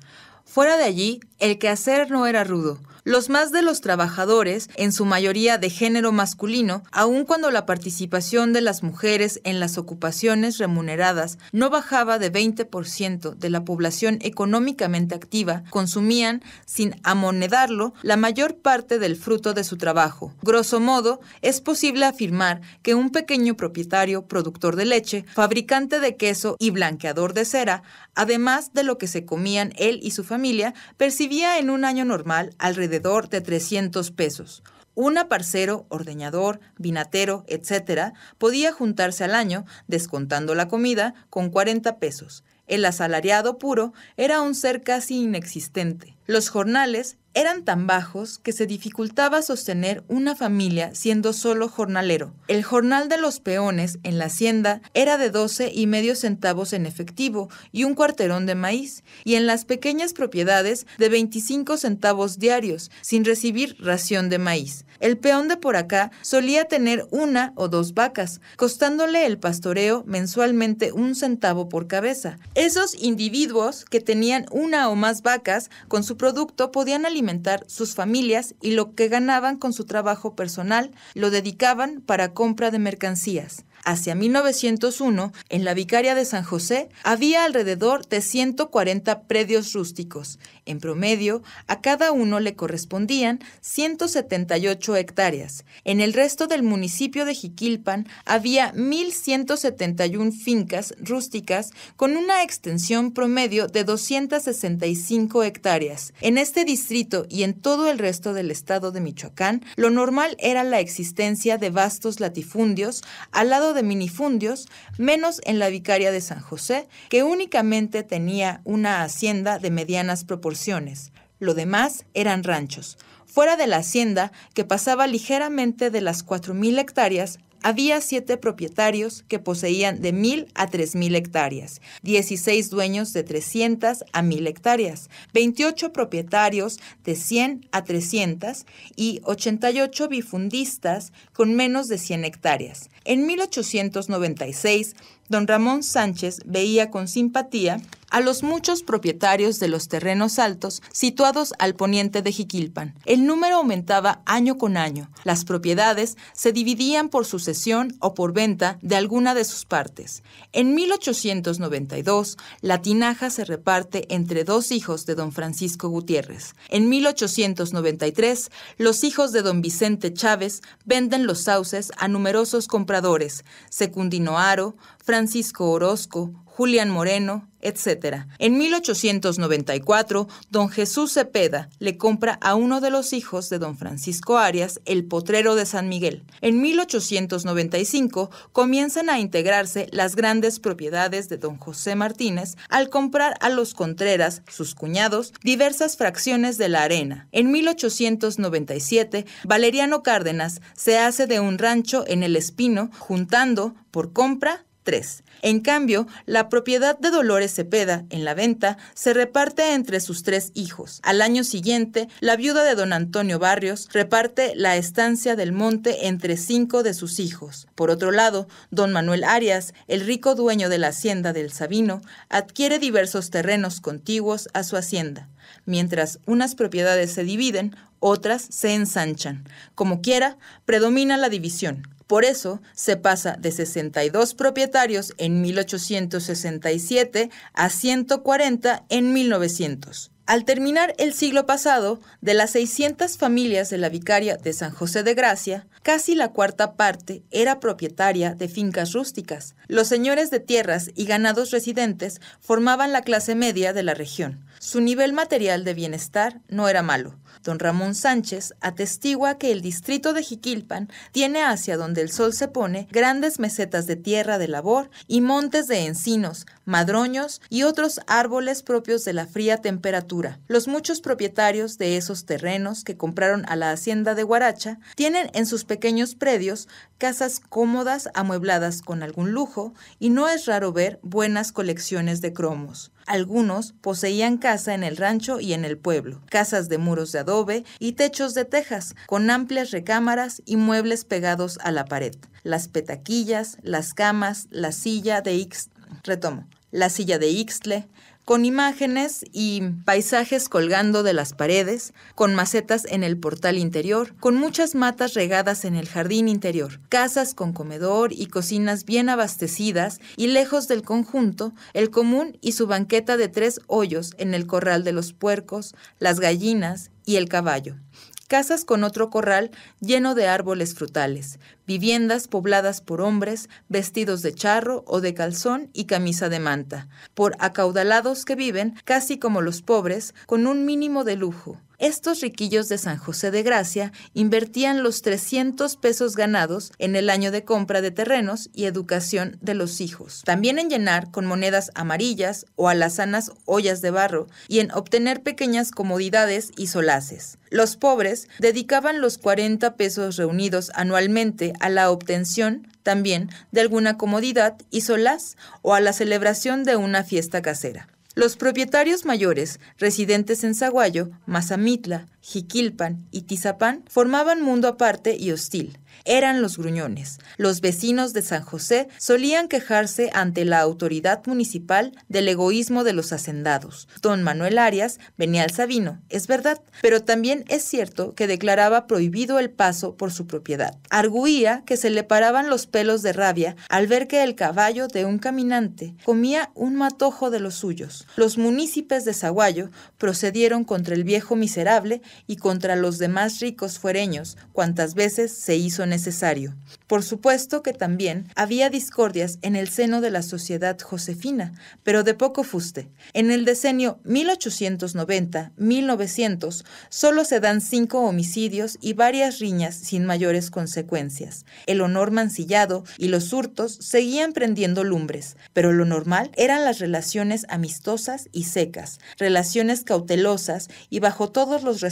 Fuera de allí, el quehacer no era rudo los más de los trabajadores, en su mayoría de género masculino, aun cuando la participación de las mujeres en las ocupaciones remuneradas no bajaba de 20% de la población económicamente activa, consumían, sin amonedarlo, la mayor parte del fruto de su trabajo. Grosso modo, es posible afirmar que un pequeño propietario, productor de leche, fabricante de queso y blanqueador de cera, además de lo que se comían él y su familia, percibía en un año normal alrededor de 300 pesos. Un aparcero, ordeñador, vinatero, etcétera, podía juntarse al año, descontando la comida, con 40 pesos. El asalariado puro era un ser casi inexistente. Los jornales eran tan bajos que se dificultaba sostener una familia siendo solo jornalero. El jornal de los peones en la hacienda era de 12 y medio centavos en efectivo y un cuarterón de maíz, y en las pequeñas propiedades de 25 centavos diarios, sin recibir ración de maíz. El peón de por acá solía tener una o dos vacas, costándole el pastoreo mensualmente un centavo por cabeza. Esos individuos que tenían una o más vacas, con su producto podían alimentar sus familias y lo que ganaban con su trabajo personal lo dedicaban para compra de mercancías. Hacia 1901, en la Vicaria de San José, había alrededor de 140 predios rústicos en promedio, a cada uno le correspondían 178 hectáreas. En el resto del municipio de Jiquilpan había 1.171 fincas rústicas con una extensión promedio de 265 hectáreas. En este distrito y en todo el resto del estado de Michoacán, lo normal era la existencia de vastos latifundios al lado de minifundios, menos en la vicaria de San José, que únicamente tenía una hacienda de medianas proporciones lo demás eran ranchos. Fuera de la hacienda, que pasaba ligeramente de las 4.000 hectáreas, había 7 propietarios que poseían de 1.000 a 3.000 hectáreas, 16 dueños de 300 a 1.000 hectáreas, 28 propietarios de 100 a 300 y 88 bifundistas con menos de 100 hectáreas. En 1896, don Ramón Sánchez veía con simpatía a los muchos propietarios de los terrenos altos situados al poniente de Jiquilpan. El número aumentaba año con año. Las propiedades se dividían por sucesión o por venta de alguna de sus partes. En 1892, la tinaja se reparte entre dos hijos de don Francisco Gutiérrez. En 1893, los hijos de don Vicente Chávez venden los sauces a numerosos compradores, Secundino Aro, Francisco Orozco, Julián Moreno, etc. En 1894, don Jesús Cepeda le compra a uno de los hijos de don Francisco Arias el potrero de San Miguel. En 1895 comienzan a integrarse las grandes propiedades de don José Martínez al comprar a los Contreras, sus cuñados, diversas fracciones de la arena. En 1897, Valeriano Cárdenas se hace de un rancho en el Espino, juntando, por compra, en cambio, la propiedad de Dolores Cepeda, en la venta, se reparte entre sus tres hijos. Al año siguiente, la viuda de don Antonio Barrios reparte la estancia del monte entre cinco de sus hijos. Por otro lado, don Manuel Arias, el rico dueño de la hacienda del Sabino, adquiere diversos terrenos contiguos a su hacienda. Mientras unas propiedades se dividen, otras se ensanchan. Como quiera, predomina la división. Por eso se pasa de 62 propietarios en 1867 a 140 en 1900. Al terminar el siglo pasado, de las 600 familias de la vicaria de San José de Gracia, casi la cuarta parte era propietaria de fincas rústicas. Los señores de tierras y ganados residentes formaban la clase media de la región. Su nivel material de bienestar no era malo. Don Ramón Sánchez atestigua que el distrito de Jiquilpan tiene hacia donde el sol se pone grandes mesetas de tierra de labor y montes de encinos, madroños y otros árboles propios de la fría temperatura. Los muchos propietarios de esos terrenos que compraron a la hacienda de Guaracha tienen en sus pequeños predios casas cómodas amuebladas con algún lujo y no es raro ver buenas colecciones de cromos. Algunos poseían casa en el rancho y en el pueblo, casas de muros de adobe y techos de tejas, con amplias recámaras y muebles pegados a la pared, las petaquillas, las camas, la silla de x Retomo la silla de Ixtle, con imágenes y paisajes colgando de las paredes, con macetas en el portal interior, con muchas matas regadas en el jardín interior, casas con comedor y cocinas bien abastecidas y lejos del conjunto, el común y su banqueta de tres hoyos en el corral de los puercos, las gallinas y el caballo casas con otro corral lleno de árboles frutales, viviendas pobladas por hombres vestidos de charro o de calzón y camisa de manta, por acaudalados que viven, casi como los pobres, con un mínimo de lujo. Estos riquillos de San José de Gracia invertían los 300 pesos ganados en el año de compra de terrenos y educación de los hijos, también en llenar con monedas amarillas o alazanas ollas de barro y en obtener pequeñas comodidades y solaces. Los pobres dedicaban los 40 pesos reunidos anualmente a la obtención, también, de alguna comodidad y solaz o a la celebración de una fiesta casera. Los propietarios mayores, residentes en Zaguayo, Mazamitla, Jiquilpan y Tizapán formaban mundo aparte y hostil. Eran los gruñones. Los vecinos de San José solían quejarse ante la autoridad municipal del egoísmo de los hacendados. Don Manuel Arias venía al Sabino, es verdad, pero también es cierto que declaraba prohibido el paso por su propiedad. Arguía que se le paraban los pelos de rabia al ver que el caballo de un caminante comía un matojo de los suyos. Los munícipes de Zaguayo procedieron contra el viejo miserable y contra los demás ricos fuereños cuantas veces se hizo necesario. Por supuesto que también había discordias en el seno de la sociedad josefina, pero de poco fuste. En el decenio 1890-1900 solo se dan cinco homicidios y varias riñas sin mayores consecuencias. El honor mancillado y los hurtos seguían prendiendo lumbres, pero lo normal eran las relaciones amistosas y secas, relaciones cautelosas y bajo todos los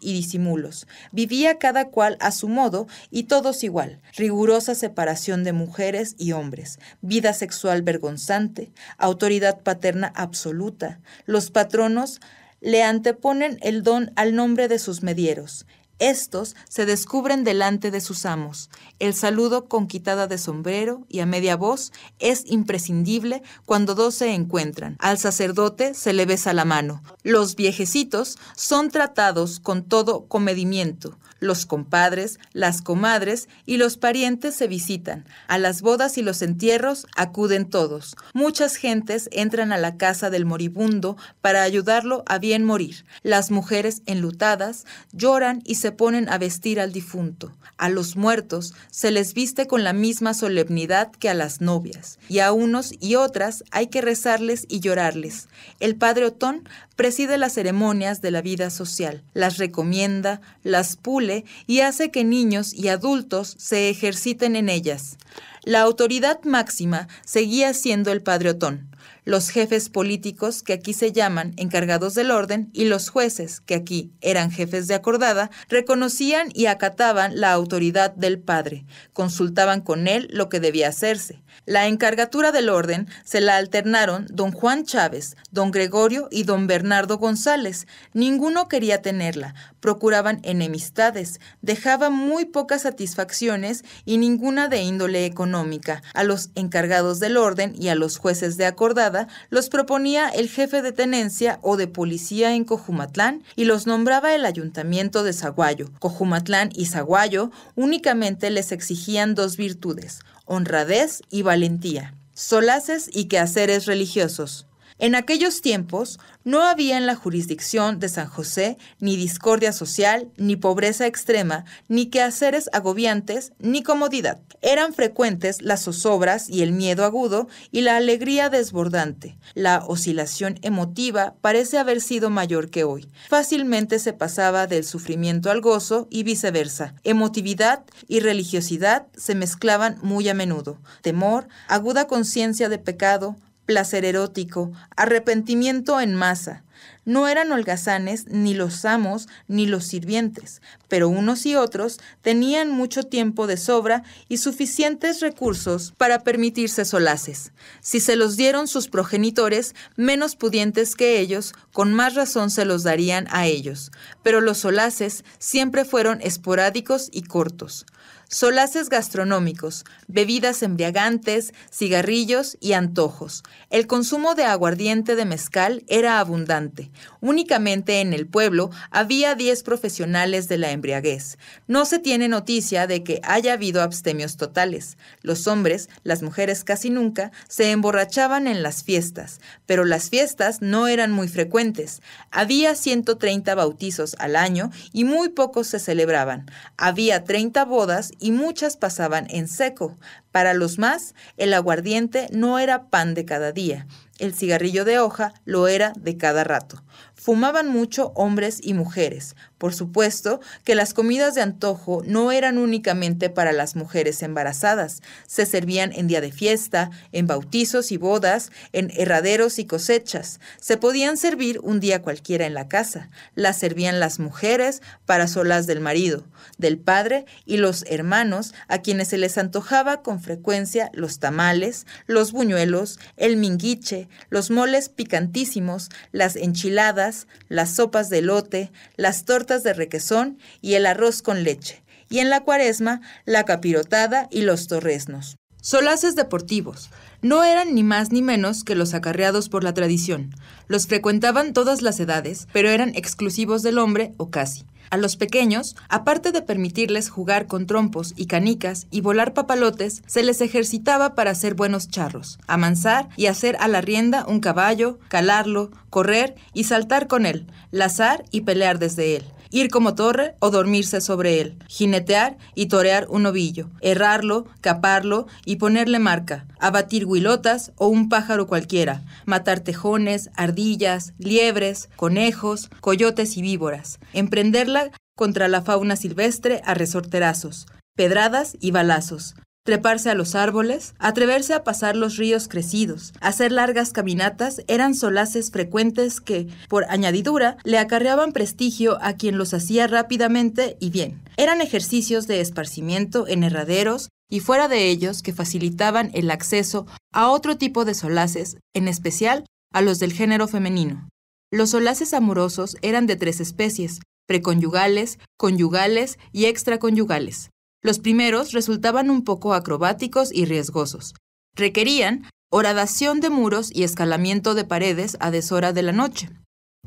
y disimulos. Vivía cada cual a su modo y todos igual. Rigurosa separación de mujeres y hombres, vida sexual vergonzante, autoridad paterna absoluta. Los patronos le anteponen el don al nombre de sus medieros. Estos se descubren delante de sus amos. El saludo con quitada de sombrero y a media voz es imprescindible cuando dos se encuentran. Al sacerdote se le besa la mano. Los viejecitos son tratados con todo comedimiento. Los compadres, las comadres y los parientes se visitan. A las bodas y los entierros acuden todos. Muchas gentes entran a la casa del moribundo para ayudarlo a bien morir. Las mujeres enlutadas lloran y se ponen a vestir al difunto. A los muertos se les viste con la misma solemnidad que a las novias. Y a unos y otras hay que rezarles y llorarles. El padre Otón preside las ceremonias de la vida social, las recomienda, las pule y hace que niños y adultos se ejerciten en ellas. La autoridad máxima seguía siendo el padre Otón, los jefes políticos, que aquí se llaman encargados del orden, y los jueces, que aquí eran jefes de acordada, reconocían y acataban la autoridad del padre, consultaban con él lo que debía hacerse. La encargatura del orden se la alternaron don Juan Chávez, don Gregorio y don Bernardo González. Ninguno quería tenerla, procuraban enemistades, dejaba muy pocas satisfacciones y ninguna de índole económica. A los encargados del orden y a los jueces de acordada los proponía el jefe de tenencia o de policía en Cojumatlán y los nombraba el ayuntamiento de Zaguayo. Cojumatlán y Zaguayo únicamente les exigían dos virtudes, honradez y valentía, solaces y quehaceres religiosos. En aquellos tiempos no había en la jurisdicción de San José ni discordia social, ni pobreza extrema, ni quehaceres agobiantes, ni comodidad. Eran frecuentes las zozobras y el miedo agudo y la alegría desbordante. La oscilación emotiva parece haber sido mayor que hoy. Fácilmente se pasaba del sufrimiento al gozo y viceversa. Emotividad y religiosidad se mezclaban muy a menudo. Temor, aguda conciencia de pecado, placer erótico, arrepentimiento en masa. No eran holgazanes ni los amos ni los sirvientes, pero unos y otros tenían mucho tiempo de sobra y suficientes recursos para permitirse solaces. Si se los dieron sus progenitores, menos pudientes que ellos, con más razón se los darían a ellos. Pero los solaces siempre fueron esporádicos y cortos solaces gastronómicos, bebidas embriagantes, cigarrillos y antojos. El consumo de aguardiente de mezcal era abundante. Únicamente en el pueblo había 10 profesionales de la embriaguez. No se tiene noticia de que haya habido abstemios totales. Los hombres, las mujeres casi nunca, se emborrachaban en las fiestas, pero las fiestas no eran muy frecuentes. Había 130 bautizos al año y muy pocos se celebraban. Había 30 bodas y muchas pasaban en seco. Para los más, el aguardiente no era pan de cada día, el cigarrillo de hoja lo era de cada rato. Fumaban mucho hombres y mujeres. Por supuesto que las comidas de antojo no eran únicamente para las mujeres embarazadas. Se servían en día de fiesta, en bautizos y bodas, en herraderos y cosechas. Se podían servir un día cualquiera en la casa. Las servían las mujeres para solas del marido, del padre y los hermanos a quienes se les antojaba con frecuencia los tamales, los buñuelos, el minguiche, los moles picantísimos, las enchiladas, las sopas de lote, las tortas de requesón y el arroz con leche, y en la cuaresma la capirotada y los torresnos. Solaces deportivos. No eran ni más ni menos que los acarreados por la tradición. Los frecuentaban todas las edades, pero eran exclusivos del hombre o casi. A los pequeños, aparte de permitirles jugar con trompos y canicas y volar papalotes, se les ejercitaba para hacer buenos charros, amansar y hacer a la rienda un caballo, calarlo, correr y saltar con él, lazar y pelear desde él ir como torre o dormirse sobre él, jinetear y torear un ovillo, errarlo, caparlo y ponerle marca, abatir huilotas o un pájaro cualquiera, matar tejones, ardillas, liebres, conejos, coyotes y víboras, emprenderla contra la fauna silvestre a resorterazos, pedradas y balazos, treparse a los árboles, atreverse a pasar los ríos crecidos, hacer largas caminatas eran solaces frecuentes que, por añadidura, le acarreaban prestigio a quien los hacía rápidamente y bien. Eran ejercicios de esparcimiento en herraderos y fuera de ellos que facilitaban el acceso a otro tipo de solaces, en especial a los del género femenino. Los solaces amorosos eran de tres especies, preconyugales, conyugales y extraconyugales. Los primeros resultaban un poco acrobáticos y riesgosos. Requerían horadación de muros y escalamiento de paredes a deshora de la noche.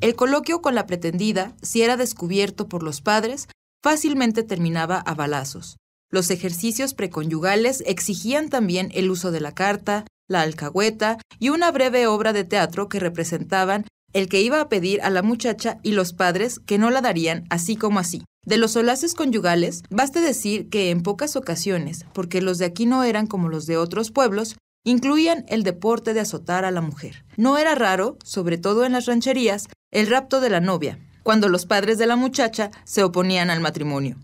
El coloquio con la pretendida, si era descubierto por los padres, fácilmente terminaba a balazos. Los ejercicios preconyugales exigían también el uso de la carta, la alcahueta y una breve obra de teatro que representaban el que iba a pedir a la muchacha y los padres que no la darían así como así, de los solaces conyugales, basta decir que en pocas ocasiones, porque los de aquí no eran como los de otros pueblos, incluían el deporte de azotar a la mujer. No era raro, sobre todo en las rancherías, el rapto de la novia, cuando los padres de la muchacha se oponían al matrimonio.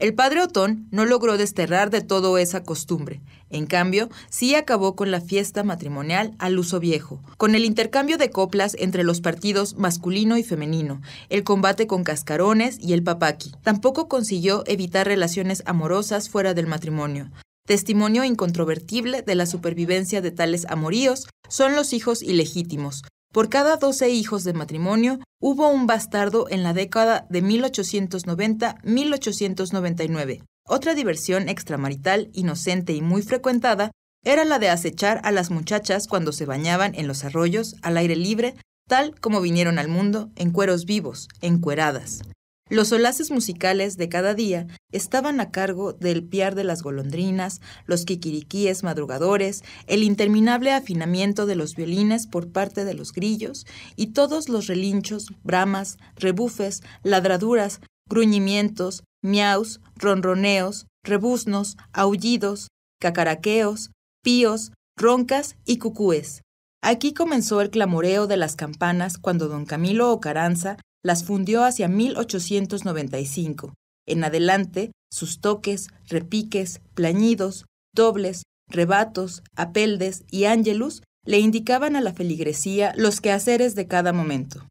El padre Otón no logró desterrar de todo esa costumbre. En cambio, sí acabó con la fiesta matrimonial al uso viejo, con el intercambio de coplas entre los partidos masculino y femenino, el combate con cascarones y el papaki. Tampoco consiguió evitar relaciones amorosas fuera del matrimonio. Testimonio incontrovertible de la supervivencia de tales amoríos son los hijos ilegítimos, por cada 12 hijos de matrimonio, hubo un bastardo en la década de 1890-1899. Otra diversión extramarital, inocente y muy frecuentada, era la de acechar a las muchachas cuando se bañaban en los arroyos, al aire libre, tal como vinieron al mundo, en cueros vivos, encueradas. Los solaces musicales de cada día estaban a cargo del piar de las golondrinas, los quiquiriquíes madrugadores, el interminable afinamiento de los violines por parte de los grillos y todos los relinchos, bramas, rebufes, ladraduras, gruñimientos, miaus, ronroneos, rebuznos, aullidos, cacaraqueos, píos, roncas y cucúes. Aquí comenzó el clamoreo de las campanas cuando don Camilo Ocaranza las fundió hacia 1895. En adelante, sus toques, repiques, plañidos, dobles, rebatos, apeldes y ángelus le indicaban a la feligresía los quehaceres de cada momento.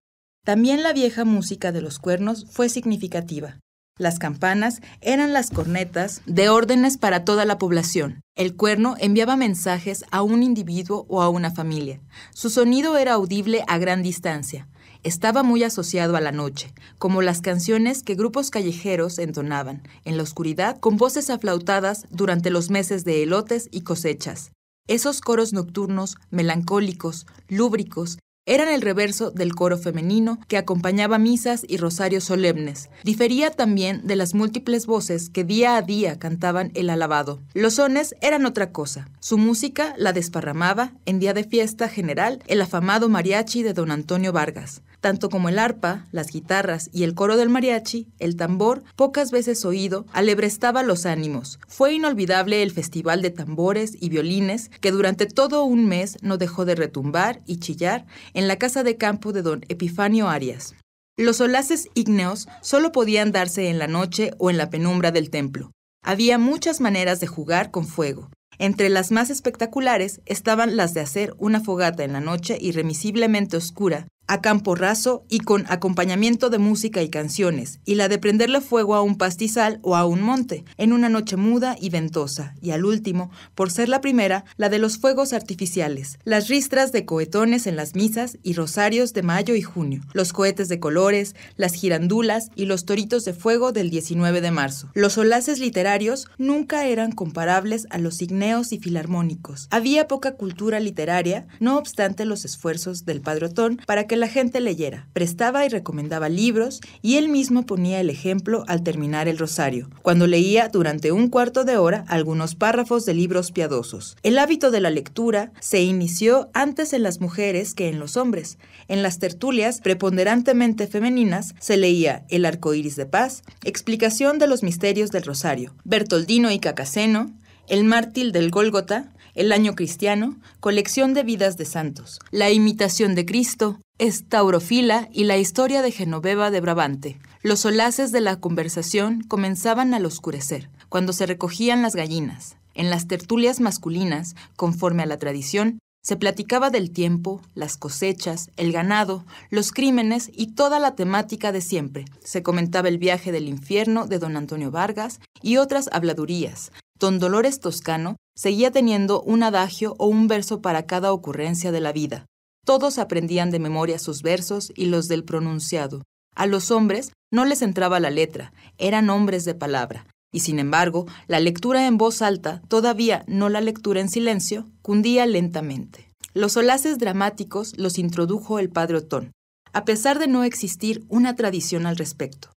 También la vieja música de los cuernos fue significativa. Las campanas eran las cornetas de órdenes para toda la población. El cuerno enviaba mensajes a un individuo o a una familia. Su sonido era audible a gran distancia. Estaba muy asociado a la noche, como las canciones que grupos callejeros entonaban, en la oscuridad, con voces aflautadas durante los meses de elotes y cosechas. Esos coros nocturnos, melancólicos, lúbricos, eran el reverso del coro femenino que acompañaba misas y rosarios solemnes. Difería también de las múltiples voces que día a día cantaban el alabado. Los sones eran otra cosa. Su música la desparramaba en día de fiesta general el afamado mariachi de don Antonio Vargas tanto como el arpa, las guitarras y el coro del mariachi, el tambor, pocas veces oído, alebrestaba los ánimos. Fue inolvidable el festival de tambores y violines que durante todo un mes no dejó de retumbar y chillar en la casa de campo de don Epifanio Arias. Los solaces ígneos solo podían darse en la noche o en la penumbra del templo. Había muchas maneras de jugar con fuego. Entre las más espectaculares estaban las de hacer una fogata en la noche irremisiblemente oscura, a campo raso y con acompañamiento de música y canciones, y la de prenderle fuego a un pastizal o a un monte, en una noche muda y ventosa, y al último, por ser la primera, la de los fuegos artificiales, las ristras de cohetones en las misas y rosarios de mayo y junio, los cohetes de colores, las girandulas y los toritos de fuego del 19 de marzo. Los solaces literarios nunca eran comparables a los igneos y filarmónicos. Había poca cultura literaria, no obstante los esfuerzos del padrotón para que la gente leyera. Prestaba y recomendaba libros y él mismo ponía el ejemplo al terminar el rosario, cuando leía durante un cuarto de hora algunos párrafos de libros piadosos. El hábito de la lectura se inició antes en las mujeres que en los hombres. En las tertulias preponderantemente femeninas se leía El arco iris de paz, Explicación de los misterios del rosario, Bertoldino y Cacaseno, El mártir del Gólgota, el Año Cristiano, Colección de Vidas de Santos, La Imitación de Cristo, Estaurofila y la historia de Genoveva de Brabante. Los solaces de la conversación comenzaban al oscurecer, cuando se recogían las gallinas. En las tertulias masculinas, conforme a la tradición, se platicaba del tiempo, las cosechas, el ganado, los crímenes y toda la temática de siempre. Se comentaba el viaje del infierno de don Antonio Vargas y otras habladurías, Don Dolores Toscano seguía teniendo un adagio o un verso para cada ocurrencia de la vida. Todos aprendían de memoria sus versos y los del pronunciado. A los hombres no les entraba la letra, eran hombres de palabra, y sin embargo, la lectura en voz alta, todavía no la lectura en silencio, cundía lentamente. Los solaces dramáticos los introdujo el padre Otón, a pesar de no existir una tradición al respecto.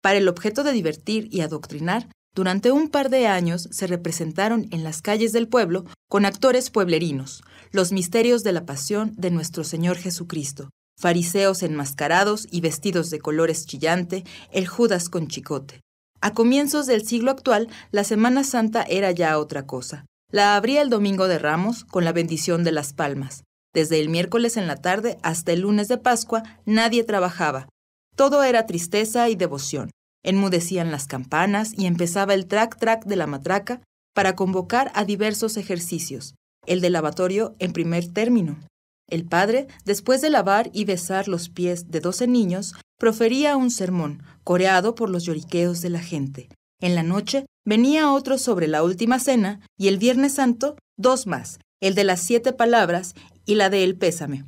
Para el objeto de divertir y adoctrinar, durante un par de años se representaron en las calles del pueblo con actores pueblerinos, los misterios de la pasión de nuestro Señor Jesucristo, fariseos enmascarados y vestidos de colores chillante, el Judas con chicote. A comienzos del siglo actual, la Semana Santa era ya otra cosa. La abría el Domingo de Ramos con la bendición de las palmas. Desde el miércoles en la tarde hasta el lunes de Pascua nadie trabajaba. Todo era tristeza y devoción. Enmudecían las campanas y empezaba el trac-trac de la matraca para convocar a diversos ejercicios, el de lavatorio en primer término. El padre, después de lavar y besar los pies de doce niños, profería un sermón, coreado por los lloriqueos de la gente. En la noche venía otro sobre la última cena y el Viernes Santo dos más, el de las siete palabras y la de el pésame.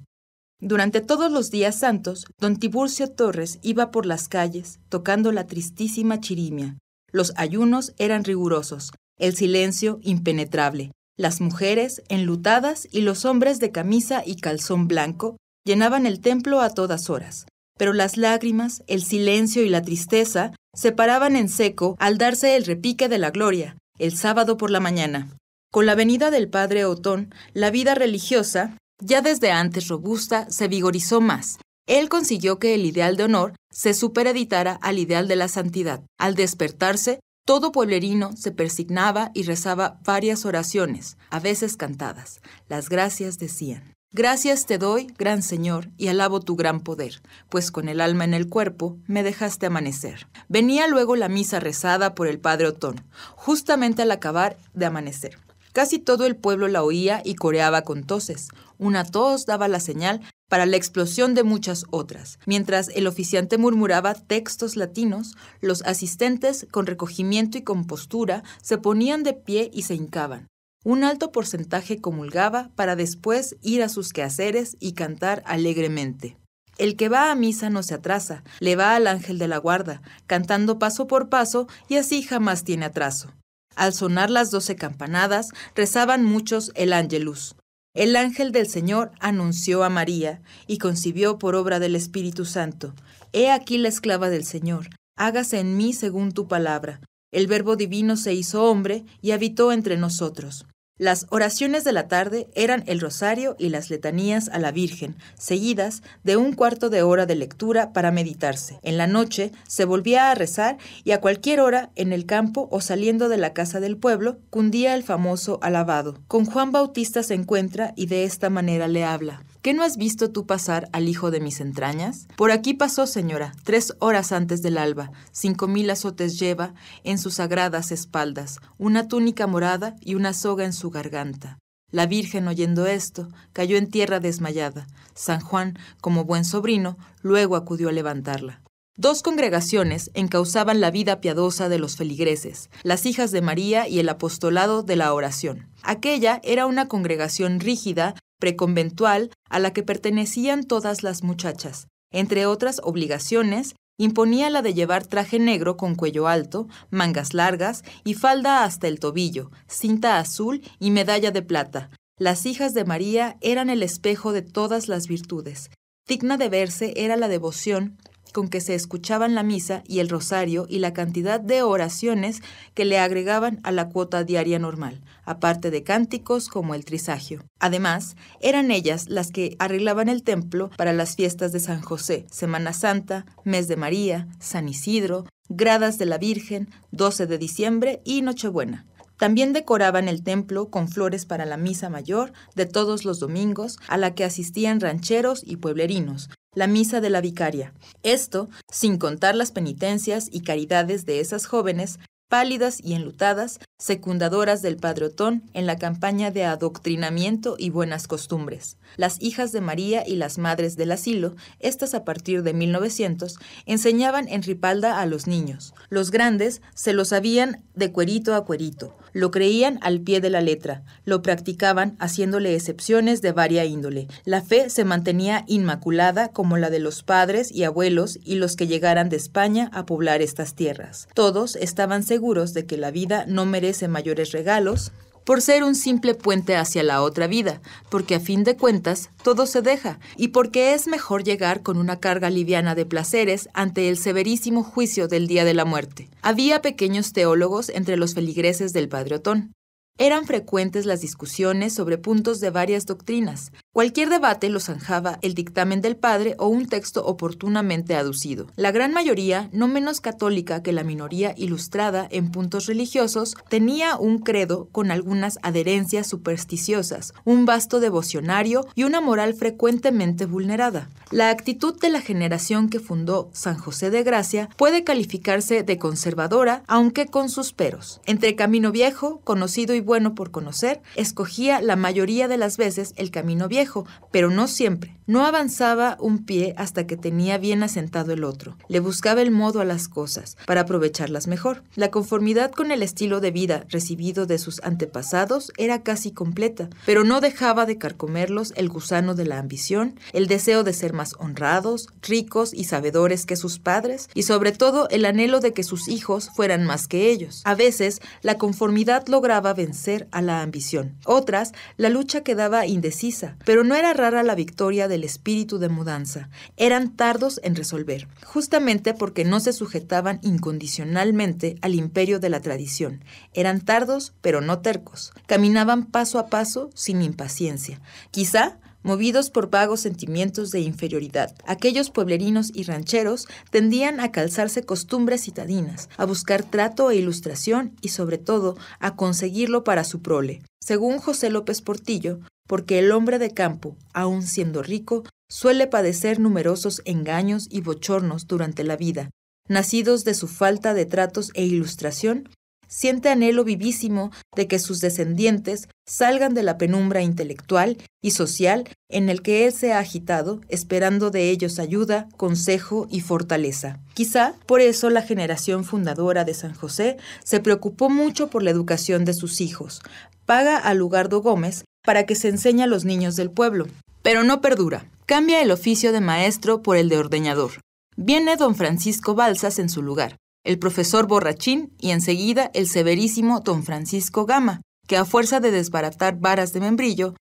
Durante todos los días santos, don Tiburcio Torres iba por las calles tocando la tristísima chirimia. Los ayunos eran rigurosos, el silencio impenetrable. Las mujeres, enlutadas, y los hombres de camisa y calzón blanco llenaban el templo a todas horas. Pero las lágrimas, el silencio y la tristeza se paraban en seco al darse el repique de la gloria, el sábado por la mañana. Con la venida del padre Otón, la vida religiosa, ya desde antes robusta, se vigorizó más. Él consiguió que el ideal de honor se supereditara al ideal de la santidad. Al despertarse, todo pueblerino se persignaba y rezaba varias oraciones, a veces cantadas. Las gracias decían. Gracias te doy, gran Señor, y alabo tu gran poder, pues con el alma en el cuerpo me dejaste amanecer. Venía luego la misa rezada por el padre Otón, justamente al acabar de amanecer. Casi todo el pueblo la oía y coreaba con toses. Una tos daba la señal para la explosión de muchas otras. Mientras el oficiante murmuraba textos latinos, los asistentes, con recogimiento y compostura, se ponían de pie y se hincaban. Un alto porcentaje comulgaba para después ir a sus quehaceres y cantar alegremente. El que va a misa no se atrasa, le va al ángel de la guarda, cantando paso por paso y así jamás tiene atraso. Al sonar las doce campanadas, rezaban muchos el Angelus. El ángel del Señor anunció a María y concibió por obra del Espíritu Santo. He aquí la esclava del Señor, hágase en mí según tu palabra. El Verbo divino se hizo hombre y habitó entre nosotros. Las oraciones de la tarde eran el rosario y las letanías a la Virgen, seguidas de un cuarto de hora de lectura para meditarse. En la noche se volvía a rezar y a cualquier hora, en el campo o saliendo de la casa del pueblo, cundía el famoso alabado. Con Juan Bautista se encuentra y de esta manera le habla. ¿Qué no has visto tú pasar al hijo de mis entrañas? Por aquí pasó, señora, tres horas antes del alba, cinco mil azotes lleva en sus sagradas espaldas, una túnica morada y una soga en su garganta. La Virgen, oyendo esto, cayó en tierra desmayada. San Juan, como buen sobrino, luego acudió a levantarla. Dos congregaciones encauzaban la vida piadosa de los feligreses, las hijas de María y el apostolado de la oración. Aquella era una congregación rígida preconventual a la que pertenecían todas las muchachas. Entre otras obligaciones, imponía la de llevar traje negro con cuello alto, mangas largas y falda hasta el tobillo, cinta azul y medalla de plata. Las hijas de María eran el espejo de todas las virtudes. Digna de verse era la devoción con que se escuchaban la misa y el rosario y la cantidad de oraciones que le agregaban a la cuota diaria normal, aparte de cánticos como el trisagio. Además, eran ellas las que arreglaban el templo para las fiestas de San José, Semana Santa, Mes de María, San Isidro, Gradas de la Virgen, 12 de diciembre y Nochebuena. También decoraban el templo con flores para la misa mayor de todos los domingos, a la que asistían rancheros y pueblerinos, la misa de la vicaria. Esto sin contar las penitencias y caridades de esas jóvenes pálidas y enlutadas, secundadoras del Padre Otón en la campaña de adoctrinamiento y buenas costumbres. Las hijas de María y las madres del asilo, estas a partir de 1900, enseñaban en Ripalda a los niños. Los grandes se lo sabían de cuerito a cuerito, lo creían al pie de la letra, lo practicaban haciéndole excepciones de varia índole. La fe se mantenía inmaculada como la de los padres y abuelos y los que llegaran de España a poblar estas tierras. Todos estaban seguros de que la vida no merece mayores regalos por ser un simple puente hacia la otra vida, porque a fin de cuentas todo se deja y porque es mejor llegar con una carga liviana de placeres ante el severísimo juicio del día de la muerte. Había pequeños teólogos entre los feligreses del Padre Otón. Eran frecuentes las discusiones sobre puntos de varias doctrinas, Cualquier debate lo zanjaba el dictamen del padre o un texto oportunamente aducido. La gran mayoría, no menos católica que la minoría ilustrada en puntos religiosos, tenía un credo con algunas adherencias supersticiosas, un vasto devocionario y una moral frecuentemente vulnerada. La actitud de la generación que fundó San José de Gracia puede calificarse de conservadora, aunque con sus peros. Entre camino viejo, conocido y bueno por conocer, escogía la mayoría de las veces el camino viejo pero no siempre. No avanzaba un pie hasta que tenía bien asentado el otro. Le buscaba el modo a las cosas, para aprovecharlas mejor. La conformidad con el estilo de vida recibido de sus antepasados era casi completa, pero no dejaba de carcomerlos el gusano de la ambición, el deseo de ser más honrados, ricos y sabedores que sus padres, y sobre todo el anhelo de que sus hijos fueran más que ellos. A veces, la conformidad lograba vencer a la ambición. Otras, la lucha quedaba indecisa, pero pero no era rara la victoria del espíritu de mudanza. Eran tardos en resolver, justamente porque no se sujetaban incondicionalmente al imperio de la tradición. Eran tardos, pero no tercos. Caminaban paso a paso sin impaciencia. Quizá movidos por vagos sentimientos de inferioridad. Aquellos pueblerinos y rancheros tendían a calzarse costumbres citadinas, a buscar trato e ilustración y sobre todo a conseguirlo para su prole. Según José López Portillo, porque el hombre de campo, aun siendo rico, suele padecer numerosos engaños y bochornos durante la vida, nacidos de su falta de tratos e ilustración siente anhelo vivísimo de que sus descendientes salgan de la penumbra intelectual y social en el que él se ha agitado, esperando de ellos ayuda, consejo y fortaleza. Quizá por eso la generación fundadora de San José se preocupó mucho por la educación de sus hijos. Paga a Lugardo Gómez para que se enseñe a los niños del pueblo. Pero no perdura. Cambia el oficio de maestro por el de ordeñador. Viene don Francisco Balsas en su lugar, el profesor Borrachín y enseguida el severísimo don Francisco Gama, que a fuerza de desbaratar varas de membrillo,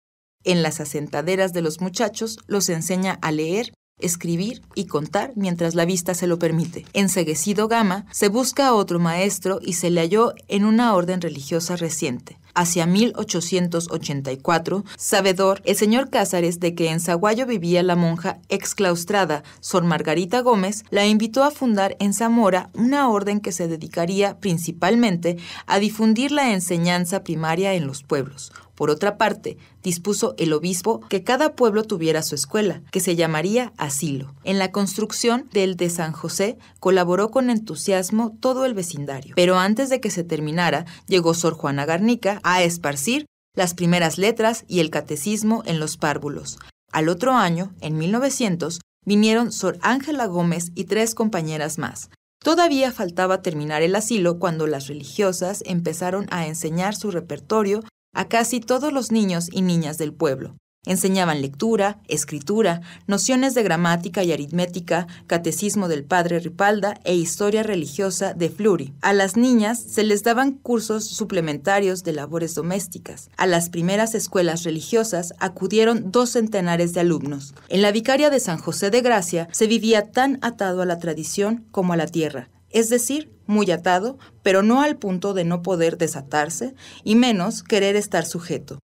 en las asentaderas de los muchachos los enseña a leer, escribir y contar mientras la vista se lo permite. Enseguecido Gama, se busca a otro maestro y se le halló en una orden religiosa reciente, Hacia 1884, sabedor el señor Cázares de que en Zaguayo vivía la monja exclaustrada Sor Margarita Gómez, la invitó a fundar en Zamora una orden que se dedicaría principalmente a difundir la enseñanza primaria en los pueblos. Por otra parte, dispuso el obispo que cada pueblo tuviera su escuela, que se llamaría asilo. En la construcción del de San José colaboró con entusiasmo todo el vecindario. Pero antes de que se terminara, llegó Sor Juana Garnica a esparcir las primeras letras y el catecismo en los párvulos. Al otro año, en 1900, vinieron Sor Ángela Gómez y tres compañeras más. Todavía faltaba terminar el asilo cuando las religiosas empezaron a enseñar su repertorio a casi todos los niños y niñas del pueblo. Enseñaban lectura, escritura, nociones de gramática y aritmética, catecismo del padre Ripalda e historia religiosa de Fluri. A las niñas se les daban cursos suplementarios de labores domésticas. A las primeras escuelas religiosas acudieron dos centenares de alumnos. En la vicaria de San José de Gracia se vivía tan atado a la tradición como a la tierra, es decir, muy atado, pero no al punto de no poder desatarse y menos querer estar sujeto.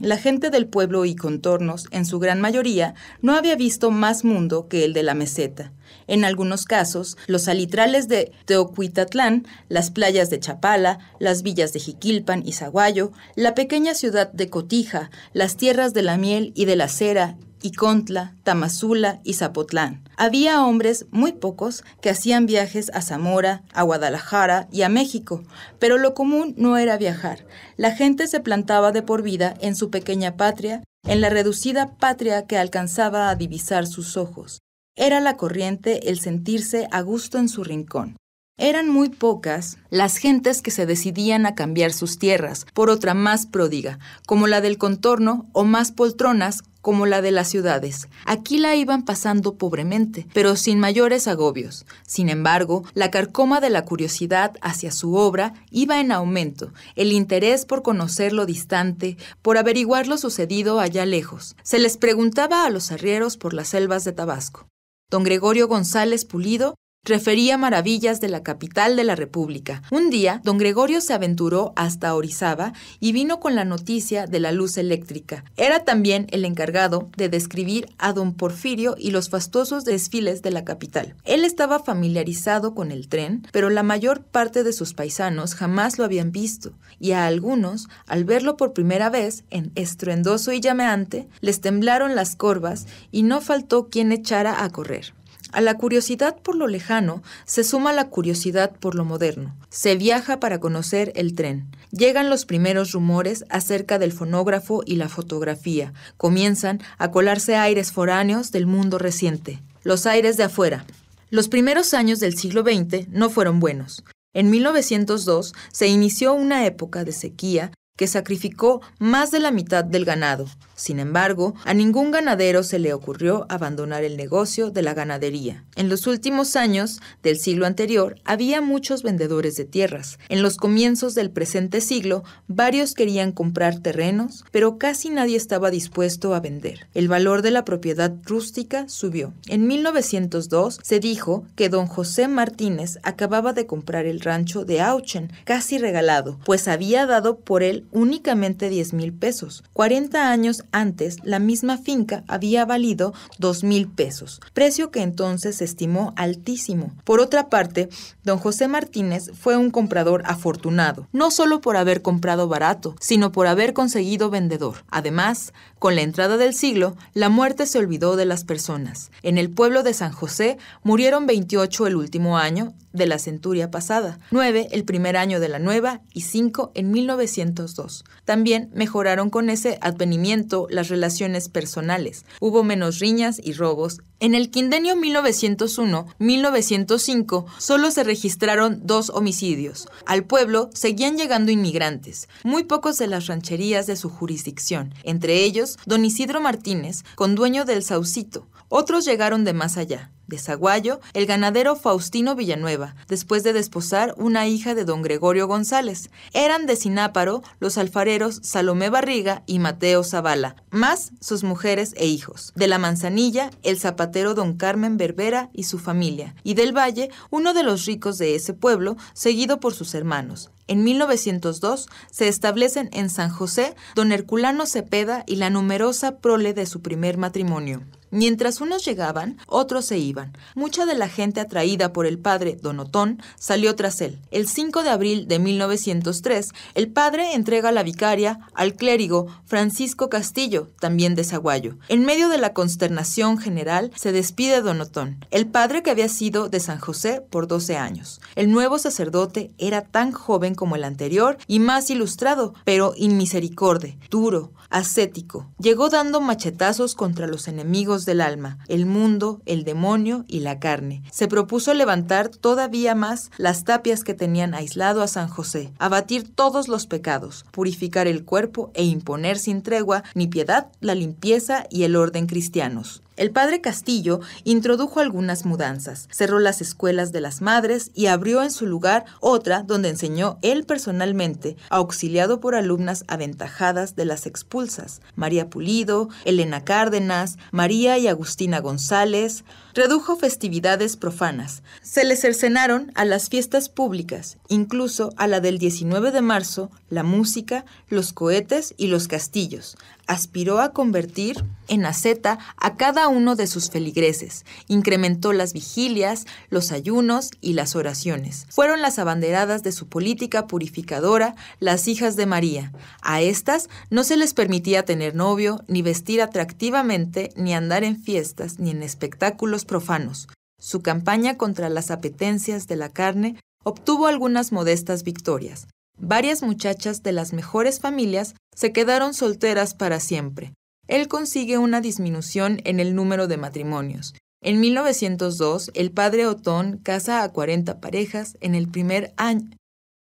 La gente del pueblo y contornos, en su gran mayoría, no había visto más mundo que el de la meseta. En algunos casos, los alitrales de Teocuitatlán, las playas de Chapala, las villas de Jiquilpan y Zaguayo, la pequeña ciudad de Cotija, las tierras de la miel y de la cera Contla, Tamazula y Zapotlán. Había hombres, muy pocos, que hacían viajes a Zamora, a Guadalajara y a México, pero lo común no era viajar. La gente se plantaba de por vida en su pequeña patria, en la reducida patria que alcanzaba a divisar sus ojos. Era la corriente el sentirse a gusto en su rincón. Eran muy pocas las gentes que se decidían a cambiar sus tierras por otra más pródiga, como la del contorno, o más poltronas, como la de las ciudades. Aquí la iban pasando pobremente, pero sin mayores agobios. Sin embargo, la carcoma de la curiosidad hacia su obra iba en aumento, el interés por conocer lo distante, por averiguar lo sucedido allá lejos. Se les preguntaba a los arrieros por las selvas de Tabasco. Don Gregorio González Pulido refería maravillas de la capital de la República. Un día, don Gregorio se aventuró hasta Orizaba y vino con la noticia de la luz eléctrica. Era también el encargado de describir a don Porfirio y los fastuosos desfiles de la capital. Él estaba familiarizado con el tren, pero la mayor parte de sus paisanos jamás lo habían visto, y a algunos, al verlo por primera vez, en estruendoso y llameante, les temblaron las corvas y no faltó quien echara a correr. A la curiosidad por lo lejano se suma la curiosidad por lo moderno. Se viaja para conocer el tren. Llegan los primeros rumores acerca del fonógrafo y la fotografía. Comienzan a colarse aires foráneos del mundo reciente. Los aires de afuera. Los primeros años del siglo XX no fueron buenos. En 1902 se inició una época de sequía que sacrificó más de la mitad del ganado. Sin embargo, a ningún ganadero se le ocurrió abandonar el negocio de la ganadería. En los últimos años del siglo anterior había muchos vendedores de tierras. En los comienzos del presente siglo, varios querían comprar terrenos, pero casi nadie estaba dispuesto a vender. El valor de la propiedad rústica subió. En 1902 se dijo que don José Martínez acababa de comprar el rancho de Auchen, casi regalado, pues había dado por él únicamente 10 mil pesos. 40 años antes, la misma finca había valido 2 mil pesos, precio que entonces se estimó altísimo. Por otra parte, don José Martínez fue un comprador afortunado, no solo por haber comprado barato, sino por haber conseguido vendedor. Además, con la entrada del siglo, la muerte se olvidó de las personas. En el pueblo de San José murieron 28 el último año de la centuria pasada, 9 el primer año de la nueva y 5 en 1900 dos. También mejoraron con ese advenimiento las relaciones personales. Hubo menos riñas y robos. En el quindenio 1901-1905 solo se registraron dos homicidios. Al pueblo seguían llegando inmigrantes, muy pocos de las rancherías de su jurisdicción, entre ellos don Isidro Martínez, con dueño del Saucito, otros llegaron de más allá. De Zaguayo, el ganadero Faustino Villanueva, después de desposar una hija de don Gregorio González. Eran de Sináparo los alfareros Salomé Barriga y Mateo Zavala, más sus mujeres e hijos. De la Manzanilla, el zapatero don Carmen Berbera y su familia. Y del Valle, uno de los ricos de ese pueblo, seguido por sus hermanos. En 1902 se establecen en San José don Herculano Cepeda y la numerosa prole de su primer matrimonio. Mientras unos llegaban, otros se iban. Mucha de la gente atraída por el padre Donotón salió tras él. El 5 de abril de 1903, el padre entrega la vicaria al clérigo Francisco Castillo, también de Zaguayo. En medio de la consternación general, se despide Donotón el padre que había sido de San José por 12 años. El nuevo sacerdote era tan joven como el anterior y más ilustrado, pero inmisericorde, duro, ascético. Llegó dando machetazos contra los enemigos del alma, el mundo, el demonio y la carne. Se propuso levantar todavía más las tapias que tenían aislado a San José, abatir todos los pecados, purificar el cuerpo e imponer sin tregua ni piedad la limpieza y el orden cristianos. El padre Castillo introdujo algunas mudanzas, cerró las escuelas de las madres y abrió en su lugar otra donde enseñó él personalmente, auxiliado por alumnas aventajadas de las expulsas, María Pulido, Elena Cárdenas, María y Agustina González. Redujo festividades profanas. Se le cercenaron a las fiestas públicas, incluso a la del 19 de marzo, la música, los cohetes y los castillos. Aspiró a convertir en aceta a cada uno de sus feligreses. Incrementó las vigilias, los ayunos y las oraciones. Fueron las abanderadas de su política purificadora, las hijas de María. A estas no se les permitía tener novio, ni vestir atractivamente, ni andar en fiestas, ni en espectáculos profanos. Su campaña contra las apetencias de la carne obtuvo algunas modestas victorias, Varias muchachas de las mejores familias se quedaron solteras para siempre. Él consigue una disminución en el número de matrimonios. En 1902, el padre Otón casa a 40 parejas en el primer año.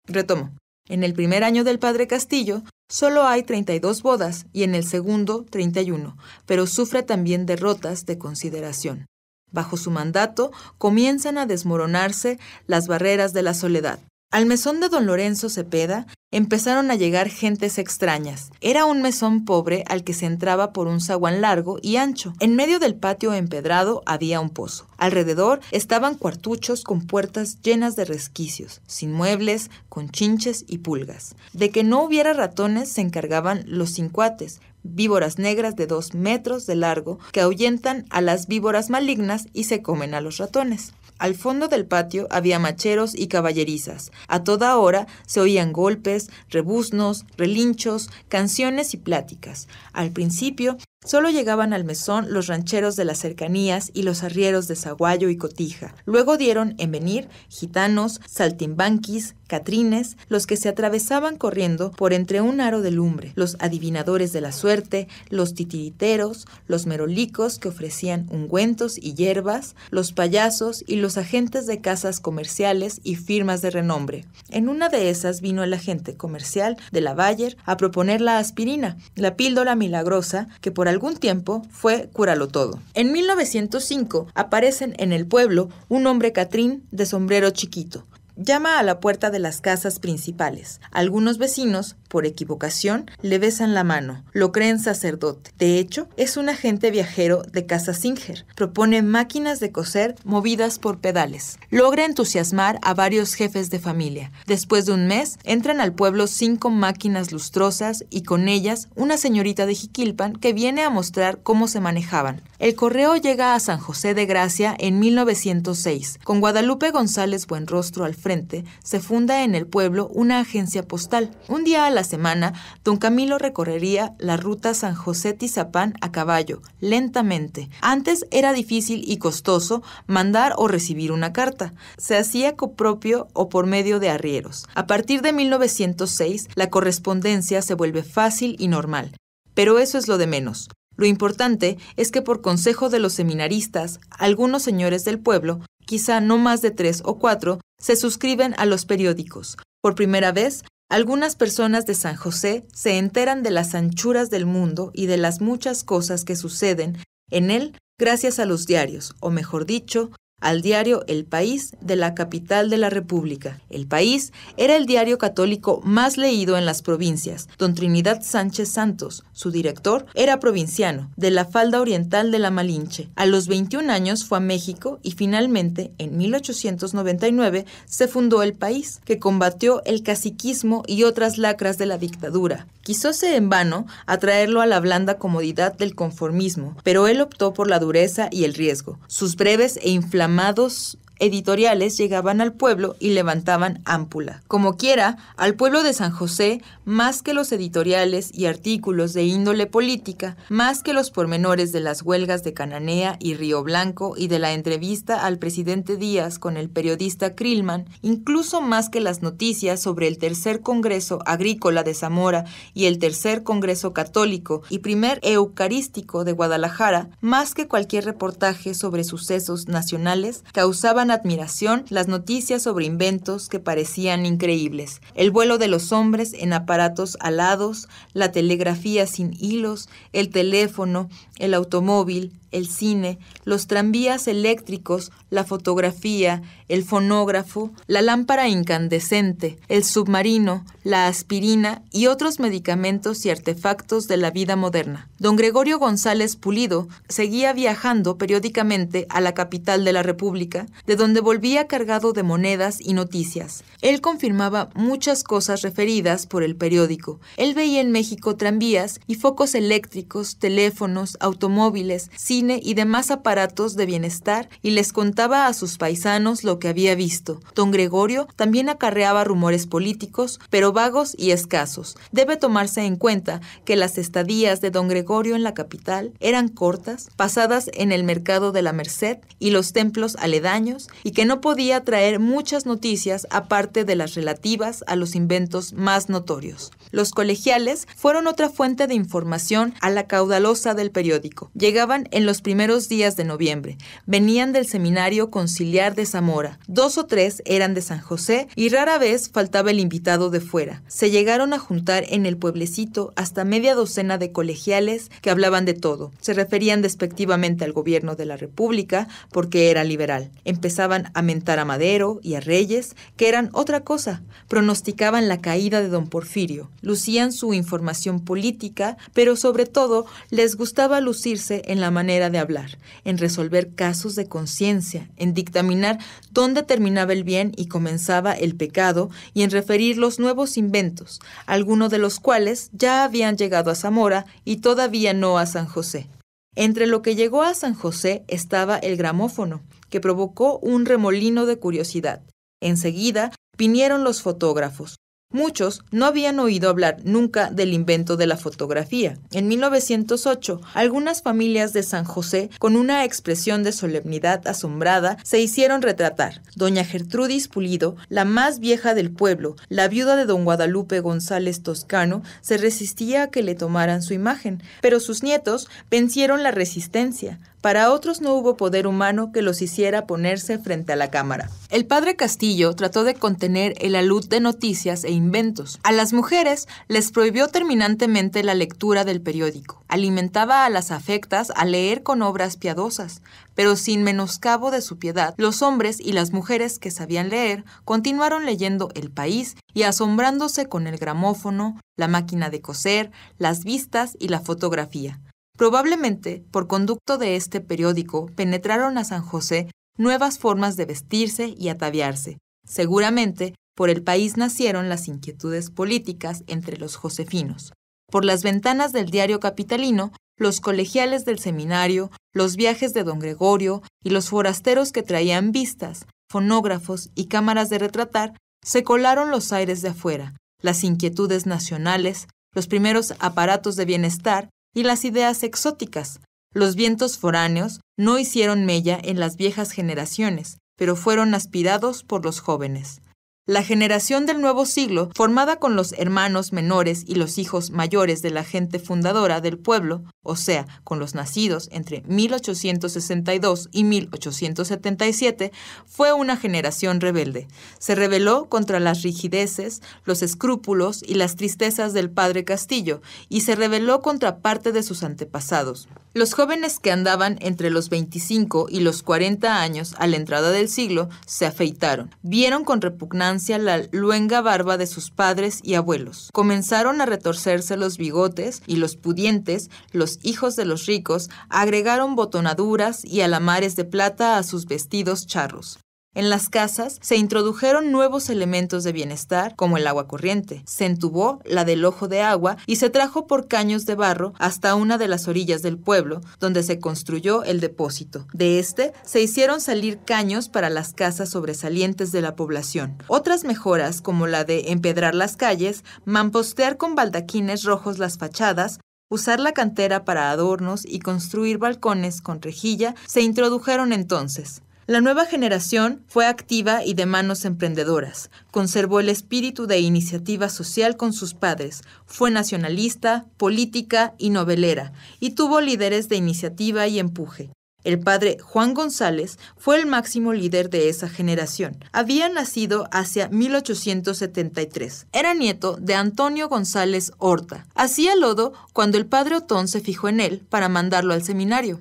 Retomo. En el primer año del padre Castillo, solo hay 32 bodas y en el segundo, 31, pero sufre también derrotas de consideración. Bajo su mandato comienzan a desmoronarse las barreras de la soledad. Al mesón de don Lorenzo Cepeda empezaron a llegar gentes extrañas. Era un mesón pobre al que se entraba por un zaguán largo y ancho. En medio del patio empedrado había un pozo. Alrededor estaban cuartuchos con puertas llenas de resquicios, sin muebles, con chinches y pulgas. De que no hubiera ratones se encargaban los cincuates, víboras negras de dos metros de largo que ahuyentan a las víboras malignas y se comen a los ratones. Al fondo del patio había macheros y caballerizas. A toda hora se oían golpes, rebuznos, relinchos, canciones y pláticas. Al principio Solo llegaban al mesón los rancheros de las cercanías y los arrieros de Zaguayo y Cotija. Luego dieron en venir gitanos, saltimbanquis, catrines, los que se atravesaban corriendo por entre un aro de lumbre, los adivinadores de la suerte, los titiriteros, los merolicos que ofrecían ungüentos y hierbas, los payasos y los agentes de casas comerciales y firmas de renombre. En una de esas vino el agente comercial de la Bayer a proponer la aspirina, la píldora milagrosa que por algún tiempo fue Cúralo Todo. En 1905 aparecen en el pueblo un hombre Catrín de sombrero chiquito, llama a la puerta de las casas principales. Algunos vecinos, por equivocación, le besan la mano, lo creen sacerdote. De hecho, es un agente viajero de Casa Singer. Propone máquinas de coser movidas por pedales. Logra entusiasmar a varios jefes de familia. Después de un mes, entran al pueblo cinco máquinas lustrosas y con ellas una señorita de Jiquilpan que viene a mostrar cómo se manejaban. El correo llega a San José de Gracia en 1906, con Guadalupe González Buenrostro al frente, se funda en el pueblo una agencia postal. Un día a la semana, don Camilo recorrería la ruta San José-Tizapán a caballo, lentamente. Antes era difícil y costoso mandar o recibir una carta. Se hacía copropio o por medio de arrieros. A partir de 1906, la correspondencia se vuelve fácil y normal. Pero eso es lo de menos. Lo importante es que por consejo de los seminaristas, algunos señores del pueblo quizá no más de tres o cuatro, se suscriben a los periódicos. Por primera vez, algunas personas de San José se enteran de las anchuras del mundo y de las muchas cosas que suceden en él gracias a los diarios, o mejor dicho, al diario El País de la capital de la República. El País era el diario católico más leído en las provincias. Don Trinidad Sánchez Santos, su director, era provinciano, de la falda oriental de la Malinche. A los 21 años fue a México y finalmente, en 1899, se fundó El País, que combatió el caciquismo y otras lacras de la dictadura. Quizóse en vano atraerlo a la blanda comodidad del conformismo, pero él optó por la dureza y el riesgo. Sus breves e inflamables Amados editoriales llegaban al pueblo y levantaban ámpula. Como quiera, al pueblo de San José, más que los editoriales y artículos de índole política, más que los pormenores de las huelgas de Cananea y Río Blanco y de la entrevista al presidente Díaz con el periodista Krillman, incluso más que las noticias sobre el tercer Congreso Agrícola de Zamora y el tercer Congreso Católico y primer Eucarístico de Guadalajara, más que cualquier reportaje sobre sucesos nacionales, causaban admiración las noticias sobre inventos que parecían increíbles, el vuelo de los hombres en aparatos alados, la telegrafía sin hilos, el teléfono, el automóvil, el cine, los tranvías eléctricos, la fotografía, el fonógrafo, la lámpara incandescente, el submarino, la aspirina y otros medicamentos y artefactos de la vida moderna. Don Gregorio González Pulido seguía viajando periódicamente a la capital de la República, de donde volvía cargado de monedas y noticias. Él confirmaba muchas cosas referidas por el periódico. Él veía en México tranvías y focos eléctricos, teléfonos, automóviles, y demás aparatos de bienestar y les contaba a sus paisanos lo que había visto. Don Gregorio también acarreaba rumores políticos, pero vagos y escasos. Debe tomarse en cuenta que las estadías de don Gregorio en la capital eran cortas, pasadas en el mercado de la Merced y los templos aledaños, y que no podía traer muchas noticias aparte de las relativas a los inventos más notorios. Los colegiales fueron otra fuente de información a la caudalosa del periódico. Llegaban en los primeros días de noviembre. Venían del seminario conciliar de Zamora. Dos o tres eran de San José y rara vez faltaba el invitado de fuera. Se llegaron a juntar en el pueblecito hasta media docena de colegiales que hablaban de todo. Se referían despectivamente al gobierno de la República porque era liberal. Empezaban a mentar a Madero y a Reyes, que eran otra cosa. Pronosticaban la caída de don Porfirio. Lucían su información política, pero sobre todo les gustaba lucirse en la manera de hablar, en resolver casos de conciencia, en dictaminar dónde terminaba el bien y comenzaba el pecado y en referir los nuevos inventos, algunos de los cuales ya habían llegado a Zamora y todavía no a San José. Entre lo que llegó a San José estaba el gramófono, que provocó un remolino de curiosidad. Enseguida vinieron los fotógrafos, Muchos no habían oído hablar nunca del invento de la fotografía. En 1908, algunas familias de San José, con una expresión de solemnidad asombrada, se hicieron retratar. Doña Gertrudis Pulido, la más vieja del pueblo, la viuda de don Guadalupe González Toscano, se resistía a que le tomaran su imagen, pero sus nietos vencieron la resistencia. Para otros no hubo poder humano que los hiciera ponerse frente a la cámara. El padre Castillo trató de contener el alud de noticias e inventos. A las mujeres les prohibió terminantemente la lectura del periódico. Alimentaba a las afectas a leer con obras piadosas, pero sin menoscabo de su piedad, los hombres y las mujeres que sabían leer continuaron leyendo El País y asombrándose con el gramófono, la máquina de coser, las vistas y la fotografía. Probablemente, por conducto de este periódico, penetraron a San José nuevas formas de vestirse y ataviarse. Seguramente, por el país nacieron las inquietudes políticas entre los josefinos. Por las ventanas del diario capitalino, los colegiales del seminario, los viajes de don Gregorio y los forasteros que traían vistas, fonógrafos y cámaras de retratar, se colaron los aires de afuera, las inquietudes nacionales, los primeros aparatos de bienestar y las ideas exóticas. Los vientos foráneos no hicieron mella en las viejas generaciones, pero fueron aspirados por los jóvenes. La generación del nuevo siglo, formada con los hermanos menores y los hijos mayores de la gente fundadora del pueblo, o sea, con los nacidos entre 1862 y 1877, fue una generación rebelde. Se rebeló contra las rigideces, los escrúpulos y las tristezas del padre Castillo, y se rebeló contra parte de sus antepasados. Los jóvenes que andaban entre los 25 y los 40 años a la entrada del siglo se afeitaron. Vieron con repugnancia la luenga barba de sus padres y abuelos. Comenzaron a retorcerse los bigotes y los pudientes, los hijos de los ricos, agregaron botonaduras y alamares de plata a sus vestidos charros. En las casas se introdujeron nuevos elementos de bienestar, como el agua corriente. Se entubó la del ojo de agua y se trajo por caños de barro hasta una de las orillas del pueblo, donde se construyó el depósito. De este se hicieron salir caños para las casas sobresalientes de la población. Otras mejoras, como la de empedrar las calles, mampostear con baldaquines rojos las fachadas, Usar la cantera para adornos y construir balcones con rejilla se introdujeron entonces. La nueva generación fue activa y de manos emprendedoras, conservó el espíritu de iniciativa social con sus padres, fue nacionalista, política y novelera, y tuvo líderes de iniciativa y empuje. El padre Juan González fue el máximo líder de esa generación. Había nacido hacia 1873. Era nieto de Antonio González Horta. Hacía lodo cuando el padre Otón se fijó en él para mandarlo al seminario.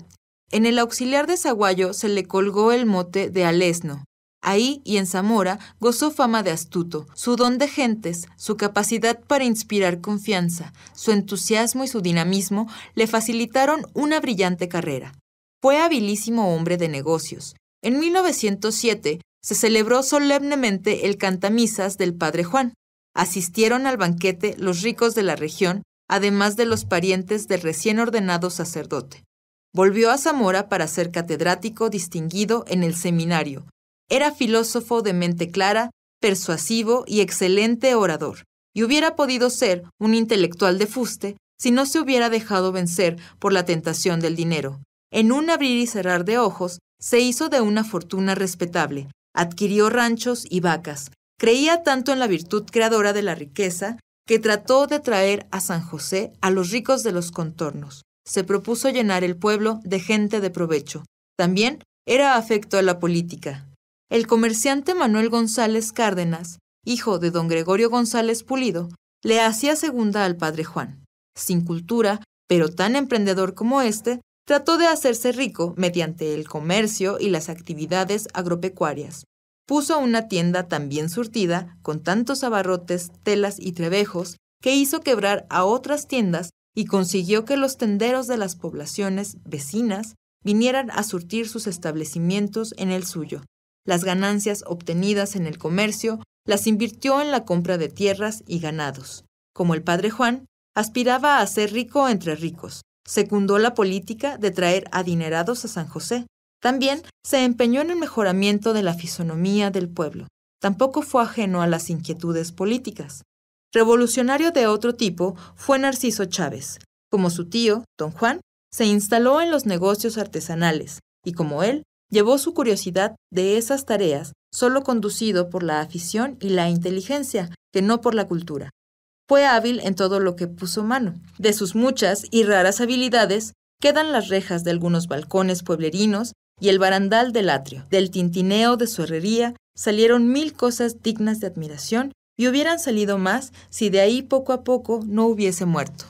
En el auxiliar de Zaguayo se le colgó el mote de Alesno. Ahí y en Zamora gozó fama de astuto. Su don de gentes, su capacidad para inspirar confianza, su entusiasmo y su dinamismo le facilitaron una brillante carrera. Fue habilísimo hombre de negocios. En 1907 se celebró solemnemente el cantamisas del Padre Juan. Asistieron al banquete los ricos de la región, además de los parientes del recién ordenado sacerdote. Volvió a Zamora para ser catedrático distinguido en el seminario. Era filósofo de mente clara, persuasivo y excelente orador, y hubiera podido ser un intelectual de fuste si no se hubiera dejado vencer por la tentación del dinero. En un abrir y cerrar de ojos, se hizo de una fortuna respetable, adquirió ranchos y vacas. Creía tanto en la virtud creadora de la riqueza que trató de traer a San José a los ricos de los contornos se propuso llenar el pueblo de gente de provecho. También era afecto a la política. El comerciante Manuel González Cárdenas, hijo de don Gregorio González Pulido, le hacía segunda al padre Juan. Sin cultura, pero tan emprendedor como éste, trató de hacerse rico mediante el comercio y las actividades agropecuarias. Puso una tienda tan bien surtida, con tantos abarrotes, telas y trebejos, que hizo quebrar a otras tiendas y consiguió que los tenderos de las poblaciones vecinas vinieran a surtir sus establecimientos en el suyo. Las ganancias obtenidas en el comercio las invirtió en la compra de tierras y ganados. Como el padre Juan, aspiraba a ser rico entre ricos. Secundó la política de traer adinerados a San José. También se empeñó en el mejoramiento de la fisonomía del pueblo. Tampoco fue ajeno a las inquietudes políticas revolucionario de otro tipo fue Narciso Chávez. Como su tío, don Juan, se instaló en los negocios artesanales y como él, llevó su curiosidad de esas tareas solo conducido por la afición y la inteligencia, que no por la cultura. Fue hábil en todo lo que puso mano. De sus muchas y raras habilidades quedan las rejas de algunos balcones pueblerinos y el barandal del atrio. Del tintineo de su herrería salieron mil cosas dignas de admiración y hubieran salido más si de ahí poco a poco no hubiese muerto.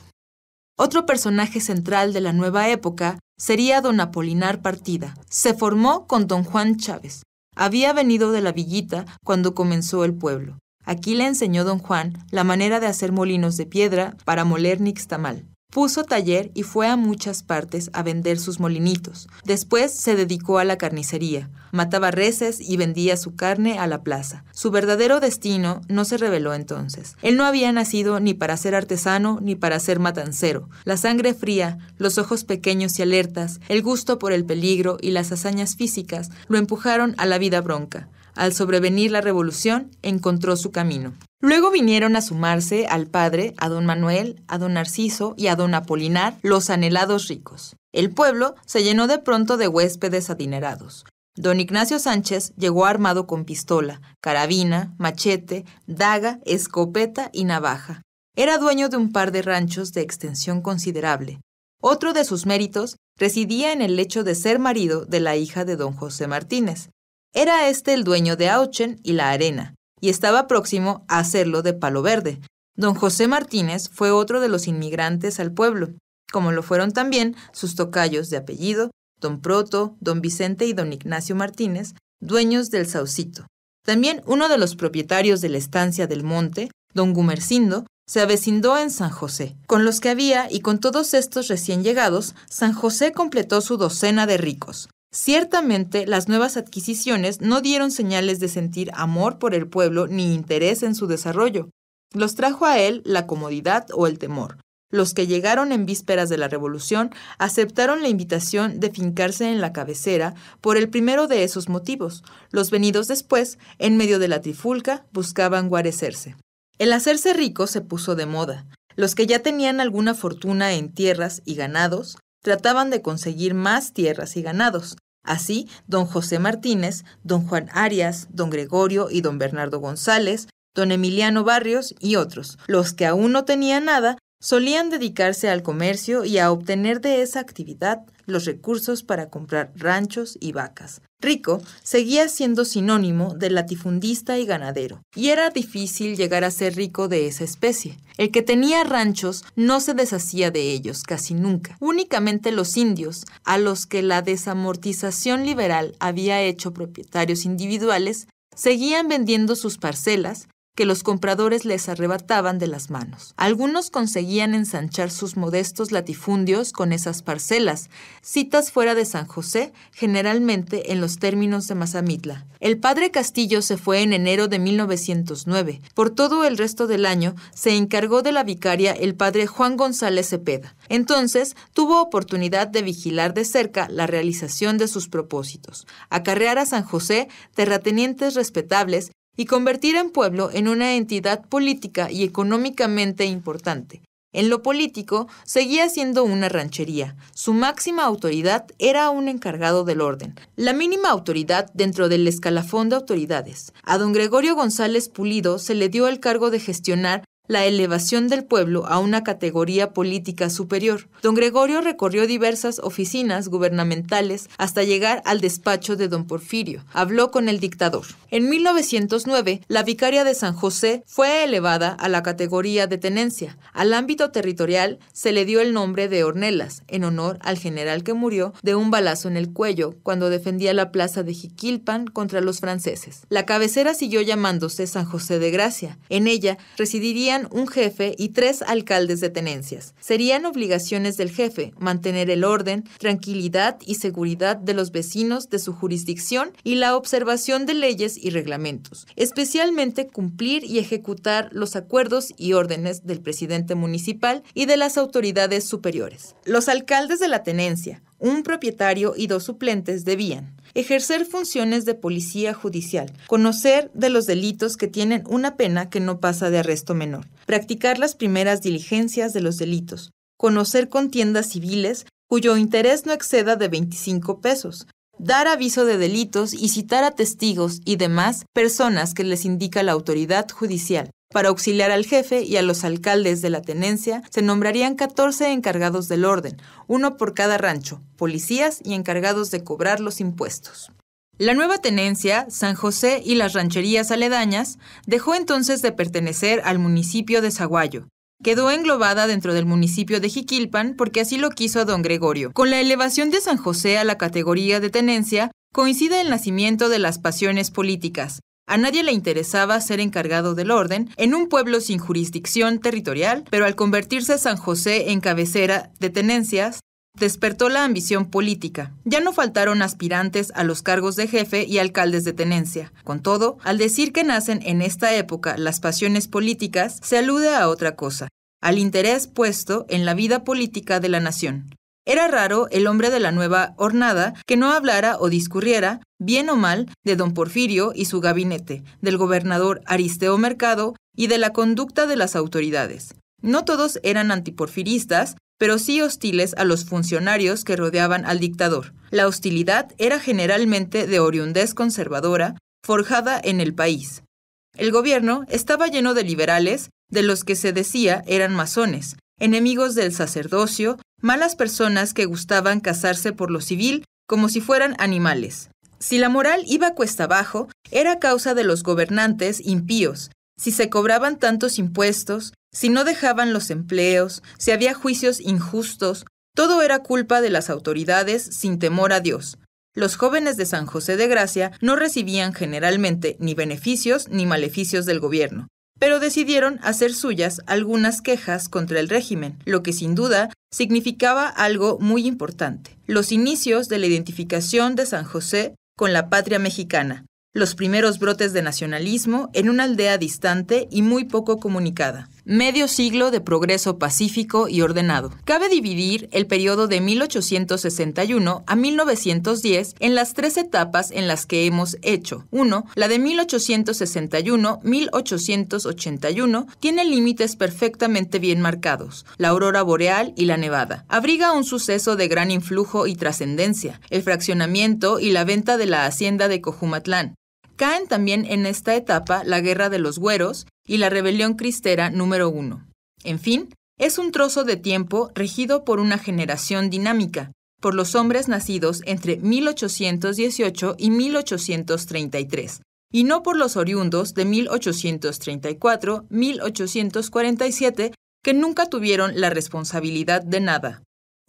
Otro personaje central de la nueva época sería don Apolinar Partida. Se formó con don Juan Chávez. Había venido de la villita cuando comenzó el pueblo. Aquí le enseñó don Juan la manera de hacer molinos de piedra para moler nixtamal. Puso taller y fue a muchas partes a vender sus molinitos. Después se dedicó a la carnicería, mataba reses y vendía su carne a la plaza. Su verdadero destino no se reveló entonces. Él no había nacido ni para ser artesano ni para ser matancero. La sangre fría, los ojos pequeños y alertas, el gusto por el peligro y las hazañas físicas lo empujaron a la vida bronca al sobrevenir la revolución, encontró su camino. Luego vinieron a sumarse al padre, a don Manuel, a don Narciso y a don Apolinar, los anhelados ricos. El pueblo se llenó de pronto de huéspedes adinerados. Don Ignacio Sánchez llegó armado con pistola, carabina, machete, daga, escopeta y navaja. Era dueño de un par de ranchos de extensión considerable. Otro de sus méritos residía en el hecho de ser marido de la hija de don José Martínez, era este el dueño de Auchen y la arena, y estaba próximo a hacerlo de Palo Verde. Don José Martínez fue otro de los inmigrantes al pueblo, como lo fueron también sus tocayos de apellido, don Proto, don Vicente y don Ignacio Martínez, dueños del Saucito. También uno de los propietarios de la estancia del monte, don Gumercindo, se avecindó en San José. Con los que había y con todos estos recién llegados, San José completó su docena de ricos. Ciertamente, las nuevas adquisiciones no dieron señales de sentir amor por el pueblo ni interés en su desarrollo. Los trajo a él la comodidad o el temor. Los que llegaron en vísperas de la revolución aceptaron la invitación de fincarse en la cabecera por el primero de esos motivos. Los venidos después, en medio de la trifulca, buscaban guarecerse. El hacerse rico se puso de moda. Los que ya tenían alguna fortuna en tierras y ganados, trataban de conseguir más tierras y ganados. Así, don José Martínez, don Juan Arias, don Gregorio y don Bernardo González, don Emiliano Barrios y otros, los que aún no tenían nada, Solían dedicarse al comercio y a obtener de esa actividad los recursos para comprar ranchos y vacas. Rico seguía siendo sinónimo de latifundista y ganadero, y era difícil llegar a ser rico de esa especie. El que tenía ranchos no se deshacía de ellos casi nunca. Únicamente los indios, a los que la desamortización liberal había hecho propietarios individuales, seguían vendiendo sus parcelas que los compradores les arrebataban de las manos. Algunos conseguían ensanchar sus modestos latifundios con esas parcelas, citas fuera de San José, generalmente en los términos de Mazamitla. El padre Castillo se fue en enero de 1909. Por todo el resto del año se encargó de la vicaria el padre Juan González Cepeda. Entonces tuvo oportunidad de vigilar de cerca la realización de sus propósitos, acarrear a San José terratenientes respetables y convertir en pueblo en una entidad política y económicamente importante. En lo político, seguía siendo una ranchería. Su máxima autoridad era un encargado del orden, la mínima autoridad dentro del escalafón de autoridades. A don Gregorio González Pulido se le dio el cargo de gestionar la elevación del pueblo a una categoría política superior. Don Gregorio recorrió diversas oficinas gubernamentales hasta llegar al despacho de don Porfirio. Habló con el dictador. En 1909, la vicaria de San José fue elevada a la categoría de tenencia. Al ámbito territorial se le dio el nombre de Ornelas, en honor al general que murió de un balazo en el cuello cuando defendía la plaza de Jiquilpan contra los franceses. La cabecera siguió llamándose San José de Gracia. En ella residirían un jefe y tres alcaldes de tenencias. Serían obligaciones del jefe mantener el orden, tranquilidad y seguridad de los vecinos de su jurisdicción y la observación de leyes y reglamentos, especialmente cumplir y ejecutar los acuerdos y órdenes del presidente municipal y de las autoridades superiores. Los alcaldes de la tenencia, un propietario y dos suplentes debían ejercer funciones de policía judicial, conocer de los delitos que tienen una pena que no pasa de arresto menor, practicar las primeras diligencias de los delitos, conocer contiendas civiles cuyo interés no exceda de 25 pesos, dar aviso de delitos y citar a testigos y demás personas que les indica la autoridad judicial, para auxiliar al jefe y a los alcaldes de la tenencia, se nombrarían 14 encargados del orden, uno por cada rancho, policías y encargados de cobrar los impuestos. La nueva tenencia, San José y las rancherías aledañas, dejó entonces de pertenecer al municipio de Zaguayo. Quedó englobada dentro del municipio de Jiquilpan porque así lo quiso don Gregorio. Con la elevación de San José a la categoría de tenencia, coincide el nacimiento de las pasiones políticas, a nadie le interesaba ser encargado del orden en un pueblo sin jurisdicción territorial, pero al convertirse San José en cabecera de tenencias, despertó la ambición política. Ya no faltaron aspirantes a los cargos de jefe y alcaldes de tenencia. Con todo, al decir que nacen en esta época las pasiones políticas, se alude a otra cosa, al interés puesto en la vida política de la nación. Era raro el hombre de la nueva hornada que no hablara o discurriera, bien o mal, de don Porfirio y su gabinete, del gobernador Aristeo Mercado y de la conducta de las autoridades. No todos eran antiporfiristas, pero sí hostiles a los funcionarios que rodeaban al dictador. La hostilidad era generalmente de oriundez conservadora, forjada en el país. El gobierno estaba lleno de liberales, de los que se decía eran masones, enemigos del sacerdocio, malas personas que gustaban casarse por lo civil como si fueran animales. Si la moral iba cuesta abajo, era causa de los gobernantes impíos, si se cobraban tantos impuestos, si no dejaban los empleos, si había juicios injustos, todo era culpa de las autoridades sin temor a Dios. Los jóvenes de San José de Gracia no recibían generalmente ni beneficios ni maleficios del gobierno pero decidieron hacer suyas algunas quejas contra el régimen, lo que sin duda significaba algo muy importante, los inicios de la identificación de San José con la patria mexicana, los primeros brotes de nacionalismo en una aldea distante y muy poco comunicada medio siglo de progreso pacífico y ordenado. Cabe dividir el periodo de 1861 a 1910 en las tres etapas en las que hemos hecho. 1. La de 1861-1881 tiene límites perfectamente bien marcados, la aurora boreal y la nevada. Abriga un suceso de gran influjo y trascendencia, el fraccionamiento y la venta de la hacienda de Cojumatlán. Caen también en esta etapa la Guerra de los Güeros y la Rebelión Cristera número 1. En fin, es un trozo de tiempo regido por una generación dinámica, por los hombres nacidos entre 1818 y 1833, y no por los oriundos de 1834, 1847, que nunca tuvieron la responsabilidad de nada.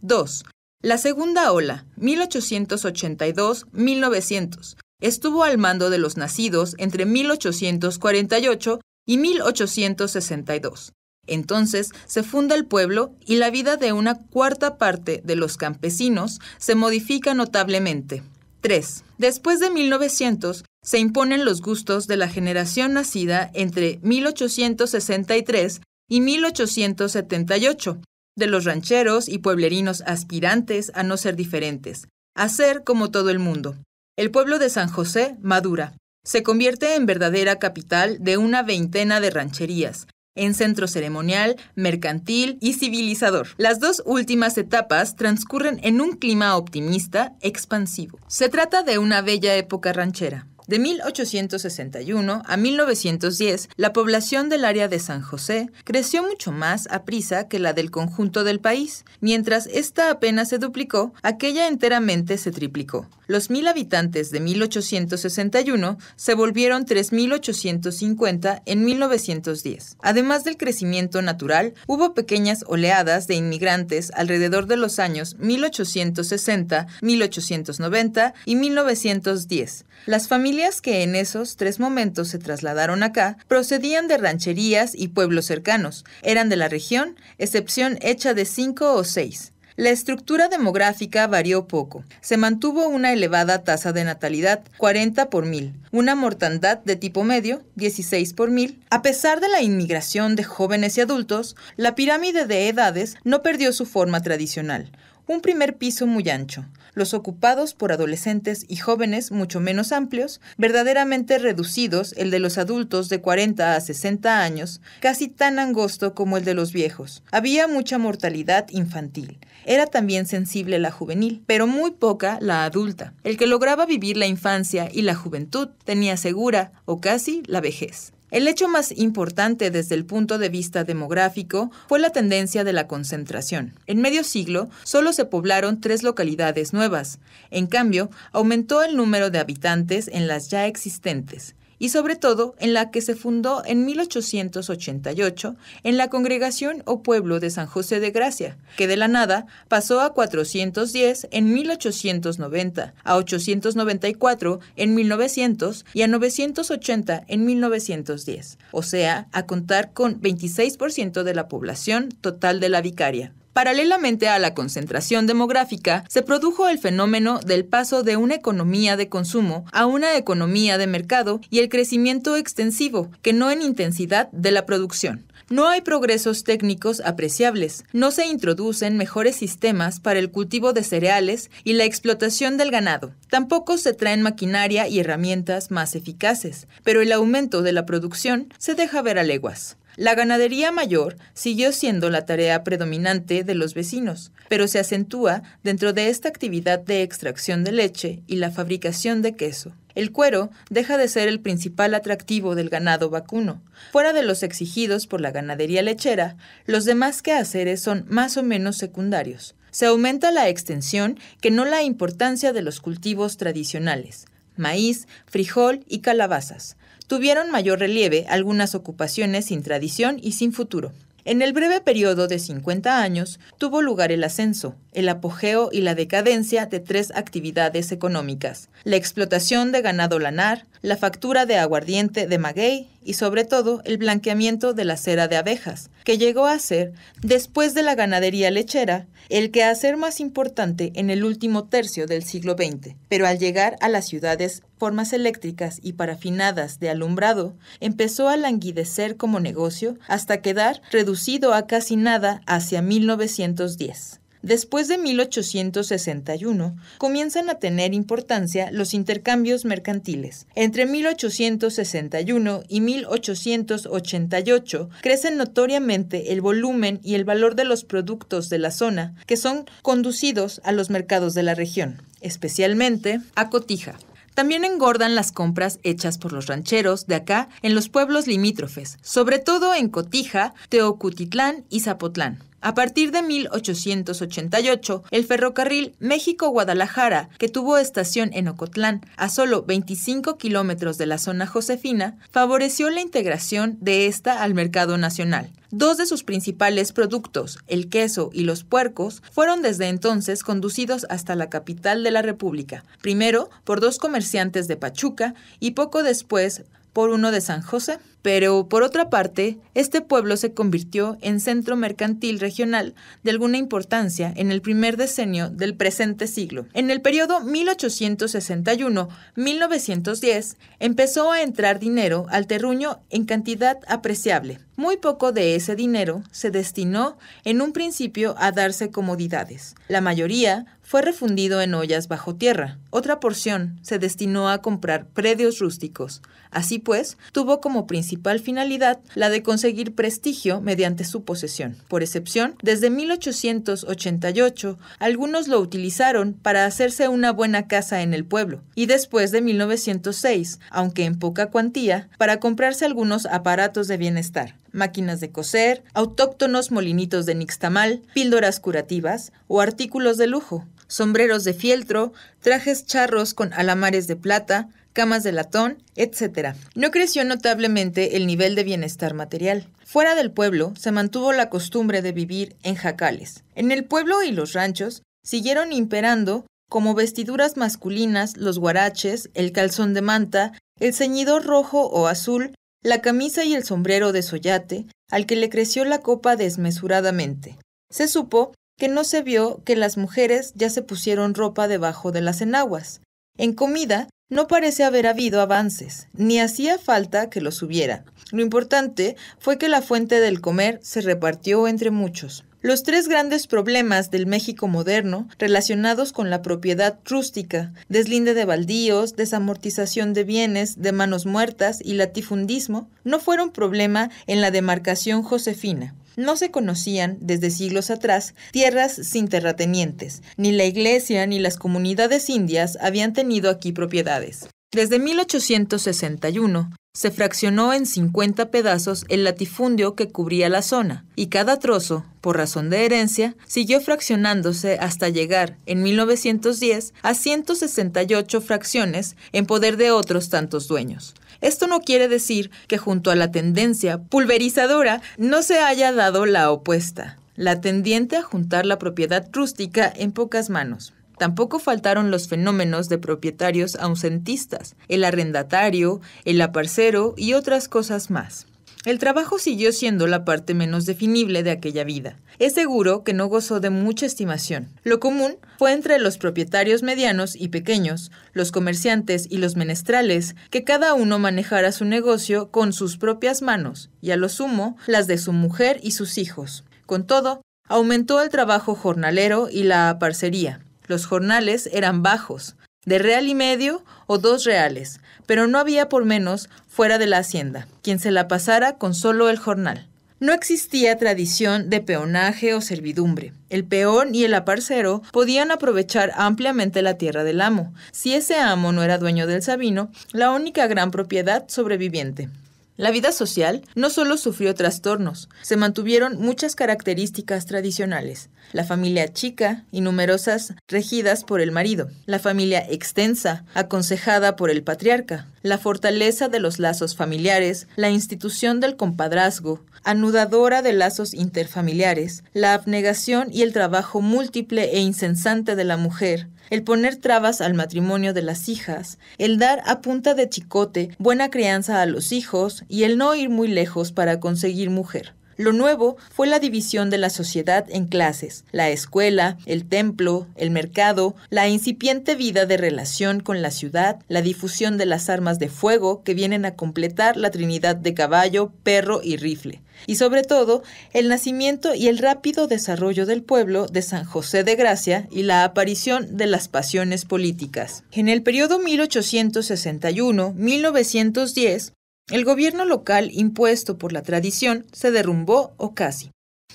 2. La segunda ola, 1882-1900, estuvo al mando de los nacidos entre 1848 y 1862. Entonces se funda el pueblo y la vida de una cuarta parte de los campesinos se modifica notablemente. 3. Después de 1900, se imponen los gustos de la generación nacida entre 1863 y 1878, de los rancheros y pueblerinos aspirantes a no ser diferentes, a ser como todo el mundo. El pueblo de San José madura, se convierte en verdadera capital de una veintena de rancherías, en centro ceremonial, mercantil y civilizador. Las dos últimas etapas transcurren en un clima optimista, expansivo. Se trata de una bella época ranchera. De 1861 a 1910, la población del área de San José creció mucho más a prisa que la del conjunto del país. Mientras esta apenas se duplicó, aquella enteramente se triplicó los 1.000 habitantes de 1861 se volvieron 3.850 en 1910. Además del crecimiento natural, hubo pequeñas oleadas de inmigrantes alrededor de los años 1860, 1890 y 1910. Las familias que en esos tres momentos se trasladaron acá procedían de rancherías y pueblos cercanos, eran de la región, excepción hecha de cinco o seis. La estructura demográfica varió poco. Se mantuvo una elevada tasa de natalidad, 40 por mil, una mortandad de tipo medio, 16 por mil. A pesar de la inmigración de jóvenes y adultos, la pirámide de edades no perdió su forma tradicional. Un primer piso muy ancho, los ocupados por adolescentes y jóvenes mucho menos amplios, verdaderamente reducidos el de los adultos de 40 a 60 años, casi tan angosto como el de los viejos. Había mucha mortalidad infantil. Era también sensible la juvenil, pero muy poca la adulta. El que lograba vivir la infancia y la juventud tenía segura o casi la vejez. El hecho más importante desde el punto de vista demográfico fue la tendencia de la concentración. En medio siglo solo se poblaron tres localidades nuevas. En cambio, aumentó el número de habitantes en las ya existentes y sobre todo en la que se fundó en 1888 en la congregación o pueblo de San José de Gracia, que de la nada pasó a 410 en 1890, a 894 en 1900 y a 980 en 1910, o sea, a contar con 26% de la población total de la vicaria. Paralelamente a la concentración demográfica, se produjo el fenómeno del paso de una economía de consumo a una economía de mercado y el crecimiento extensivo, que no en intensidad, de la producción. No hay progresos técnicos apreciables, no se introducen mejores sistemas para el cultivo de cereales y la explotación del ganado, tampoco se traen maquinaria y herramientas más eficaces, pero el aumento de la producción se deja ver a leguas. La ganadería mayor siguió siendo la tarea predominante de los vecinos, pero se acentúa dentro de esta actividad de extracción de leche y la fabricación de queso. El cuero deja de ser el principal atractivo del ganado vacuno. Fuera de los exigidos por la ganadería lechera, los demás quehaceres son más o menos secundarios. Se aumenta la extensión que no la importancia de los cultivos tradicionales maíz, frijol y calabazas, tuvieron mayor relieve algunas ocupaciones sin tradición y sin futuro. En el breve periodo de 50 años tuvo lugar el ascenso, el apogeo y la decadencia de tres actividades económicas, la explotación de ganado lanar, la factura de aguardiente de maguey y sobre todo el blanqueamiento de la cera de abejas, que llegó a ser, después de la ganadería lechera, el que ser más importante en el último tercio del siglo XX. Pero al llegar a las ciudades, formas eléctricas y parafinadas de alumbrado empezó a languidecer como negocio hasta quedar reducido a casi nada hacia 1910. Después de 1861, comienzan a tener importancia los intercambios mercantiles. Entre 1861 y 1888 crecen notoriamente el volumen y el valor de los productos de la zona que son conducidos a los mercados de la región, especialmente a Cotija. También engordan las compras hechas por los rancheros de acá en los pueblos limítrofes, sobre todo en Cotija, Teocutitlán y Zapotlán. A partir de 1888, el ferrocarril México-Guadalajara, que tuvo estación en Ocotlán, a solo 25 kilómetros de la zona josefina, favoreció la integración de esta al mercado nacional. Dos de sus principales productos, el queso y los puercos, fueron desde entonces conducidos hasta la capital de la República, primero por dos comerciantes de Pachuca y poco después por uno de San José. Pero, por otra parte, este pueblo se convirtió en centro mercantil regional de alguna importancia en el primer decenio del presente siglo. En el periodo 1861-1910 empezó a entrar dinero al terruño en cantidad apreciable. Muy poco de ese dinero se destinó en un principio a darse comodidades. La mayoría fue refundido en ollas bajo tierra. Otra porción se destinó a comprar predios rústicos. Así pues, tuvo como principal finalidad la de conseguir prestigio mediante su posesión. Por excepción, desde 1888 algunos lo utilizaron para hacerse una buena casa en el pueblo y después de 1906, aunque en poca cuantía, para comprarse algunos aparatos de bienestar máquinas de coser, autóctonos molinitos de nixtamal, píldoras curativas o artículos de lujo, sombreros de fieltro, trajes charros con alamares de plata, camas de latón, etc. No creció notablemente el nivel de bienestar material. Fuera del pueblo se mantuvo la costumbre de vivir en jacales. En el pueblo y los ranchos siguieron imperando como vestiduras masculinas los guaraches, el calzón de manta, el ceñidor rojo o azul, la camisa y el sombrero de soyate, al que le creció la copa desmesuradamente. Se supo que no se vio que las mujeres ya se pusieron ropa debajo de las enaguas. En comida no parece haber habido avances, ni hacía falta que los hubiera. Lo importante fue que la fuente del comer se repartió entre muchos. Los tres grandes problemas del México moderno relacionados con la propiedad rústica, deslinde de baldíos, desamortización de bienes, de manos muertas y latifundismo, no fueron problema en la demarcación josefina no se conocían, desde siglos atrás, tierras sin terratenientes. Ni la iglesia ni las comunidades indias habían tenido aquí propiedades. Desde 1861 se fraccionó en 50 pedazos el latifundio que cubría la zona, y cada trozo, por razón de herencia, siguió fraccionándose hasta llegar, en 1910, a 168 fracciones en poder de otros tantos dueños. Esto no quiere decir que junto a la tendencia pulverizadora no se haya dado la opuesta, la tendiente a juntar la propiedad rústica en pocas manos. Tampoco faltaron los fenómenos de propietarios ausentistas, el arrendatario, el aparcero y otras cosas más. El trabajo siguió siendo la parte menos definible de aquella vida. Es seguro que no gozó de mucha estimación. Lo común fue entre los propietarios medianos y pequeños, los comerciantes y los menestrales, que cada uno manejara su negocio con sus propias manos y a lo sumo las de su mujer y sus hijos. Con todo, aumentó el trabajo jornalero y la parcería. Los jornales eran bajos, de real y medio o dos reales, pero no había por menos fuera de la hacienda, quien se la pasara con solo el jornal. No existía tradición de peonaje o servidumbre. El peón y el aparcero podían aprovechar ampliamente la tierra del amo, si ese amo no era dueño del Sabino, la única gran propiedad sobreviviente. La vida social no solo sufrió trastornos, se mantuvieron muchas características tradicionales. La familia chica y numerosas regidas por el marido, la familia extensa, aconsejada por el patriarca, la fortaleza de los lazos familiares, la institución del compadrazgo, anudadora de lazos interfamiliares, la abnegación y el trabajo múltiple e incensante de la mujer, el poner trabas al matrimonio de las hijas, el dar a punta de chicote buena crianza a los hijos y el no ir muy lejos para conseguir mujer. Lo nuevo fue la división de la sociedad en clases, la escuela, el templo, el mercado, la incipiente vida de relación con la ciudad, la difusión de las armas de fuego que vienen a completar la trinidad de caballo, perro y rifle y sobre todo el nacimiento y el rápido desarrollo del pueblo de San José de Gracia y la aparición de las pasiones políticas. En el periodo 1861-1910, el gobierno local impuesto por la tradición se derrumbó o casi.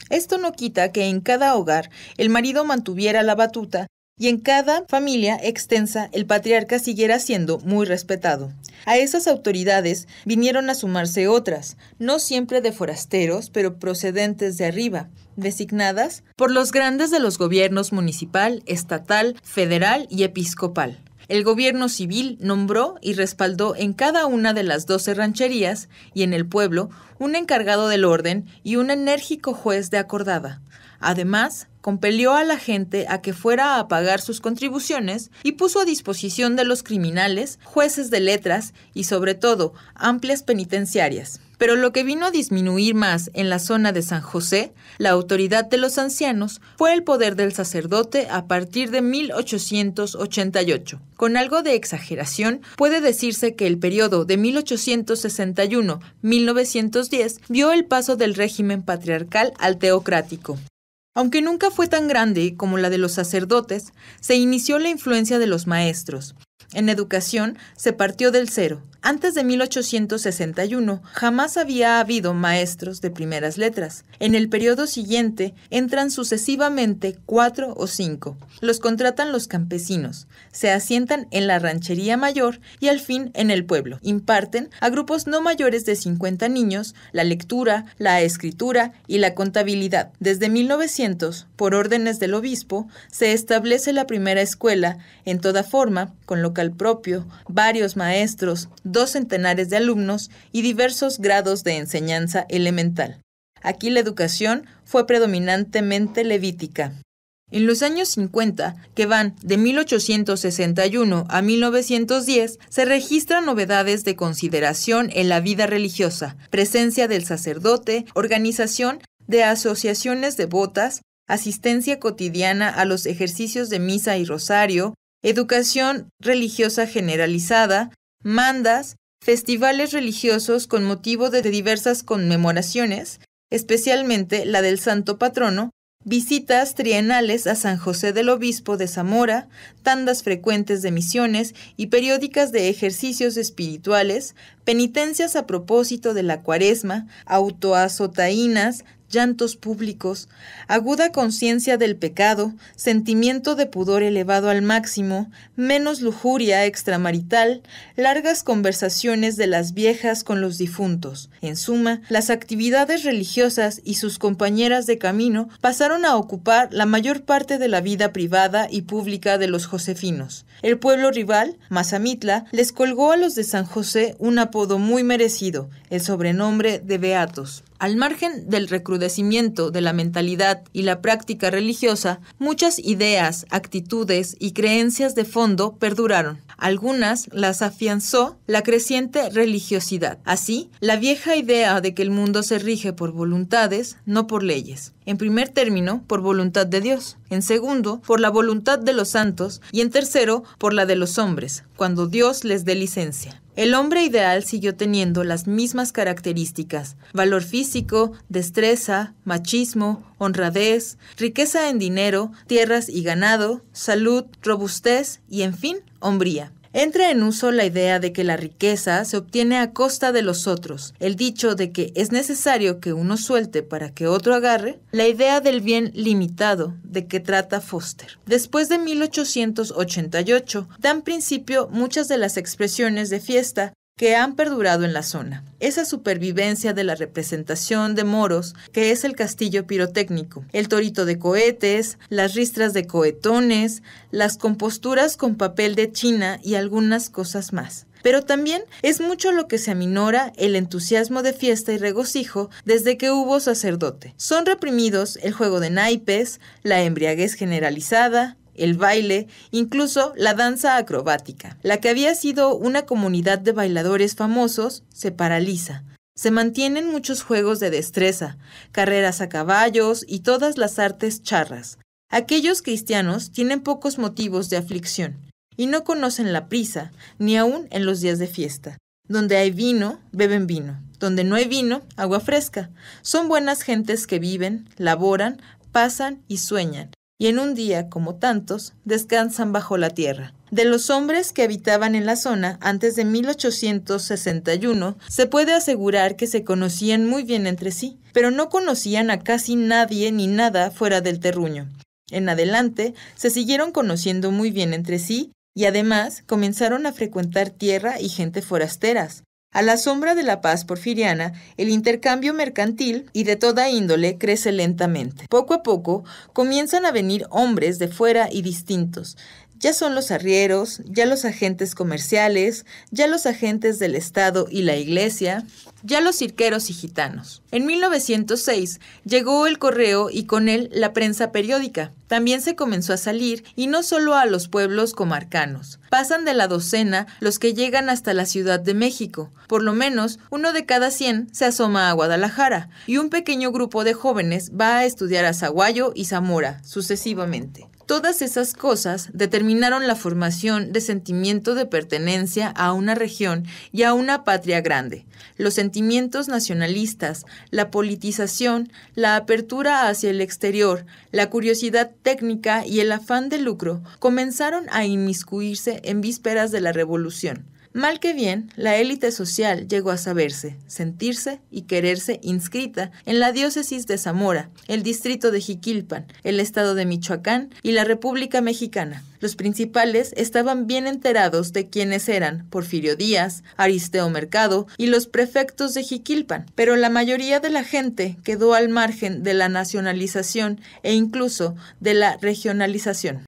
Esto no quita que en cada hogar el marido mantuviera la batuta y en cada familia extensa el patriarca siguiera siendo muy respetado. A esas autoridades vinieron a sumarse otras, no siempre de forasteros, pero procedentes de arriba, designadas por los grandes de los gobiernos municipal, estatal, federal y episcopal. El gobierno civil nombró y respaldó en cada una de las doce rancherías y en el pueblo un encargado del orden y un enérgico juez de acordada. Además, compelió a la gente a que fuera a pagar sus contribuciones y puso a disposición de los criminales jueces de letras y sobre todo amplias penitenciarias pero lo que vino a disminuir más en la zona de San José, la autoridad de los ancianos, fue el poder del sacerdote a partir de 1888. Con algo de exageración, puede decirse que el periodo de 1861-1910 vio el paso del régimen patriarcal al teocrático. Aunque nunca fue tan grande como la de los sacerdotes, se inició la influencia de los maestros, en educación se partió del cero. Antes de 1861 jamás había habido maestros de primeras letras. En el periodo siguiente entran sucesivamente cuatro o cinco. Los contratan los campesinos. Se asientan en la ranchería mayor y al fin en el pueblo. Imparten a grupos no mayores de 50 niños la lectura, la escritura y la contabilidad. Desde 1900, por órdenes del obispo, se establece la primera escuela en toda forma con que propio, varios maestros, dos centenares de alumnos y diversos grados de enseñanza elemental. Aquí la educación fue predominantemente levítica. En los años 50, que van de 1861 a 1910, se registran novedades de consideración en la vida religiosa, presencia del sacerdote, organización de asociaciones devotas, asistencia cotidiana a los ejercicios de misa y rosario, educación religiosa generalizada, mandas, festivales religiosos con motivo de diversas conmemoraciones, especialmente la del Santo Patrono, visitas trienales a San José del Obispo de Zamora, tandas frecuentes de misiones y periódicas de ejercicios espirituales, penitencias a propósito de la cuaresma, autoazotainas, llantos públicos, aguda conciencia del pecado, sentimiento de pudor elevado al máximo, menos lujuria extramarital, largas conversaciones de las viejas con los difuntos. En suma, las actividades religiosas y sus compañeras de camino pasaron a ocupar la mayor parte de la vida privada y pública de los josefinos. El pueblo rival, Mazamitla, les colgó a los de San José un apodo muy merecido, el sobrenombre de Beatos. Al margen del recrudecimiento de la mentalidad y la práctica religiosa, muchas ideas, actitudes y creencias de fondo perduraron. Algunas las afianzó la creciente religiosidad. Así, la vieja idea de que el mundo se rige por voluntades, no por leyes. En primer término, por voluntad de Dios. En segundo, por la voluntad de los santos. Y en tercero, por la de los hombres, cuando Dios les dé licencia. El hombre ideal siguió teniendo las mismas características, valor físico, destreza, machismo, honradez, riqueza en dinero, tierras y ganado, salud, robustez y, en fin, hombría entra en uso la idea de que la riqueza se obtiene a costa de los otros, el dicho de que es necesario que uno suelte para que otro agarre, la idea del bien limitado de que trata Foster. Después de 1888 dan principio muchas de las expresiones de fiesta que han perdurado en la zona. Esa supervivencia de la representación de moros, que es el castillo pirotécnico, el torito de cohetes, las ristras de cohetones, las composturas con papel de china y algunas cosas más. Pero también es mucho lo que se aminora el entusiasmo de fiesta y regocijo desde que hubo sacerdote. Son reprimidos el juego de naipes, la embriaguez generalizada, el baile, incluso la danza acrobática. La que había sido una comunidad de bailadores famosos se paraliza. Se mantienen muchos juegos de destreza, carreras a caballos y todas las artes charras. Aquellos cristianos tienen pocos motivos de aflicción y no conocen la prisa, ni aun en los días de fiesta. Donde hay vino, beben vino. Donde no hay vino, agua fresca. Son buenas gentes que viven, laboran, pasan y sueñan, y en un día, como tantos, descansan bajo la tierra. De los hombres que habitaban en la zona antes de 1861, se puede asegurar que se conocían muy bien entre sí, pero no conocían a casi nadie ni nada fuera del terruño. En adelante, se siguieron conociendo muy bien entre sí y además comenzaron a frecuentar tierra y gente forasteras, a la sombra de la paz porfiriana, el intercambio mercantil y de toda índole crece lentamente. Poco a poco comienzan a venir hombres de fuera y distintos, ya son los arrieros, ya los agentes comerciales, ya los agentes del Estado y la Iglesia, ya los cirqueros y gitanos. En 1906 llegó el correo y con él la prensa periódica. También se comenzó a salir y no solo a los pueblos comarcanos. Pasan de la docena los que llegan hasta la Ciudad de México. Por lo menos uno de cada 100 se asoma a Guadalajara y un pequeño grupo de jóvenes va a estudiar a Zaguayo y Zamora sucesivamente. Todas esas cosas determinaron la formación de sentimiento de pertenencia a una región y a una patria grande, los sentimientos nacionalistas, la politización, la apertura hacia el exterior, la curiosidad técnica y el afán de lucro comenzaron a inmiscuirse en vísperas de la revolución. Mal que bien, la élite social llegó a saberse, sentirse y quererse inscrita en la diócesis de Zamora, el distrito de Jiquilpan, el estado de Michoacán y la República Mexicana. Los principales estaban bien enterados de quiénes eran Porfirio Díaz, Aristeo Mercado y los prefectos de Jiquilpan, pero la mayoría de la gente quedó al margen de la nacionalización e incluso de la regionalización.